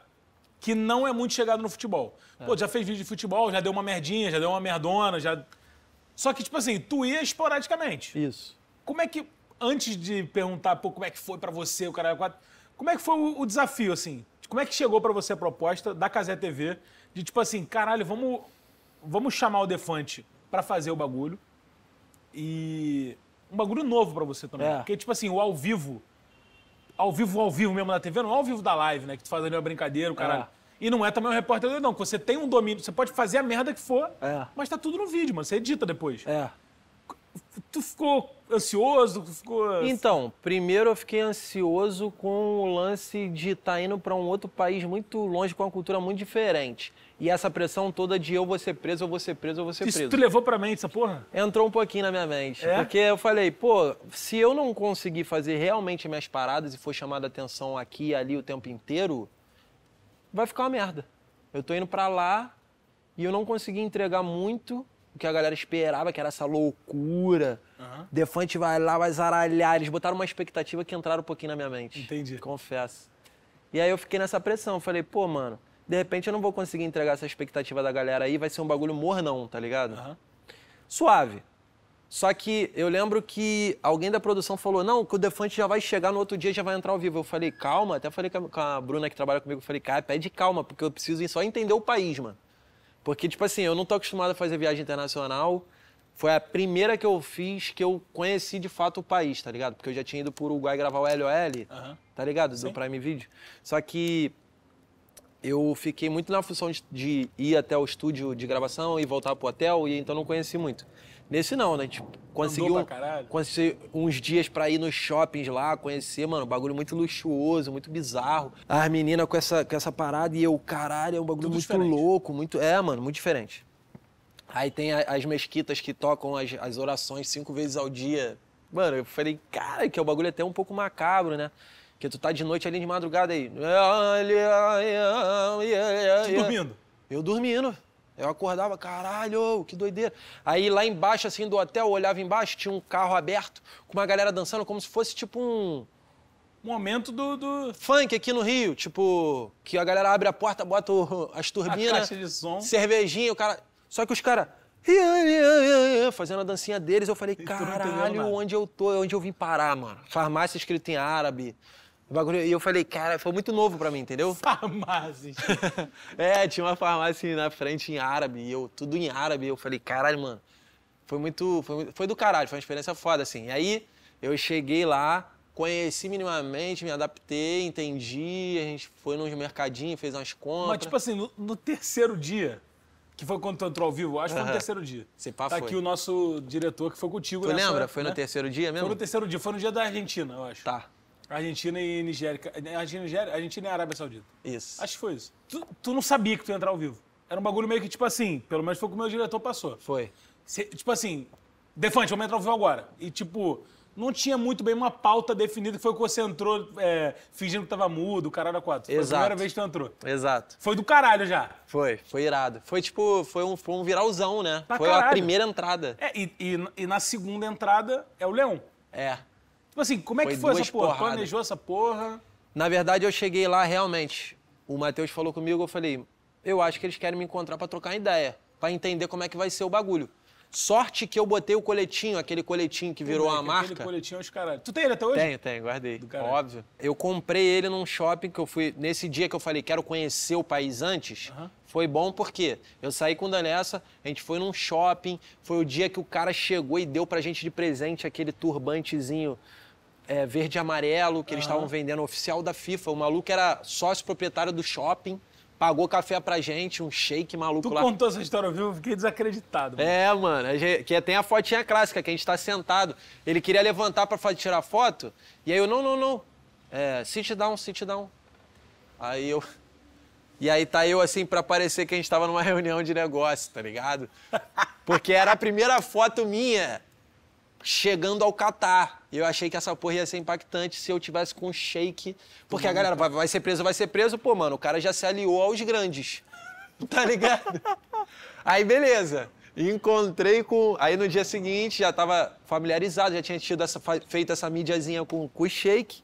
que não é muito chegado no futebol. Pô, é. já fez vídeo de futebol, já deu uma merdinha, já deu uma merdona, já. Só que, tipo assim, tu ia esporadicamente. Isso. Como é que, antes de perguntar, pô, como é que foi para você, o cara como é que foi o, o desafio, assim? Como é que chegou para você a proposta da Casé TV de, tipo assim, caralho, vamos, vamos chamar o Defante para fazer o bagulho e um bagulho novo para você também. É. Porque, tipo assim, o ao vivo ao vivo, ao vivo mesmo na TV, não é ao vivo da live, né? Que tu faz ali uma brincadeira, o é. caralho. É. E não é também um repórter não que você tem um domínio, você pode fazer a merda que for, é. mas tá tudo no vídeo, mano. Você edita depois. É. Tu ficou ansioso? Tu ficou... Então, primeiro eu fiquei ansioso com o lance de estar tá indo para um outro país muito longe, com uma cultura muito diferente. E essa pressão toda de eu vou ser preso, eu vou ser preso, eu vou ser preso. Isso tu levou pra mente essa porra? Entrou um pouquinho na minha mente. É? Porque eu falei, pô, se eu não conseguir fazer realmente minhas paradas e for chamada atenção aqui e ali o tempo inteiro, vai ficar uma merda. Eu tô indo pra lá e eu não consegui entregar muito o que a galera esperava, que era essa loucura. Uhum. Defante vai lá, vai zaralhar. Eles botaram uma expectativa que entraram um pouquinho na minha mente. Entendi. Confesso. E aí eu fiquei nessa pressão. Falei, pô, mano, de repente eu não vou conseguir entregar essa expectativa da galera aí, vai ser um bagulho mornão, tá ligado? Uhum. Suave. Só que eu lembro que alguém da produção falou: não, que o Defante já vai chegar no outro dia, já vai entrar ao vivo. Eu falei: calma, até falei com a, Bruna que trabalha comigo, falei: cara, pede calma, porque eu preciso só entender o país, mano. Porque, tipo assim, eu não tô acostumado a fazer viagem internacional. Foi a primeira que eu fiz que eu conheci de fato o país, tá ligado? Porque eu já tinha ido pro Uruguai gravar o LOL, uhum. tá ligado? Do Prime Video. Só que eu fiquei muito na função de, de, ir até o estúdio de gravação e voltar pro hotel, e então não conheci muito. Nesse não, né? A gente tipo, conseguiu, conseguiu uns dias para ir nos shoppings lá, conhecer, mano, um bagulho muito luxuoso, muito bizarro. As meninas com essa, com essa parada e eu, caralho, é um bagulho Tudo muito diferente. louco, muito. É, mano, muito diferente. Aí tem a, as mesquitas que tocam as, as orações cinco vezes ao dia. Mano, eu falei, cara, que é o bagulho até um pouco macabro, né? Porque tu tá de noite ali de madrugada aí. Tu dormindo? Eu dormindo. Eu acordava, caralho, que doideira. Aí lá embaixo, assim, do hotel, eu olhava embaixo, tinha um carro aberto, com uma galera dançando como se fosse tipo um. Momento do, do... Funk aqui no Rio, tipo, que a galera abre a porta, bota o, as turbinas. A caixa de som. Cervejinha, o cara. Só que os caras. Fazendo a dancinha deles, eu falei, caralho, onde eu tô, é onde eu vim parar, mano? Farmácia escrita em árabe. Bagulho, e eu falei, cara, foi muito novo para mim, entendeu? Farmácia. é, tinha uma farmácia na frente em árabe, e eu, tudo em árabe. Eu falei, caralho, mano, foi muito, foi, foi do caralho, foi uma experiência foda, assim. E aí, eu cheguei lá, conheci minimamente, me adaptei, entendi, a gente foi nos mercadinhos, fez umas compras. Mas, tipo assim, no, no terceiro dia, que foi quando tu entrou ao vivo, acho que uhum. foi no terceiro dia. Você pá, tá foi. aqui o nosso diretor que foi contigo, tu nessa, lembra? Né? Foi no né? terceiro dia mesmo? Foi no terceiro dia, foi no dia da Argentina, eu acho. Tá. Argentina e Nigéria. Né, Argentina e Nigéria? Argentina e Arábia Saudita. Isso. Acho que foi isso. Tu, tu, não sabia que tu ia entrar ao vivo. Era um bagulho meio que, tipo assim, pelo menos foi o que o meu diretor passou. Foi. Cê, tipo assim, Defante, vamos entrar ao vivo agora. E, tipo, não tinha muito bem uma pauta definida, que foi o que você entrou é, fingindo que tava mudo, caralho a quatro. Foi Exato. a primeira vez que tu entrou. Exato. Foi do caralho já. Foi, foi irado. Foi tipo, foi um, foi um viralzão, né? Pra foi caralho. a primeira entrada. É, e, e, e na segunda entrada é o Leão. É. Tipo assim, como é foi que foi essa porra? Porradas. Planejou essa porra? Na verdade, eu cheguei lá realmente. O Matheus falou comigo, eu falei, eu acho que eles querem me encontrar para trocar ideia, para entender como é que vai ser o bagulho. Sorte que eu botei o coletinho, aquele coletinho que virou a marca. Aquele coletinho aos é caralho. Tu tem ele até hoje? Tenho, tenho, guardei. Óbvio. Eu comprei ele num shopping que eu fui. Nesse dia que eu falei, quero conhecer o país antes. Foi bom porque eu saí com o Danessa, a gente foi num shopping. Foi o dia que o cara chegou e deu pra gente de presente aquele turbantezinho é, verde e amarelo que eles estavam vendendo, oficial da FIFA. O maluco era sócio proprietário do shopping, pagou café pra gente, um shake maluco tu lá. Tu contou essa história, viu? Eu fiquei desacreditado. Mano. É, mano. Gente, que tem a fotinha clássica, que a gente tá sentado. Ele queria levantar pra tirar foto, e aí eu, não, não, não. É, sit down, sit down. Aí eu... E aí tá eu assim para parecer que a gente tava numa reunião de negócio, tá ligado? Porque era a primeira foto minha chegando ao Catar. eu achei que essa porra ia ser impactante se eu tivesse com um shake. Porque a galera vai, vai ser preso, vai ser preso. Pô, mano, o cara já se aliou aos grandes. Tá ligado? Aí, beleza. Encontrei com. Aí no dia seguinte já tava familiarizado, já tinha tido essa, feito essa mídiazinha com, com o shake.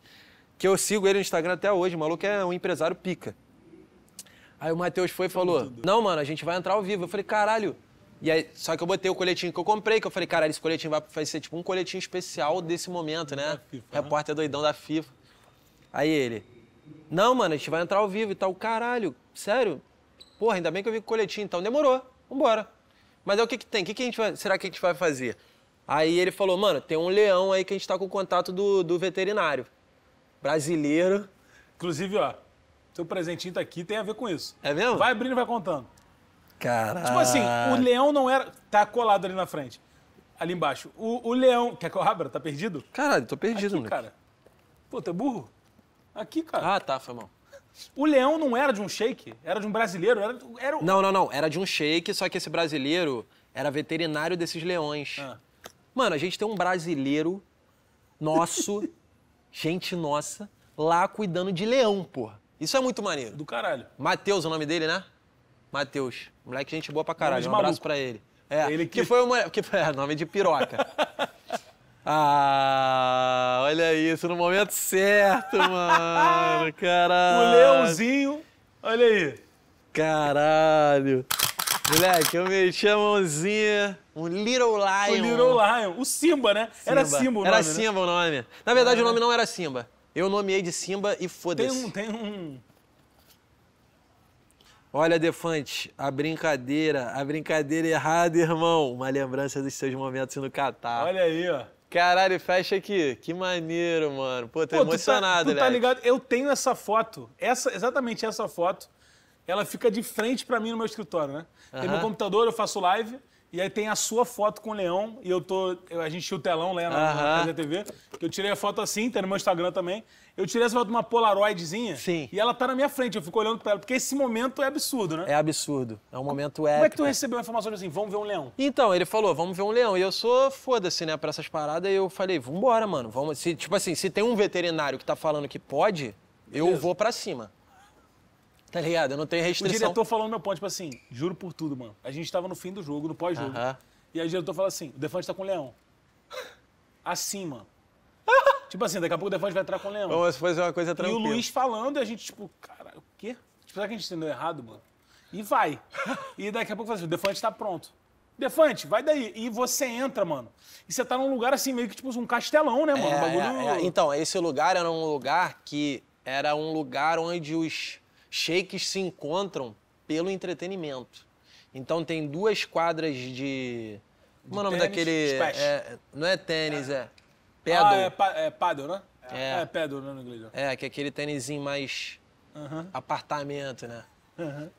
Que eu sigo ele no Instagram até hoje. O maluco é um empresário pica. Aí o Matheus foi e falou: Não, mano, a gente vai entrar ao vivo. Eu falei: Caralho, e aí, só que eu botei o coletinho que eu comprei, que eu falei, caralho esse coletinho vai ser tipo um coletinho especial desse momento, né? FIFA, né? Repórter né? doidão da FIFA. Aí ele, não, mano, a gente vai entrar ao vivo e tal. Caralho, sério? Porra, ainda bem que eu vi o coletinho, então demorou, vambora. Mas é o que, que tem? O que, que a gente vai, será que a gente vai fazer? Aí ele falou, mano, tem um leão aí que a gente tá com o contato do, do veterinário. Brasileiro. Inclusive, ó, seu presentinho tá aqui, tem a ver com isso. É mesmo? Vai abrindo e vai contando. Caralho. Tipo assim, o leão não era. Tá colado ali na frente. Ali embaixo. O, o leão. Quer que eu abra? Tá perdido? Caralho, tô perdido, Aqui, cara. Pô, tu é burro? Aqui, cara. Ah, tá, foi mal. O leão não era de um shake, era de um brasileiro. Era, era... Não, não, não. Era de um shake, só que esse brasileiro era veterinário desses leões. Ah. Mano, a gente tem um brasileiro nosso, gente nossa, lá cuidando de leão, porra. Isso é muito maneiro. Do caralho. Matheus é o nome dele, né? Matheus. Moleque, gente boa pra caralho. Um abraço pra ele. É, ele que... que foi uma. Que foi, é, nome de piroca. ah, olha isso, no momento certo, mano. Caralho. O leãozinho, olha aí. Caralho. Moleque, eu meti a mãozinha. Um Little Lion. O Little Lion. O Simba, né? Simba. Era Simba o nome. Era né? Simba né? o nome. Na verdade, ah. o nome não era Simba. Eu nomeei de Simba e foda-se. Tem um, tem um. Olha, Defante, a brincadeira, a brincadeira errada, irmão. Uma lembrança dos seus momentos no Catar. Olha aí, ó. Caralho, fecha aqui. Que maneiro, mano. Pô, tô Pô, emocionado, né? Tu, tá, tu tá ligado? Eu tenho essa foto, essa, exatamente essa foto. Ela fica de frente para mim no meu escritório, né? Uhum. Tem meu computador, eu faço live. E aí tem a sua foto com o leão, e eu tô. a gente tinha o telão lá né, na, uh TV, que eu tirei a foto assim, tá no meu Instagram também. Eu tirei essa foto de uma Polaroidzinha Sim. e ela tá na minha frente, eu fico olhando pra ela, porque esse momento é absurdo, né? É absurdo. É um momento épico. Como é que tu recebeu a informação assim, vamos ver um leão? Então, ele falou, vamos ver um leão. E eu sou foda-se, né, pra essas paradas, e eu falei, vambora, mano. Vamos. Se, tipo assim, se tem um veterinário que tá falando que pode, eu vou para cima. Tá ligado? Eu não tenho restrição. O diretor falou no meu ponto, tipo assim, juro por tudo, mano. A gente tava no fim do jogo, no pós-jogo. Uh -huh. E aí o diretor fala assim, o Defante tá com o Leão. Assim, mano. tipo assim, daqui a pouco o Defante vai entrar com o Leão. Vamos fazer uma coisa tranquila. E o Luiz falando, e a gente, tipo, caralho, o quê? Tipo, será que a gente entendeu errado, mano? E vai. e daqui a pouco fala assim, o Defante tá pronto. Defante, vai daí. E você entra, mano. E você tá num lugar assim, meio que tipo um castelão, né, mano? É, um bagulho... é, é. Então, esse lugar era um lugar que era um lugar onde os Shakes se encontram pelo entretenimento. Então tem duas quadras de. Como é o nome tênis, daquele. É, não é tênis, é. é Ah, é, pa, é paddle, né? É, ah, é não é no inglês. É, que é aquele tênis mais. Uhum. Apartamento, né? Uhum.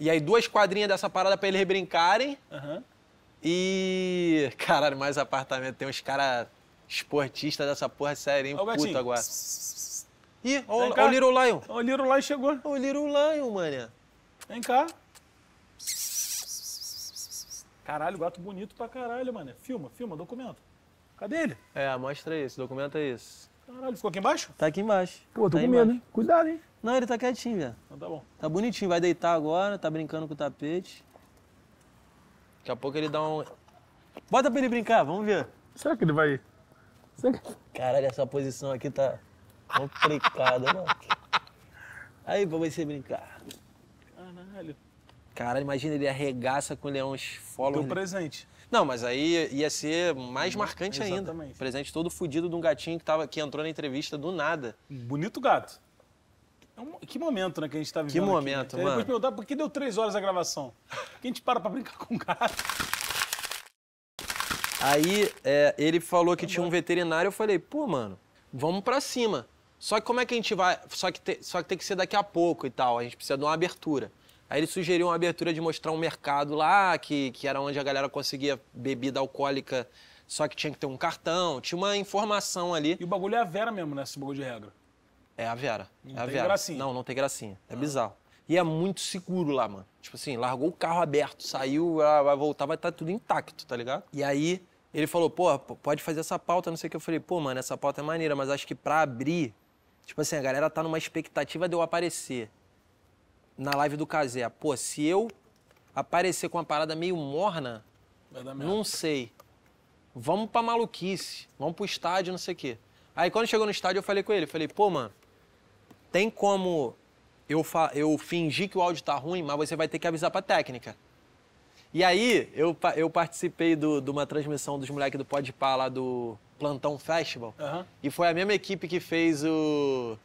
E aí duas quadrinhas dessa parada pra eles brincarem. Uhum. E. Caralho, mais apartamento. Tem uns caras esportistas dessa porra sério, hein? puta Puto agora. Ih, ó, ó o Little Lion. Ó, o Little Lion chegou. Ó, o Little Lion, mané. Vem cá. Caralho, gato bonito pra caralho, mané. Filma, filma, documento. Cadê ele? É, mostra esse, documento é esse. Caralho, ficou aqui embaixo? Tá aqui embaixo. Pô, tô tá com medo, hein? Cuidado, hein? Não, ele tá quietinho, velho. Então tá bom. Tá bonitinho, vai deitar agora, tá brincando com o tapete. Daqui a pouco ele dá um. Bota pra ele brincar, vamos ver. Será que ele vai. Será que... Caralho, essa posição aqui tá complicado mano. Né? Aí, pra você brincar. Caralho. Cara, imagina, ele arregaça com o Leões é Follow. um presente. Não, mas aí ia ser mais uhum, marcante Exatamente. ainda. Presente todo fudido de um gatinho que, tava, que entrou na entrevista do nada. Bonito gato. É que momento, né, que a gente tá vivendo. Que momento, aqui, né? mano. Depois perguntar por que deu três horas a gravação. Que a gente para pra brincar com gato. Aí é, ele falou que tá tinha um veterinário, eu falei, pô, mano, vamos pra cima. Só que como é que a gente vai. Só que, te... só que tem que ser daqui a pouco e tal. A gente precisa de uma abertura. Aí ele sugeriu uma abertura de mostrar um mercado lá, que, que era onde a galera conseguia bebida alcoólica, só que tinha que ter um cartão. Tinha uma informação ali. E o bagulho é a Vera mesmo, né? Esse bagulho de regra. É a Vera. Não é a tem Vera. gracinha. Não, não tem gracinha. É ah. bizarro. E é muito seguro lá, mano. Tipo assim, largou o carro aberto, saiu, ah, vai voltar, vai estar tá tudo intacto, tá ligado? E aí ele falou, pô, pode fazer essa pauta, não sei o que. Eu falei, pô, mano, essa pauta é maneira, mas acho que pra abrir Tipo assim, a galera tá numa expectativa de eu aparecer na live do Casé. Pô, se eu aparecer com uma parada meio morna, não sei. Vamos pra maluquice, vamos pro estádio, não sei o quê. Aí quando chegou no estádio eu falei com ele, falei, pô, mano, tem como eu, eu fingir que o áudio tá ruim, mas você vai ter que avisar pra técnica. E aí, eu, eu participei do, de uma transmissão dos moleques do Pode Pá lá do, Plantão Festival. Uhum. E foi a mesma equipe que fez o,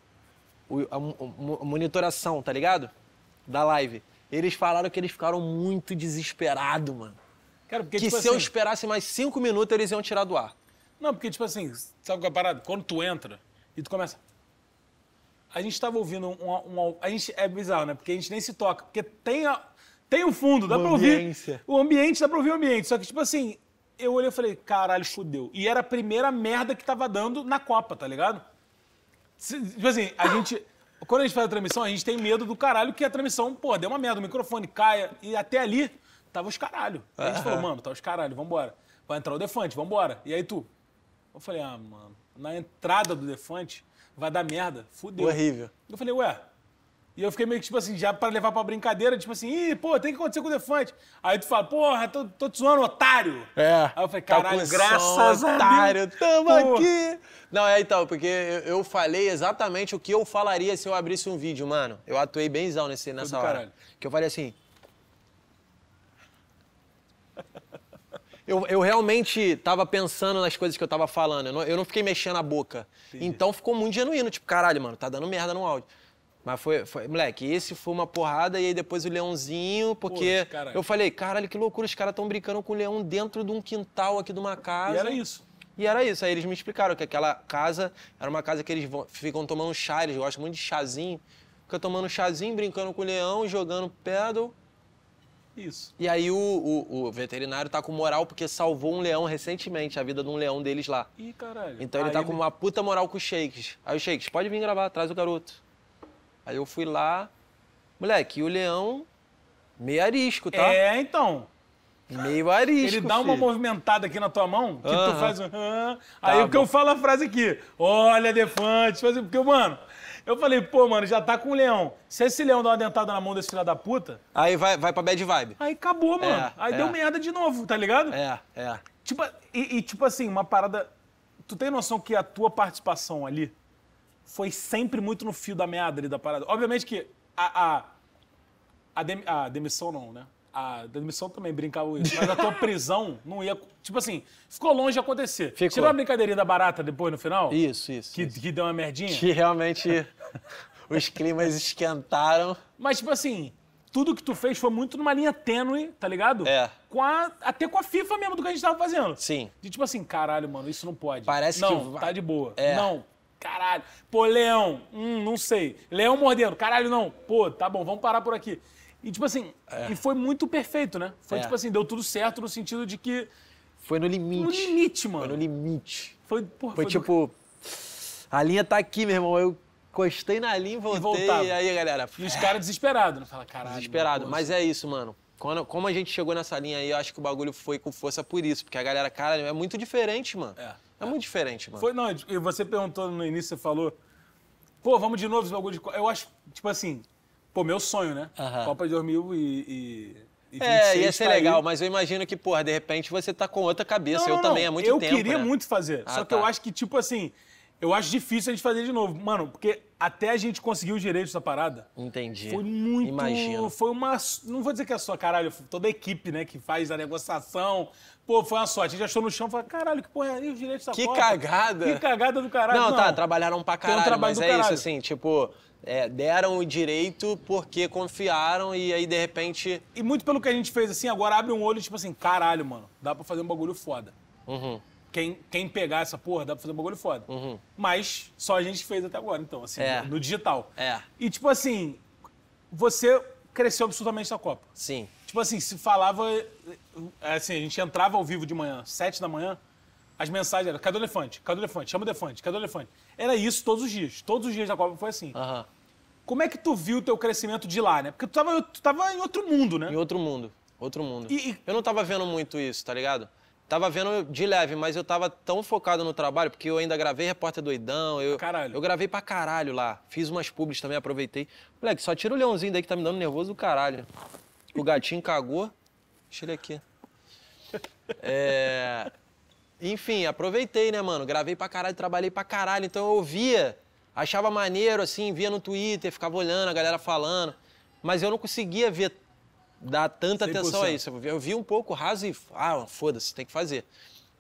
o a, a, monitoração, tá ligado? Da live. Eles falaram que eles ficaram muito desesperados, mano. Cara, porque, que tipo se assim... eu esperasse mais cinco minutos, eles iam tirar do ar. Não, porque, tipo assim, sabe qual é a parada? Quando tu entra e tu começa. A gente tava ouvindo um a gente, é bizarro, né? Porque a gente nem se toca. Porque tem a, tem o fundo, dá o pra ouvir. O ambiente, dá pra ouvir o ambiente. Só que, tipo assim, eu olhei e falei, caralho, fudeu. E era a primeira merda que tava dando na Copa, tá ligado? Tipo assim, a gente. Quando a gente faz a transmissão, a gente tem medo do caralho que a transmissão, pô, deu uma merda, o microfone caia. E até ali, tava os caralho. Aí a gente é, falou, é. mano, tá os caralho, vambora. Vai entrar o Defante, vambora. E aí tu? Eu falei, ah, mano, na entrada do Defante vai dar merda, fudeu. Horrível. Eu falei, ué, e eu fiquei meio que, tipo assim, já pra levar pra brincadeira, tipo assim, ih, pô, tem que acontecer com o elefante. Aí tu fala, porra, tô, tô te zoando, otário. É. Aí eu falei, tá caralho, tá graças a otário, tamo porra. aqui. Não, é então, porque eu, falei exatamente o que eu falaria se eu abrisse um vídeo, mano. Eu atuei benzão nesse, nessa Tudo hora. Caralho. Que eu falei assim. Eu, eu, realmente tava pensando nas coisas que eu tava falando. Eu não, eu não fiquei mexendo a boca. Então ficou muito genuíno, tipo, caralho, mano, tá dando merda no áudio. Mas foi, foi, moleque, esse foi uma porrada e aí depois o leãozinho, porque Porra, é eu falei, caralho, que loucura, os caras estão brincando com o leão dentro de um quintal aqui de uma casa. E era isso. E era isso. Aí eles me explicaram que aquela casa era uma casa que eles vão, ficam tomando chá, eles gostam muito de chazinho. Ficam tomando chazinho, brincando com o leão, jogando pedal. Isso. E aí o, o, o, veterinário tá com moral porque salvou um leão recentemente, a vida de um leão deles lá. Ih, caralho. Então ele aí tá ele... com uma puta moral com o Shakes. Aí o Shakes, pode vir gravar, traz o garoto. Aí eu fui lá, moleque, e o leão meio arisco, tá? É, então. Meio arisco. Ele dá filho. uma movimentada aqui na tua mão, que tu faz um. Tá aí tá, o que eu falo a frase aqui: olha, Defante, assim, porque, mano. Eu falei, pô, mano, já tá com o leão. Se esse leão dá uma dentada na mão desse filho da puta. Aí vai, vai pra bad vibe. Aí acabou, é, mano. É, aí é. deu merda de novo, tá ligado? É, é. Tipo, e, e, tipo assim, uma parada. Tu tem noção que a tua participação ali foi sempre muito no fio da meada ali da parada. Obviamente que a, a, a, dem, a demissão não, né? A demissão também brincava isso, mas a tua prisão não ia. Tipo assim, ficou longe de acontecer. Ficou. Tirou a brincadeirinha da barata depois no final? Isso, isso. Que, isso. que deu uma merdinha? Que realmente os climas esquentaram. Mas, tipo assim, tudo que tu fez foi muito numa linha tênue, tá ligado? É. Com a, até com a FIFA mesmo do que a gente tava fazendo. Sim. De tipo assim, caralho, mano, isso não pode. Parece não, que. Não, tá de boa. É. Não, Caralho. Pô, leão. Hum, não sei. Leão mordendo. Caralho, não. Pô, tá bom, vamos parar por aqui. E, tipo assim, é. e foi muito perfeito, né? Foi, é. tipo assim, deu tudo certo no sentido de que... Foi no limite. No limite, mano. Foi no limite. Foi, porra, foi, foi tipo... Do... A linha tá aqui, meu irmão. Eu encostei na linha, voltei. E, voltava. e aí, galera... E os caras desesperados, né? Fala, caralho. Desesperado. Mas é isso, mano. Quando, como a gente chegou nessa linha aí, eu acho que o bagulho foi com força por isso. Porque a galera, cara, é muito diferente, mano. É. É muito diferente, mano. Foi, não, tipo, e você perguntou no início, você falou, pô, vamos de novo esse bagulho de Copa. Eu acho, tipo assim, pô, meu sonho, né? Copa de 2000 e... e, e é, ia ser tá legal, aí. mas eu imagino que, porra, de repente você tá com outra cabeça. Não, eu não, também, há muito eu tempo. Eu queria né? muito fazer. Ah, só que eu tá. acho que, tipo assim, eu acho difícil a gente fazer de novo. Mano, porque até a gente conseguir os direitos da parada. Entendi. Foi muito. Imagino. Foi uma. Não vou dizer que é só, caralho. Toda a equipe, né, que faz a negociação. Pô, foi uma sorte. A gente achou no chão e falou, caralho, que porra é os direitos da Que porta? cagada. Que cagada do caralho. Não, tá, não. tá, trabalharam pra caralho. Foi um trabalho mas é caralho. isso, assim, tipo. É, deram o direito porque confiaram e aí de repente. E muito pelo que a gente fez, assim, agora abre um olho, tipo assim, caralho, mano, dá pra fazer um bagulho foda. Uhum. Quem, quem pegar essa porra, dá pra fazer um bagulho foda. Uhum. Mas só a gente fez até agora, então, assim, é. no digital. É. E, tipo assim, você cresceu absolutamente na Copa. Sim. Tipo assim, se falava. Eh, assim, a gente entrava ao vivo de manhã, sete da manhã, as mensagens eram: cadê o elefante? Cadê o elefante? Chama o elefante, cadê o elefante? Era isso todos os dias. Todos os dias da Copa foi assim. Uhum. Como é que tu viu o teu crescimento de lá, né? Porque tu tava, tu tava em outro mundo, né? Em outro mundo. Outro mundo. E, e... Eu não tava vendo muito isso, tá ligado? Tava vendo de leve, mas eu tava tão focado no trabalho, porque eu ainda gravei Repórter Doidão. Eu, caralho. Eu gravei pra caralho lá. Fiz umas pubs também, aproveitei. Moleque, só tira o leãozinho daí que tá me dando nervoso do caralho. O gatinho cagou. Deixa ele aqui. É... Enfim, aproveitei, né, mano? Gravei pra caralho, trabalhei pra caralho. Então eu ouvia, achava maneiro, assim, via no Twitter, ficava olhando a galera falando. Mas eu não conseguia ver dar tanta 100%. atenção a isso. Eu vi um pouco raso e, ah, foda-se, tem que fazer.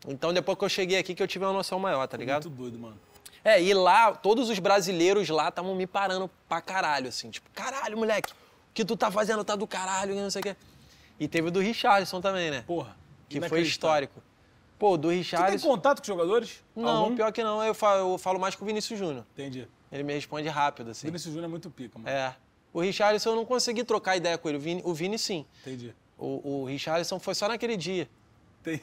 Então, depois que eu cheguei aqui, que eu tive uma noção maior, tá ligado? Muito doido, mano. É, e lá, todos os brasileiros lá estavam me parando pra caralho, assim. Tipo, caralho, moleque, o que tu tá fazendo tá do caralho, não sei o quê. E teve o do Richardson também, né? Porra. Que foi histórico. Pô, do Richardson... Você tem contato com os jogadores? Não, Algum? pior que não. Eu falo, eu falo mais com o Vinícius Júnior. Entendi. Ele me responde rápido, assim. O Vinícius Júnior é muito pica, mano. É. O Richarlison eu não consegui trocar ideia com ele. O Vini, o Vini sim. Entendi. O, o Richarlison foi só naquele dia.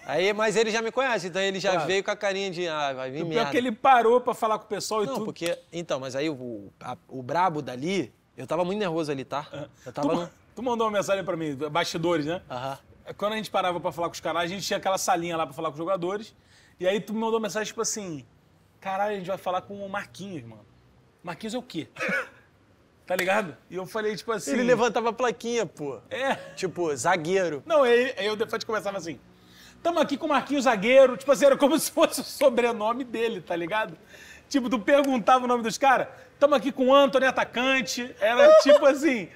Aí, mas ele já me conhece, então ele já claro. veio com a carinha de ah, vai vir o é merda. que ele parou para falar com o pessoal e tudo. Não, porque então, mas aí o, a, o brabo dali, eu tava muito nervoso ali, tá? Ah, eu tava tu, tu mandou uma mensagem para mim, bastidores, né? Aham. Uhum. Quando a gente parava para falar com os caras, a gente tinha aquela salinha lá para falar com os jogadores. E aí tu me mandou uma mensagem tipo assim: "Caralho, a gente vai falar com o Marquinhos, mano". Marquinhos é o quê? Tá ligado? E eu falei, tipo assim. Ele levantava a plaquinha, pô. É. Tipo, zagueiro. Não, aí eu depois começava assim. Tamo aqui com o Marquinhos Zagueiro. Tipo assim, era como se fosse o sobrenome dele, tá ligado? Tipo, tu perguntava o nome dos caras. Tamo aqui com o Anthony, atacante. Era tipo assim.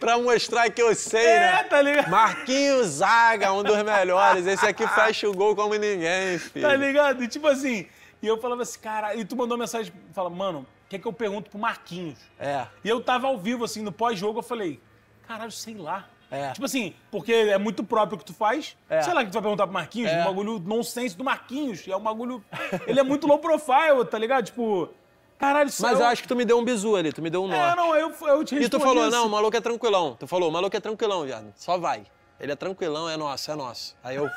pra mostrar que eu sei, é, né? É, tá ligado? Marquinhos Zaga, um dos melhores. Esse aqui fecha o gol como ninguém, tá filho. Tá ligado? E tipo assim. E eu falava assim, cara. E tu mandou mensagem, fala, mano, que é que eu pergunto pro Marquinhos. É. E eu tava ao vivo, assim, no pós-jogo, eu falei, caralho, sei lá. É. Tipo assim, porque é muito próprio o que tu faz. É. Sei lá que tu vai perguntar pro Marquinhos, é. um bagulho nonsense do Marquinhos. É um bagulho. Ele é muito low profile, tá ligado? Tipo. Caralho, isso Mas é eu... eu acho que tu me deu um bisu ali, tu me deu um nó. É, não, eu, eu te respondi. E tu falou, isso. não, o maluco é tranquilão. Tu falou, o maluco é tranquilão, viado. Só vai. Ele é tranquilão, é nosso, é nosso. Aí eu,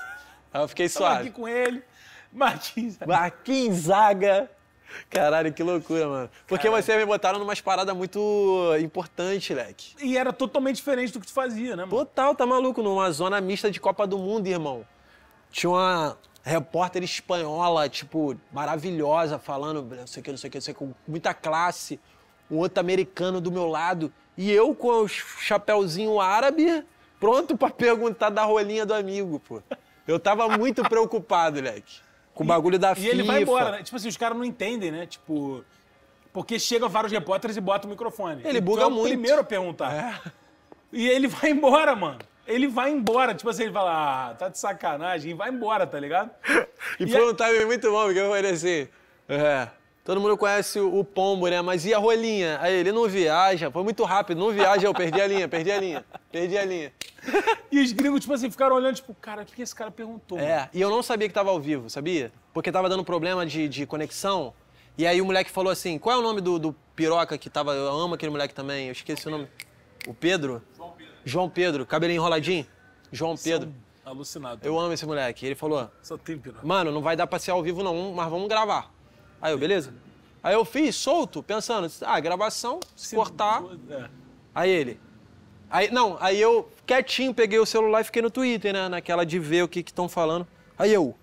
aí eu fiquei suave. Eu aqui com ele. Marquinhos. Marquinhos Zaga. Caralho, que loucura, mano. Porque Caralho. me botaram numas paradas muito importantes, leque. E era totalmente diferente do que tu fazia, né, mano? Total, tá maluco. Numa zona mista de Copa do Mundo, irmão. Tinha uma repórter espanhola, tipo, maravilhosa, falando não sei o que, não sei o que, não sei o que, com muita classe. Um outro americano do meu lado. E eu com o chapéuzinho árabe, pronto para perguntar da rolinha do amigo, pô. Eu tava muito preocupado, leque. Com o bagulho da e FIFA. E ele vai embora, né? Tipo assim, os caras não entendem, né? Tipo. Porque chegam vários repórteres e botam o microfone. Ele então buga então, muito. É o primeiro a perguntar. É. E ele vai embora, mano. Ele vai embora. Tipo assim, ele fala, ah, tá de sacanagem. E vai embora, tá ligado? e, e foi aí... um timing muito bom, porque eu falei assim... É. Todo mundo conhece o pombo, né? Mas e a rolinha? Aí ele não viaja, foi muito rápido, não viaja, eu perdi a linha, perdi a linha, perdi a linha. E os gringos, tipo assim, ficaram olhando, tipo, cara, o que esse cara perguntou? É, e eu não sabia que tava ao vivo, sabia? Porque tava dando problema de, de conexão. E aí o moleque falou assim: qual é o nome do, do piroca que tava. Eu amo aquele moleque também, eu esqueci o nome. O Pedro? João Pedro. João Pedro, cabelinho enroladinho? João Pedro. São alucinado. Eu amo esse moleque. Ele falou: Só tem piroca. Mano, não vai dar pra ser ao vivo não, mas vamos gravar. Aí eu, beleza. Aí eu fiz, solto, pensando, ah, gravação, se cortar. É. Aí ele. Aí, não, aí eu quietinho peguei o celular e fiquei no Twitter, né? Naquela de ver o que estão falando. Aí eu.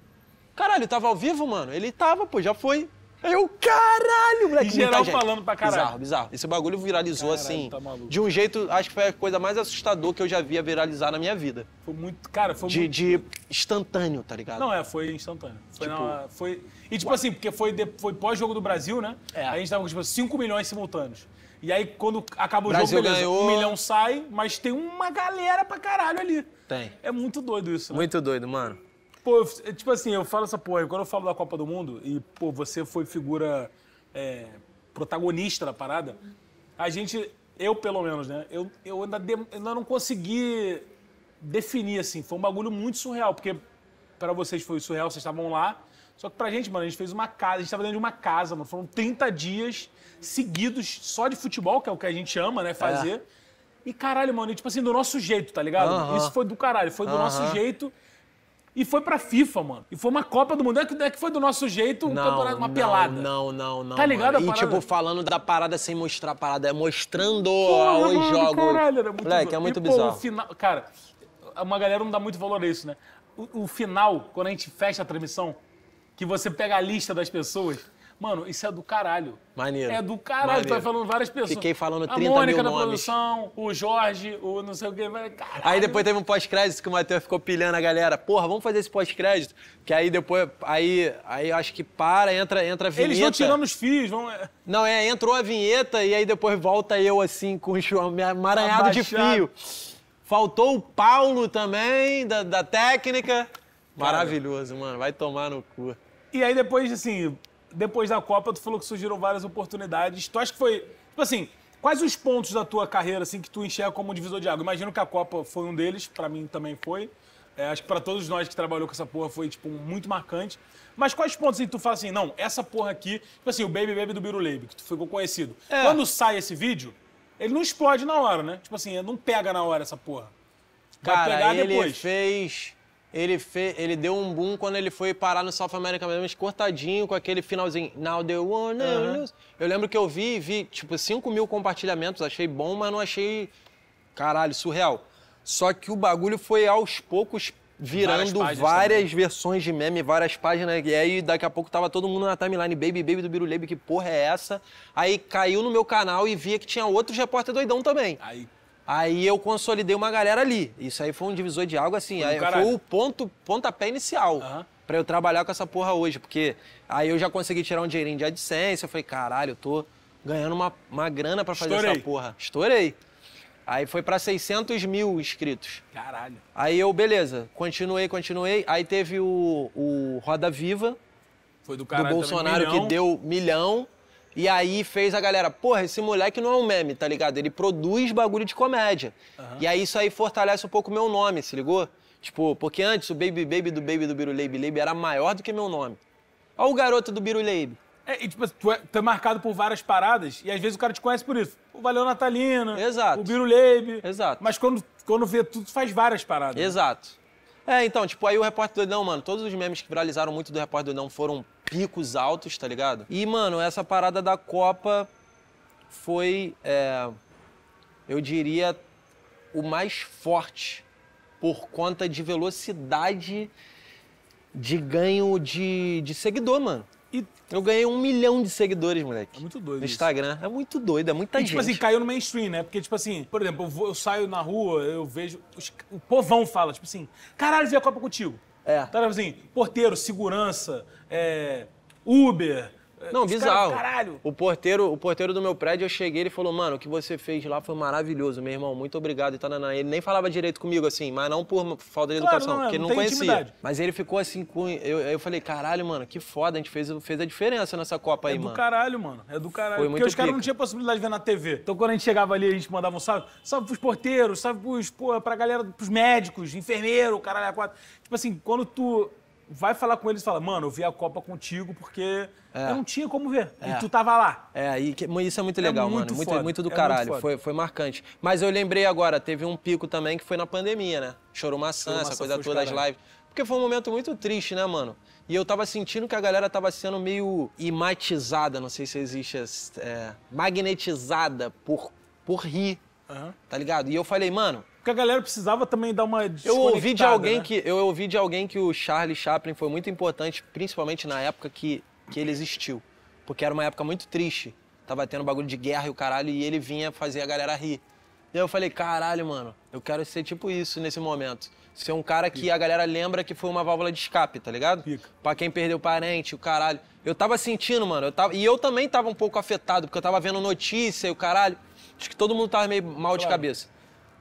Caralho, tava ao vivo, mano? Ele tava, pô, já foi. Eu, é caralho, moleque. E geral falando pra caralho. Bizarro, bizarro. Esse bagulho viralizou caralho, assim. Tá de um jeito, acho que foi a coisa mais assustadora que eu já via viralizar na minha vida. Foi muito. Cara, foi de, muito. De instantâneo, tá ligado? Não, é, foi instantâneo. Foi, tipo... na, foi... E tipo Uau. assim, porque foi, foi pós-jogo do Brasil, né? É. Aí a gente tava com tipo 5 milhões simultâneos. E aí, quando acaba o Brasil jogo, beleza, ganhou. um milhão sai, mas tem uma galera pra caralho ali. Tem. É muito doido isso, né? Muito doido, mano. Pô, tipo assim, eu falo essa porra, quando eu falo da Copa do Mundo, e, pô, você foi figura é, protagonista da parada, a gente, eu pelo menos, né, eu, eu ainda, de, ainda não consegui definir, assim, foi um bagulho muito surreal, porque para vocês foi surreal, vocês estavam lá, só que pra gente, mano, a gente fez uma casa, a gente tava dentro de uma casa, mano. Foram 30 dias seguidos só de futebol, que é o que a gente ama, né, fazer. É. E caralho, mano, e, tipo assim, do nosso jeito, tá ligado? Uh -huh. Isso foi do caralho, foi do uh -huh. nosso jeito e foi pra FIFA, mano. E foi uma Copa do Mundo. É que, é que foi do nosso jeito um não, campeonato, uma não, pelada. Não, não, não. Tá ligado mano. a E, tipo, falando da parada sem mostrar a parada, é mostrando Porra, os jogos. Caralho, era muito Moleque, é muito e, bizarro. Pô, final, cara, uma galera não dá muito valor a isso, né? O, o final, quando a gente fecha a transmissão, que você pega a lista das pessoas Mano, isso é do caralho. Maneiro. É do caralho. Tá falando várias pessoas. Fiquei falando 30 mil nomes. A Mônica da nomes. produção, o Jorge, o não sei o quê. caralho. Aí depois teve um pós-crédito que o Matheus ficou pilhando a galera. Porra, vamos fazer esse pós-crédito. Que aí depois, aí, aí acho que para, entra, entra a vinheta. Eles vão tirando os fios, vão... É. Não, é, entrou a vinheta e aí depois volta eu assim, com um maranhado de fio. Faltou o Paulo também, da, da técnica. Maravilhoso, mano. Vai tomar no cu. E aí depois, assim, depois da Copa, tu falou que surgiram várias oportunidades. Tu acha que foi. Tipo assim, quais os pontos da tua carreira assim, que tu enxerga como um divisor de água? Imagino que a Copa foi um deles, para mim também foi. É, acho que para todos nós que trabalhou com essa porra foi, tipo, muito marcante. Mas quais pontos em assim, que tu fala assim, não, essa porra aqui, tipo assim, o Baby Baby do Biruleibe, que tu ficou conhecido. É. Quando sai esse vídeo, ele não explode na hora, né? Tipo assim, não pega na hora essa porra. Vai Cara, pegar ele depois. fez ele, fe... ele deu um boom quando ele foi parar no South America mesmo, cortadinho, com aquele finalzinho. Now the one. Uhum. Eu lembro que eu vi e vi, tipo, 5 mil compartilhamentos. Achei bom, mas não achei. Caralho, surreal. Só que o bagulho foi aos poucos virando várias, várias versões de meme, várias páginas. E aí daqui a pouco tava todo mundo na timeline, baby, baby do Birulebe, que porra é essa? Aí caiu no meu canal e via que tinha outros repórter doidão também. Aí Aí eu consolidei uma galera ali. Isso aí foi um divisor de água, assim. Foi, aí, foi o ponto, pontapé inicial uhum. para eu trabalhar com essa porra hoje. Porque aí eu já consegui tirar um dinheirinho de AdSense. Eu falei, caralho, eu tô ganhando uma, uma grana para fazer Estourei. essa porra. Estourei. Aí foi para 600 mil inscritos. Caralho. Aí eu, beleza, continuei, continuei. Aí teve o, o Roda Viva. Foi do caralho. Do Bolsonaro também, que deu milhão. E aí fez a galera, porra, esse moleque não é um meme, tá ligado? Ele produz bagulho de comédia. Uhum. E aí isso aí fortalece um pouco o meu nome, se ligou? Tipo, porque antes o Baby Baby do Baby do Biruleibe Leibe era maior do que meu nome. Olha o garoto do Biruleibe. É, e tipo, tu é, tu é, marcado por várias paradas e às vezes o cara te conhece por isso. O Valeu Natalina, Exato. o Biruleibe. Exato. Mas quando, quando vê tudo, tu faz várias paradas. Né? Exato. Né? É, então, tipo, aí o repórter doidão, mano, todos os memes que viralizaram muito do repórter doidão foram picos altos, tá ligado? E, mano, essa parada da Copa foi, é, eu diria, o mais forte por conta de velocidade de ganho de, de seguidor, mano. Eu ganhei um milhão de seguidores, moleque. É muito doido. No Instagram. Isso. É muito doido, é muita e, tipo gente. Tipo assim, caiu no mainstream, né? Porque, tipo assim, por exemplo, eu, vou, eu saio na rua, eu vejo. Os, o povão fala, tipo assim, caralho, vi a Copa contigo. É. Então, tipo assim, porteiro, segurança, é, Uber, é, não, Os bizarro. Cara, o porteiro, o porteiro do meu prédio, eu cheguei, ele falou, mano, o que você fez lá foi maravilhoso, meu irmão, muito obrigado e tal. Ele nem falava direito comigo, assim, mas não por falta de claro, educação, não, porque ele não, não conhecia. Intimidade. Mas ele ficou assim, com, eu, eu falei, caralho, mano, que foda, a gente fez, fez a diferença nessa Copa é aí, mano. É do caralho, mano, é do caralho. Foi porque os caras não tinham possibilidade de ver na TV. Então quando a gente chegava ali, a gente mandava um salve, salve pros porteiros, salve pros, porra, pra galera, pros médicos, enfermeiro, caralho, a quatro. Tipo assim, quando tu vai falar com eles e fala, mano, eu vi a Copa contigo porque é. eu não tinha como ver. É. E tu tava lá. É, e isso é muito é legal, é muito mano. Muito, muito do é caralho. Muito foi, foi marcante. Mas eu lembrei agora, teve um pico também que foi na pandemia, né? Chorou maçã, Chorou essa coisa toda, as lives. Porque foi um momento muito triste, né, mano? E eu tava sentindo que a galera tava sendo meio imatizada, não sei se existe, é, magnetizada por, por rir, uhum. tá ligado? E eu falei, mano, porque a galera precisava também dar uma Eu ouvi de alguém né? que eu ouvi de alguém que o Charlie Chaplin foi muito importante, principalmente na época que, que ele existiu, porque era uma época muito triste. Tava tendo bagulho de guerra e o caralho e ele vinha fazer a galera rir. E eu falei, caralho, mano, eu quero ser tipo isso nesse momento. Ser um cara que Pica. a galera lembra que foi uma válvula de escape, tá ligado? para Pra quem perdeu parente, o caralho. Eu tava sentindo, mano, eu tava... e eu também tava um pouco afetado, porque eu tava vendo notícia e o caralho. Acho que todo mundo tava meio mal claro. de cabeça.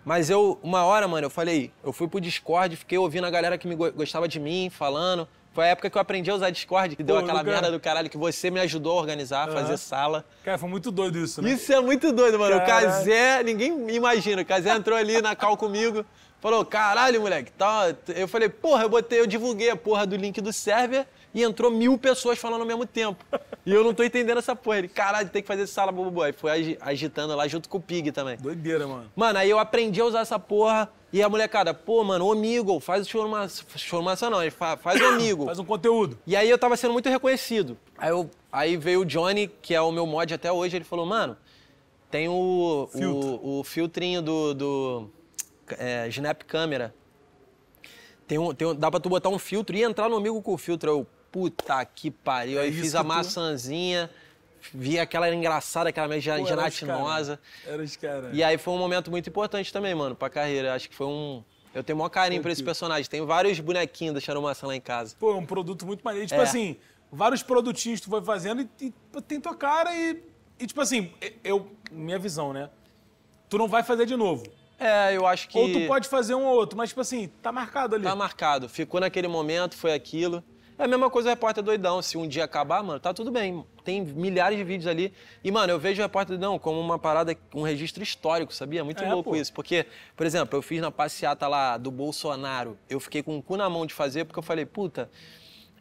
Mas eu, uma hora, mano, eu falei, eu fui pro Discord, fiquei ouvindo a galera que me gostava de mim, falando. Foi a época que eu aprendi a usar Discord, que Pô, deu aquela merda do caralho que você me ajudou a organizar, uhum. fazer sala. Cara, foi muito doido isso, né? Isso é muito doido, mano. Caralho. O Kazé, ninguém imagina. O Kazé entrou ali na cal comigo, falou, caralho, moleque, tá. Eu falei, porra, eu botei, eu divulguei a porra do link do server e entrou mil pessoas falando ao mesmo tempo. E eu não tô entendendo essa porra. Ele, caralho, tem que fazer sala bobo. Aí foi agitando lá junto com o Pig também. Doideira, mano. Mano, aí eu aprendi a usar essa porra. E a molecada, pô, mano, o amigo, faz chormação não, ele faz, o amigo. faz um conteúdo. E aí eu tava sendo muito reconhecido. Aí, eu, aí veio o Johnny, que é o meu mod até hoje, ele falou, mano, tem o, o, o filtrinho do, do é, Snap Camera. Tem um, tem um, dá pra tu botar um filtro e entrar no amigo com o filtro. Eu, puta que pariu. É aí fiz a tu... maçãzinha, vi aquela engraçada, aquela meio gelatinosa. Era os caras. E aí foi um momento muito importante também, mano, pra carreira. Acho que foi um. Eu tenho o maior carinho por esse personagem. Tem vários bonequinhos da Maçã lá em casa. Pô, é um produto muito maneiro. Tipo é. assim, vários produtinhos tu vai fazendo e, e tem tua cara e, e, tipo assim, eu, minha visão, né? Tu não vai fazer de novo. É, eu acho que. Ou tu pode fazer um ou outro, mas, tipo assim, tá marcado ali. Tá marcado. Ficou naquele momento, foi aquilo. É a mesma coisa o repórter doidão. Se um dia acabar, mano, tá tudo bem. Tem milhares de vídeos ali. E, mano, eu vejo o repórter doidão como uma parada, um registro histórico, sabia? Muito é, louco pô. isso. Porque, por exemplo, eu fiz na passeata lá do Bolsonaro. Eu fiquei com o cu na mão de fazer porque eu falei, puta,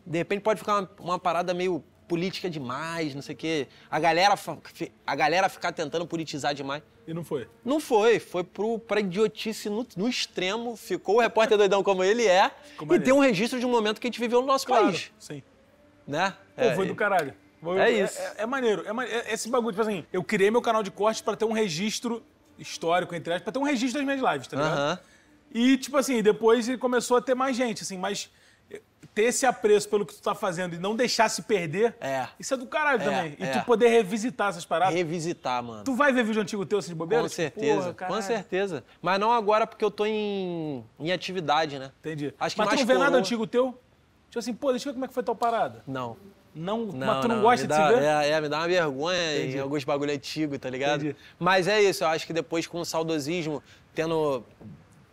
de repente pode ficar uma, uma parada meio política demais, não sei o quê. A galera, a galera ficar tentando politizar demais. E não foi? Não foi. Foi pro, pra idiotice no, no extremo. Ficou o repórter doidão como ele é. Como e tem um registro de um momento que a gente viveu no nosso claro, país. Sim. Né? Pô, é, foi do caralho. Foi, é isso. É, é, é maneiro. É é, é esse bagulho, tipo assim, eu criei meu canal de corte para ter um registro histórico, entre aspas, pra ter um registro das minhas lives, tá ligado? Uh -huh. E, tipo assim, depois ele começou a ter mais gente, assim, mas ter esse apreço pelo que tu tá fazendo e não deixar se perder, é. isso é do caralho é, também. É. E tu poder revisitar essas paradas. Revisitar, mano. Tu vai ver vídeo antigo teu, assim, de bobeira? Com tipo, certeza, com certeza. Mas não agora, porque eu tô em, em atividade, né? Entendi. Acho que Mas tu não vê nada antigo teu? Tipo assim, pô, deixa eu ver como é que foi tua parada. Não. Não, não mas tu não, não gosta dá, de se ver? É, é, me dá uma vergonha Entendi. em alguns bagulho antigo, tá ligado? Entendi. Mas é isso, eu acho que depois com o saudosismo, tendo...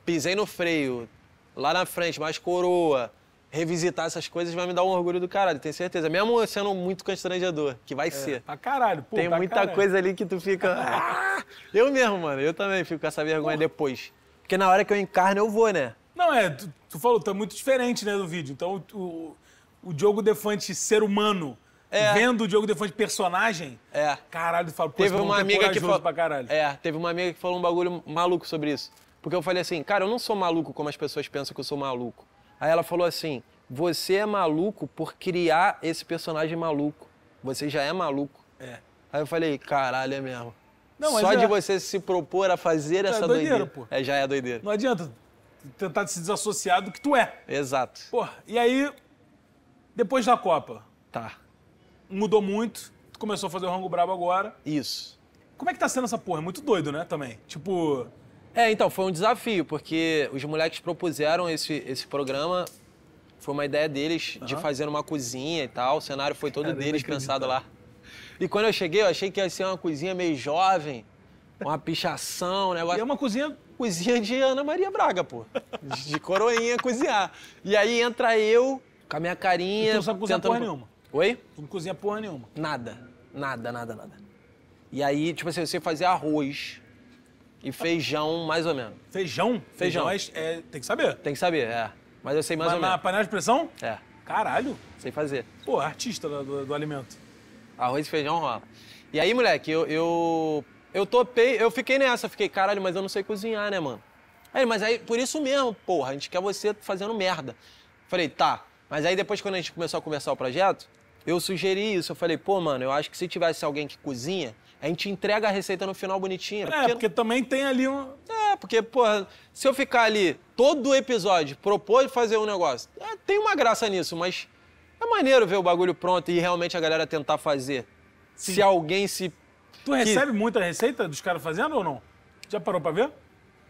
Pisei no freio, lá na frente, mais coroa, revisitar essas coisas vai me dar um orgulho do caralho, tenho certeza. Mesmo sendo muito constrangedor, que vai é, ser. Pra caralho, pô. Tem muita caralho. coisa ali que tu fica. Ah, eu mesmo, mano, eu também fico com essa vergonha Porra. depois. Porque na hora que eu encarno, eu vou, né? Não, é, tu, tu falou, tá muito diferente, né, do vídeo. Então, o, o Diogo Defante, ser humano, é. vendo o Diogo Defante personagem, é. caralho, falo, pô, teve uma é amiga que falou, pra caralho. É, teve uma amiga que falou um bagulho maluco sobre isso. Porque eu falei assim, cara, eu não sou maluco como as pessoas pensam que eu sou maluco. Aí ela falou assim: Você é maluco por criar esse personagem maluco. Você já é maluco. É. Aí eu falei: Caralho, é mesmo. Não, Só é. de você se propor a fazer já é essa é doideira. pô. É, já é doideira. Não adianta tentar se desassociar do que tu é. Exato. Pô, e aí, depois da Copa? Tá. Mudou muito. Tu começou a fazer o Rango Brabo agora. Isso. Como é que tá sendo essa porra? É muito doido, né, também? Tipo, é, então, foi um desafio, porque os moleques propuseram esse, esse programa. Foi uma ideia deles uhum. de fazer uma cozinha e tal. O cenário foi todo deles pensado lá. E quando eu cheguei, eu achei que ia ser uma cozinha meio jovem, uma pichação, um negócio. E é uma cozinha. Cozinha de Ana Maria Braga, pô. De coroinha cozinhar. E aí entra eu, com a minha carinha. E tu não sabe cozinhar tentando... porra nenhuma. Oi? Tu não cozinha porra nenhuma. Nada. Nada, nada, nada. E aí, tipo assim, você fazer arroz, e feijão, mais ou menos. Feijão? Feijão. feijão é, é, tem que saber. Tem que saber, é. Mas eu sei mais Mas ou menos. Na panela de pressão? É. Caralho. Sei fazer. Pô, artista do, do, do alimento. Arroz e feijão rola. E aí, moleque, eu, eu, eu topei, eu fiquei nessa, fiquei, caralho, mas eu não sei cozinhar, né, mano? Aí, mas aí, por isso mesmo, porra, a gente quer você fazendo merda. Falei, tá. Mas aí depois, quando a gente começou a conversar o projeto, eu sugeri isso. Eu falei, pô, mano, eu acho que se tivesse alguém que cozinha, a gente entrega a receita no final bonitinha. É, porque, porque também tem ali um. É, porque, porra, se eu ficar ali todo o episódio, propor fazer um negócio, é, tem uma graça nisso, mas é maneiro ver o bagulho pronto e realmente a galera tentar fazer. Sim. Se alguém se. Tu que... recebe muita receita dos caras fazendo ou não? Já parou pra ver?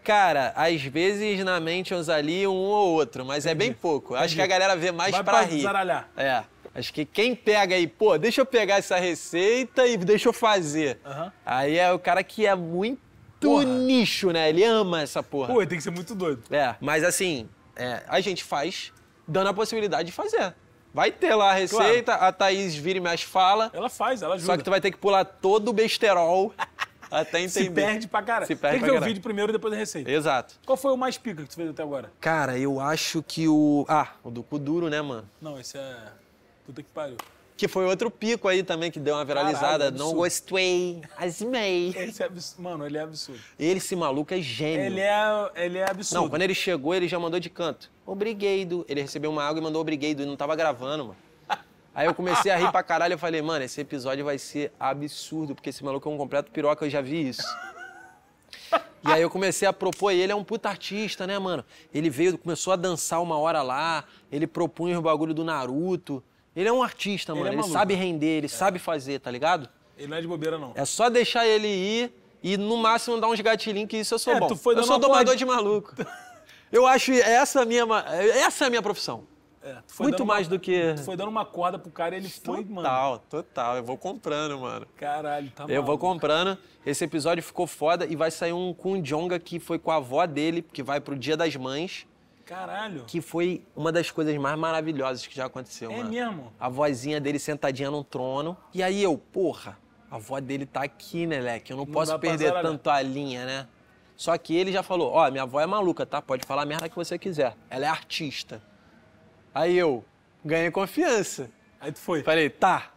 Cara, às vezes na mente Mentions ali um ou outro, mas Entendi. é bem pouco. Entendi. Acho que a galera vê mais Vai pra, pra rir. Zaralhar. É. Acho que quem pega aí, pô, deixa eu pegar essa receita e deixa eu fazer. Uhum. Aí é o cara que é muito porra. nicho, né? Ele ama essa porra. Pô, ele tem que ser muito doido. É, mas assim, é, a gente faz dando a possibilidade de fazer. Vai ter lá a receita, claro. a Thaís vira e mexe fala. Ela faz, ela ajuda. Só que tu vai ter que pular todo o besterol até entender. Se perde pra caralho. Se perde Tem que ver o vídeo primeiro e depois a receita. Exato. Qual foi o mais pica que tu fez até agora? Cara, eu acho que o... Ah, o do cu duro, né, mano? Não, esse é... Puta que pariu. Que foi outro pico aí também que deu uma viralizada. Caralho, não gostei, asmei. Esse é absurdo. Mano, ele é absurdo. Ele, esse maluco, é gênio. Ele é, ele é absurdo. Não, quando ele chegou, ele já mandou de canto. Obrigado. Ele recebeu uma água e mandou obrigado. E não tava gravando, mano. Aí eu comecei a rir pra caralho. Eu falei, mano, esse episódio vai ser absurdo, porque esse maluco é um completo piroca. Eu já vi isso. E aí eu comecei a propor, ele é um puta artista, né, mano? Ele veio, começou a dançar uma hora lá, ele propunha os bagulho do Naruto. Ele é um artista, mano. Ele, é ele sabe render, ele é. sabe fazer, tá ligado? Ele não é de bobeira, não. É só deixar ele ir e, no máximo, dar uns gatilhinhos, que isso eu sou é, bom. Tu foi eu sou domador de maluco. eu acho essa minha, essa é a minha profissão. É, Muito mais uma, do que. Tu foi dando uma corda pro cara e ele foi, mano. Total, total. Eu vou comprando, mano. Caralho, tá bom. Eu vou comprando. Esse episódio ficou foda e vai sair um com o Jonga que foi com a avó dele, que vai pro Dia das Mães. Caralho. Que foi uma das coisas mais maravilhosas que já aconteceu, é mano. É mesmo? A vozinha dele sentadinha num trono. E aí eu, porra, a voz dele tá aqui, né, Leque? Eu não, não posso perder passar, né? tanto né? a linha, né? Só que ele já falou, ó, oh, minha avó é maluca, tá? Pode falar a merda que você quiser. Ela é artista. Aí eu ganhei confiança. Aí tu foi. Falei, tá.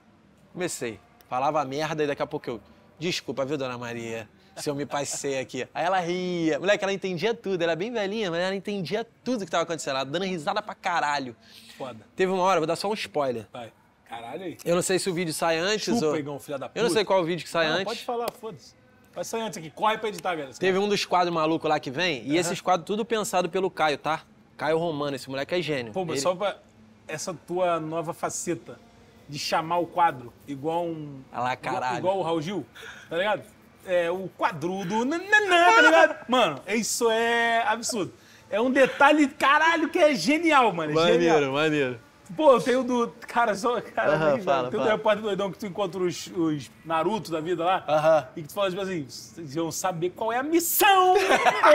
Comecei. Falava merda e daqui a pouco eu, desculpa, viu, dona Maria? se eu me passei aqui. Aí ela ria. Moleque, ela entendia tudo. Ela era é bem velhinha, mas ela entendia tudo que tava acontecendo. Ela dando risada pra caralho. Foda. Teve uma hora, vou dar só um spoiler. Vai. Caralho aí. Eu não sei se o vídeo sai antes Chupa, ou... Igão, filha da puta. Eu não sei qual o vídeo que sai não, antes. Pode falar, foda-se. Vai sair antes aqui. Corre pra editar, velho. Teve um dos quadros malucos lá que vem, uhum. e esses quadros tudo pensado pelo Caio, tá? Caio Romano, esse moleque é gênio. Pô, mas Ele... só pra essa tua nova faceta de chamar o quadro igual um. Ah lá, caralho. Igual, igual o Raul Gil, tá ligado? é, o quadrudo, nananã, né, né, né, tá ligado? Mano, isso é absurdo. É um detalhe, caralho, que é genial, mano. É maneiro, genial. maneiro. Pô, eu tenho do. Cara, só. Cara, uh -huh, fala, tem um do repórter doidão que tu encontra os, os Naruto da vida lá. Uh -huh. E que tu fala tipo assim: vocês vão saber qual é a missão!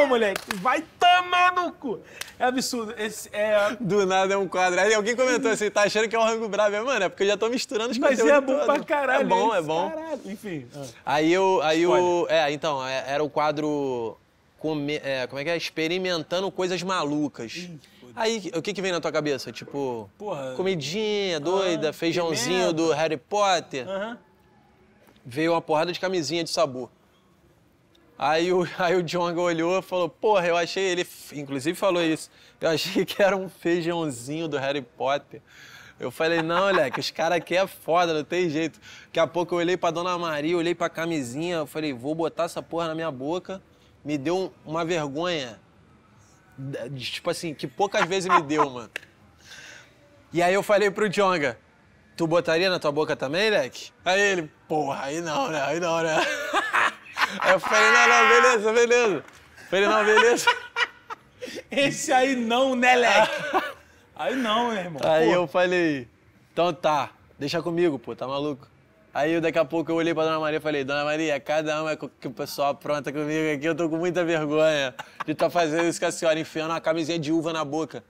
Ô, moleque, vai tomar no cu! É absurdo. Esse é... Do nada é um quadro. Aí alguém comentou assim: tá achando que é um rango bravo? É, mano, é porque eu já tô misturando os Mas é bom todo. pra caralho. É bom, é bom. Caralho. Enfim. Ah. Aí eu. Aí o, é, então, é, era o quadro. Come, é, como é que é? Experimentando coisas malucas. Hum. Aí, o que que vem na tua cabeça? Tipo, Porra, comidinha doida, ah, feijãozinho do Harry Potter. Veio uma porrada de camisinha de sabor. Aí o, aí o olhou e falou, porra, eu achei, ele inclusive falou isso, eu achei que era um feijãozinho do Harry Potter. Eu falei, não, moleque, os caras aqui é foda, não tem jeito. Daqui a pouco eu olhei pra Dona Maria, olhei pra camisinha, eu falei, vou botar essa porra na minha boca. Me deu uma vergonha tipo assim, que poucas vezes me deu, mano. E aí eu falei pro Jonga tu botaria na tua boca também, Leque? Aí ele, porra, aí não, né? Aí não, né? Aí eu falei, não, não, beleza, beleza. Falei, não, beleza. Esse aí não, né, Leque? Aí não, meu irmão. Aí eu falei, então tá, deixa comigo, pô, tá maluco? Aí daqui a pouco eu olhei pra Dona Maria e falei, Dona Maria, cada uma que o pessoal apronta comigo aqui, eu tô com muita vergonha de estar tá fazendo isso com a senhora, enfiando uma camisinha de uva na boca.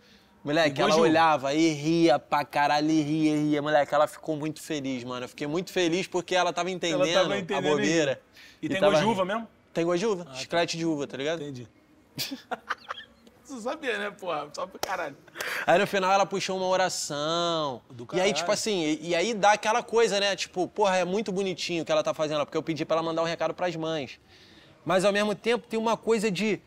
Moleque, ela olhava e ria pra caralho, e ria, e ria. Moleque, ela ficou muito feliz, mano. Eu fiquei muito feliz porque ela tava entendendo, ela tava entendendo a bobeira. E, e tem tava... gosto de uva mesmo? Tem gosto de uva, ah, tá. de uva, tá ligado? Entendi. tu sabia, né, porra? Só pro caralho. Aí no final ela puxou uma oração. Do caralho. E aí, tipo assim, e, e, aí dá aquela coisa, né? Tipo, porra, é muito bonitinho o que ela tá fazendo, porque eu pedi pra ela mandar um recado pras mães. Mas ao mesmo tempo tem uma coisa de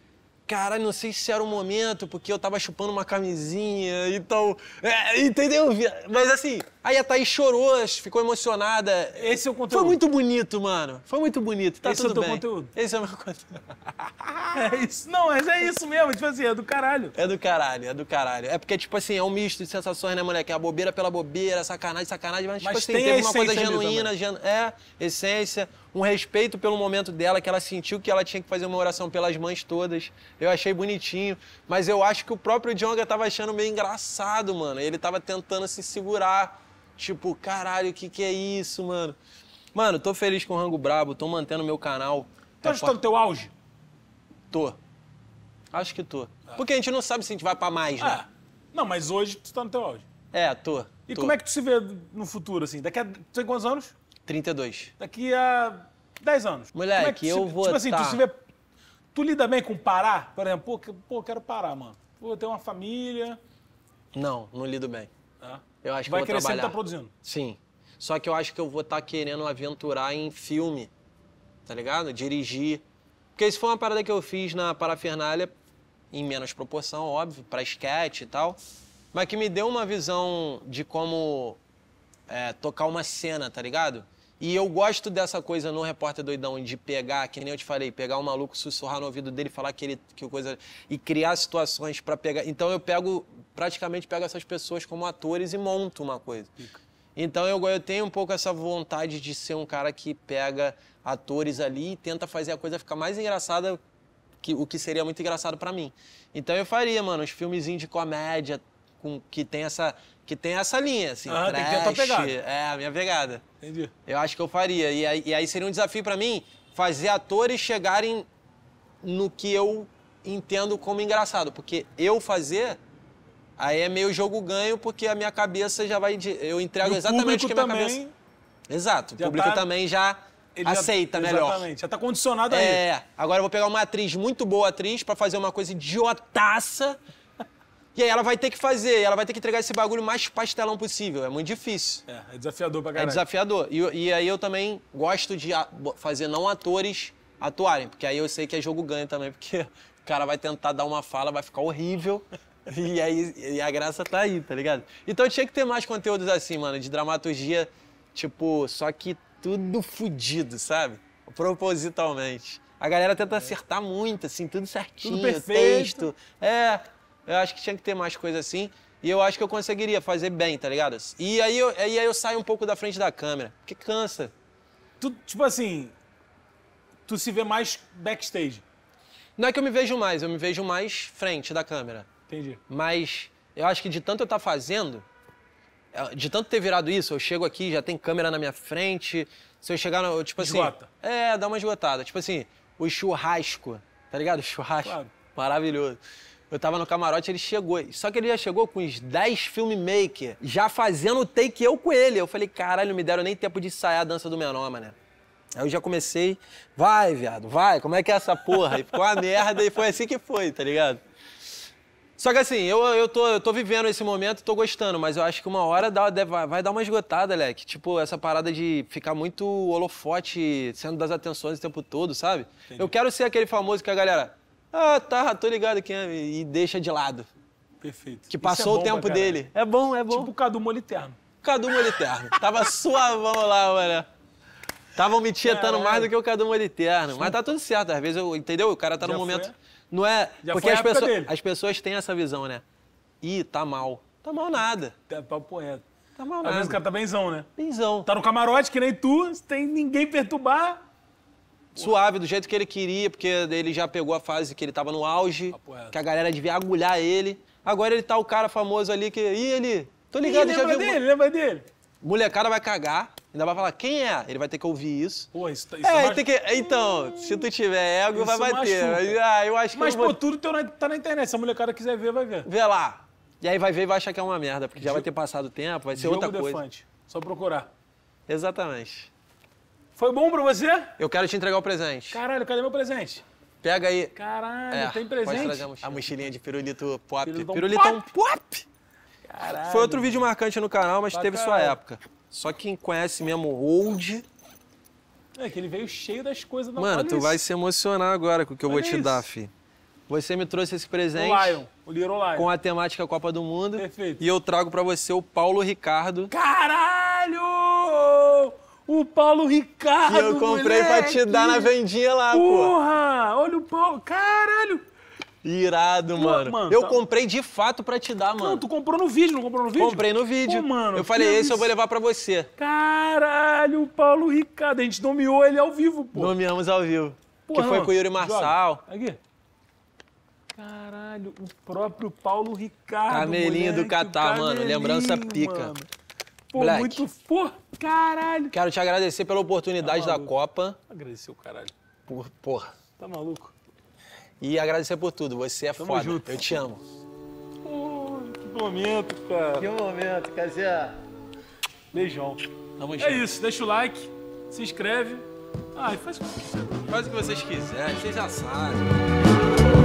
Caralho, não sei se era o momento, porque eu tava chupando uma camisinha, então. É, entendeu? Mas assim, aí a Thaís chorou, ficou emocionada. Esse é o conteúdo. Foi muito bonito, mano. Foi muito bonito. Tá Esse é tudo é o teu bem. conteúdo. Esse é o meu conteúdo. é isso. Não, mas é isso mesmo. Tipo assim, é do caralho. É do caralho, é do caralho. É porque, tipo assim, é um misto de sensações, né, moleque? É a bobeira pela bobeira, sacanagem, sacanagem, mas, tipo mas tipo assim, tem teve uma coisa genuína, né? é, essência um respeito pelo momento dela, que ela sentiu que ela tinha que fazer uma oração pelas mães todas. Eu achei bonitinho, mas eu acho que o próprio Djonga tava achando meio engraçado, mano. Ele tava tentando se segurar. Tipo, caralho, o que, que é isso, mano? Mano, tô feliz com o Rango Brabo, tô mantendo meu canal. Tá é tá no teu auge? Tô. Acho que tô. É. Porque a gente não sabe se a gente vai pra mais, né? É. não, mas hoje tu tá no teu auge. É, tô. E tô. como é que tu se vê no futuro, assim? Daqui a. Tu tem quantos anos? 32. Daqui a 10 anos. É Moleque, é que eu se, vou Tipo assim, tá... tu se vê... Tu lida bem com parar? Por exemplo, pô, pô quero parar, mano. Vou ter uma família... Não, não lido bem. Ah. Eu acho Vai que eu vou tá trabalhar. Vai tá produzindo. Sim. Só que eu acho que eu vou estar tá querendo aventurar em filme, tá ligado? Dirigir. Porque isso foi uma parada que eu fiz na Parafernália, em menos proporção, óbvio, para sketch e tal, mas que me deu uma visão de como é, tocar uma cena, tá ligado? E eu gosto dessa coisa no Repórter Doidão de pegar, que nem eu te falei, pegar um maluco, sussurrar no ouvido dele, falar que ele que coisa e criar situações para pegar. Então eu pego praticamente pego essas pessoas como atores e monto uma coisa. Então eu, eu tenho um pouco essa vontade de ser um cara que pega atores ali e tenta fazer a coisa ficar mais engraçada que o que seria muito engraçado para mim. Então eu faria, mano, uns filmezinhos de comédia, com, que tem essa que tem essa linha, assim, ah, trash, tem que ter a pegada. é a minha pegada. Entendi. Eu acho que eu faria. E aí, e aí seria um desafio para mim fazer atores chegarem no que eu entendo como engraçado, porque eu fazer aí é meio jogo ganho, porque a minha cabeça já vai eu entrego e exatamente o que a minha também cabeça. Exato, o público tá... também já ele aceita já, melhor. Exatamente, já tá condicionado é, aí. É, agora eu vou pegar uma atriz muito boa atriz para fazer uma coisa idiotaça e aí ela vai ter que fazer, ela vai ter que entregar esse bagulho mais pastelão possível. É muito difícil. É, é desafiador pra é caralho. É desafiador. E, e aí eu também gosto de fazer não atores atuarem, porque aí eu sei que é jogo ganho também, porque o cara vai tentar dar uma fala, vai ficar horrível. E aí e a graça tá aí, tá ligado? Então tinha que ter mais conteúdos assim, mano, de dramaturgia, tipo, só que tudo fudido, sabe? Propositalmente. A galera tenta acertar muito, assim, tudo certinho, tudo perfeito. texto. É, eu acho que tinha que ter mais coisa assim. E eu acho que eu conseguiria fazer bem, tá ligado? E aí eu, aí eu saio um pouco da frente da câmera, porque cansa. Tu, tipo assim, tu se vê mais backstage. Não é que eu me vejo mais, eu me vejo mais frente da câmera. Entendi. Mas eu acho que de tanto eu estar tá fazendo, é, de tanto ter virado isso, eu chego aqui, já tem câmera na minha frente. Se eu chegar, no, tipo assim. Esgota. É, dá uma esgotada. Tipo assim, o churrasco, tá ligado? O churrasco. Claro. Maravilhoso. Eu tava no camarote, ele chegou. Só que ele já chegou com uns 10 filmmaker, já fazendo o take eu com ele. Eu falei, caralho, não me deram nem tempo de ensaiar a dança do menor, mané. Aí eu já comecei, vai, viado, vai, como é que é essa porra? E ficou uma merda e foi assim que foi, tá ligado? Só que assim, eu, eu, tô, eu tô vivendo esse momento, tô gostando, mas eu acho que uma hora dá, vai dar uma esgotada, Leque. Tipo, essa parada de ficar muito holofote, sendo das atenções o tempo todo, sabe? Entendi. Eu quero ser aquele famoso que a galera, ah, tá, tô ligado quem é, e deixa de lado. Perfeito. Que é passou é o tempo dele. É bom, é bom. Tipo o Cadu Moliterno. Cadu Moliterno. Tava suavão lá, mano. Tava me tietando é, mais do que o Cadu Moliterno. Mas tá tudo certo, às vezes, eu, entendeu? O cara tá Já no momento... Foi? Não é... Já porque as, pessoa, as pessoas têm essa visão, né? Ih, tá mal. Tá mal nada. Tá pau tá poeta. Tá mal Às nada. Às vezes o cara tá benzão, né? Benzão. Tá no camarote que nem tu, Tem ninguém perturbar suave, do jeito que ele queria, porque ele já pegou a fase que ele tava no auge, que a galera devia agulhar ele. Agora ele tá o cara famoso ali que. Ih, ele. Tô ligado, Ih, lembra já viu... dele, lembra dele. Molecada vai cagar, ainda vai falar quem é. Ele vai ter que ouvir isso. Pô, isso, tá- isso é, tá machu... tem que... Então, se tu tiver ego, isso vai bater. Mas, ah, eu acho que Mas, pô, vou... tudo tá na internet. Se a molecada quiser ver, vai ver. Vê lá. E aí vai ver e vai achar que é uma merda, porque já vai ter passado o tempo, vai ser outra coisa. Defante. Só procurar. Exatamente. Foi bom pra você? Eu quero te entregar o presente. Caralho, cadê meu presente? Pega aí. Caralho, é, tem presente? A mochilinha. a mochilinha de pirulito pop. Pirulitão, pirulitão pop! pop. Caralho. Foi outro vídeo marcante no canal, mas teve sua época. Só quem conhece mesmo o Old... É, que ele veio cheio das coisas da Mano, tu isso. vai se emocionar agora com o que eu vou te isso. dar, fi. Você me trouxe esse presente. O Lion, o Little Lion. Com a temática Copa do Mundo. Perfeito. E eu trago para você o Paulo Ricardo. Caralho! O Paulo Ricardo, Que eu comprei moleque. pra te dar na vendinha lá, Porra, pô. Porra, olha o Paulo. Caralho. Irado, mano. mano eu tá... comprei de fato pra te dar, mano. Não, tu comprou no vídeo, não comprou no vídeo? Comprei no vídeo. Pô, mano, eu falei, esse eu vou levar pra você. Caralho, o Paulo Ricardo. A gente nomeou ele ao vivo, pô. Nomeamos ao vivo. Porra, que foi com o Yuri Marçal. Joga. Aqui. Caralho, o próprio Paulo Ricardo. Camelinho moleque, do Catar, mano. Lembrança pica. Mano. Pô, Black. muito foda. Caralho. Quero te agradecer pela oportunidade tá da Copa. Agradecer o caralho. Por, porra. Tá maluco? E agradecer por tudo. Você é Tamo foda. Junto. Eu te amo. Oh, que momento, cara. Que momento, Cazé. Beijão. Tamo é junto. É isso. Deixa o like, se inscreve. Ai, faz o que, faz o que vocês quiserem. Vocês já sabem.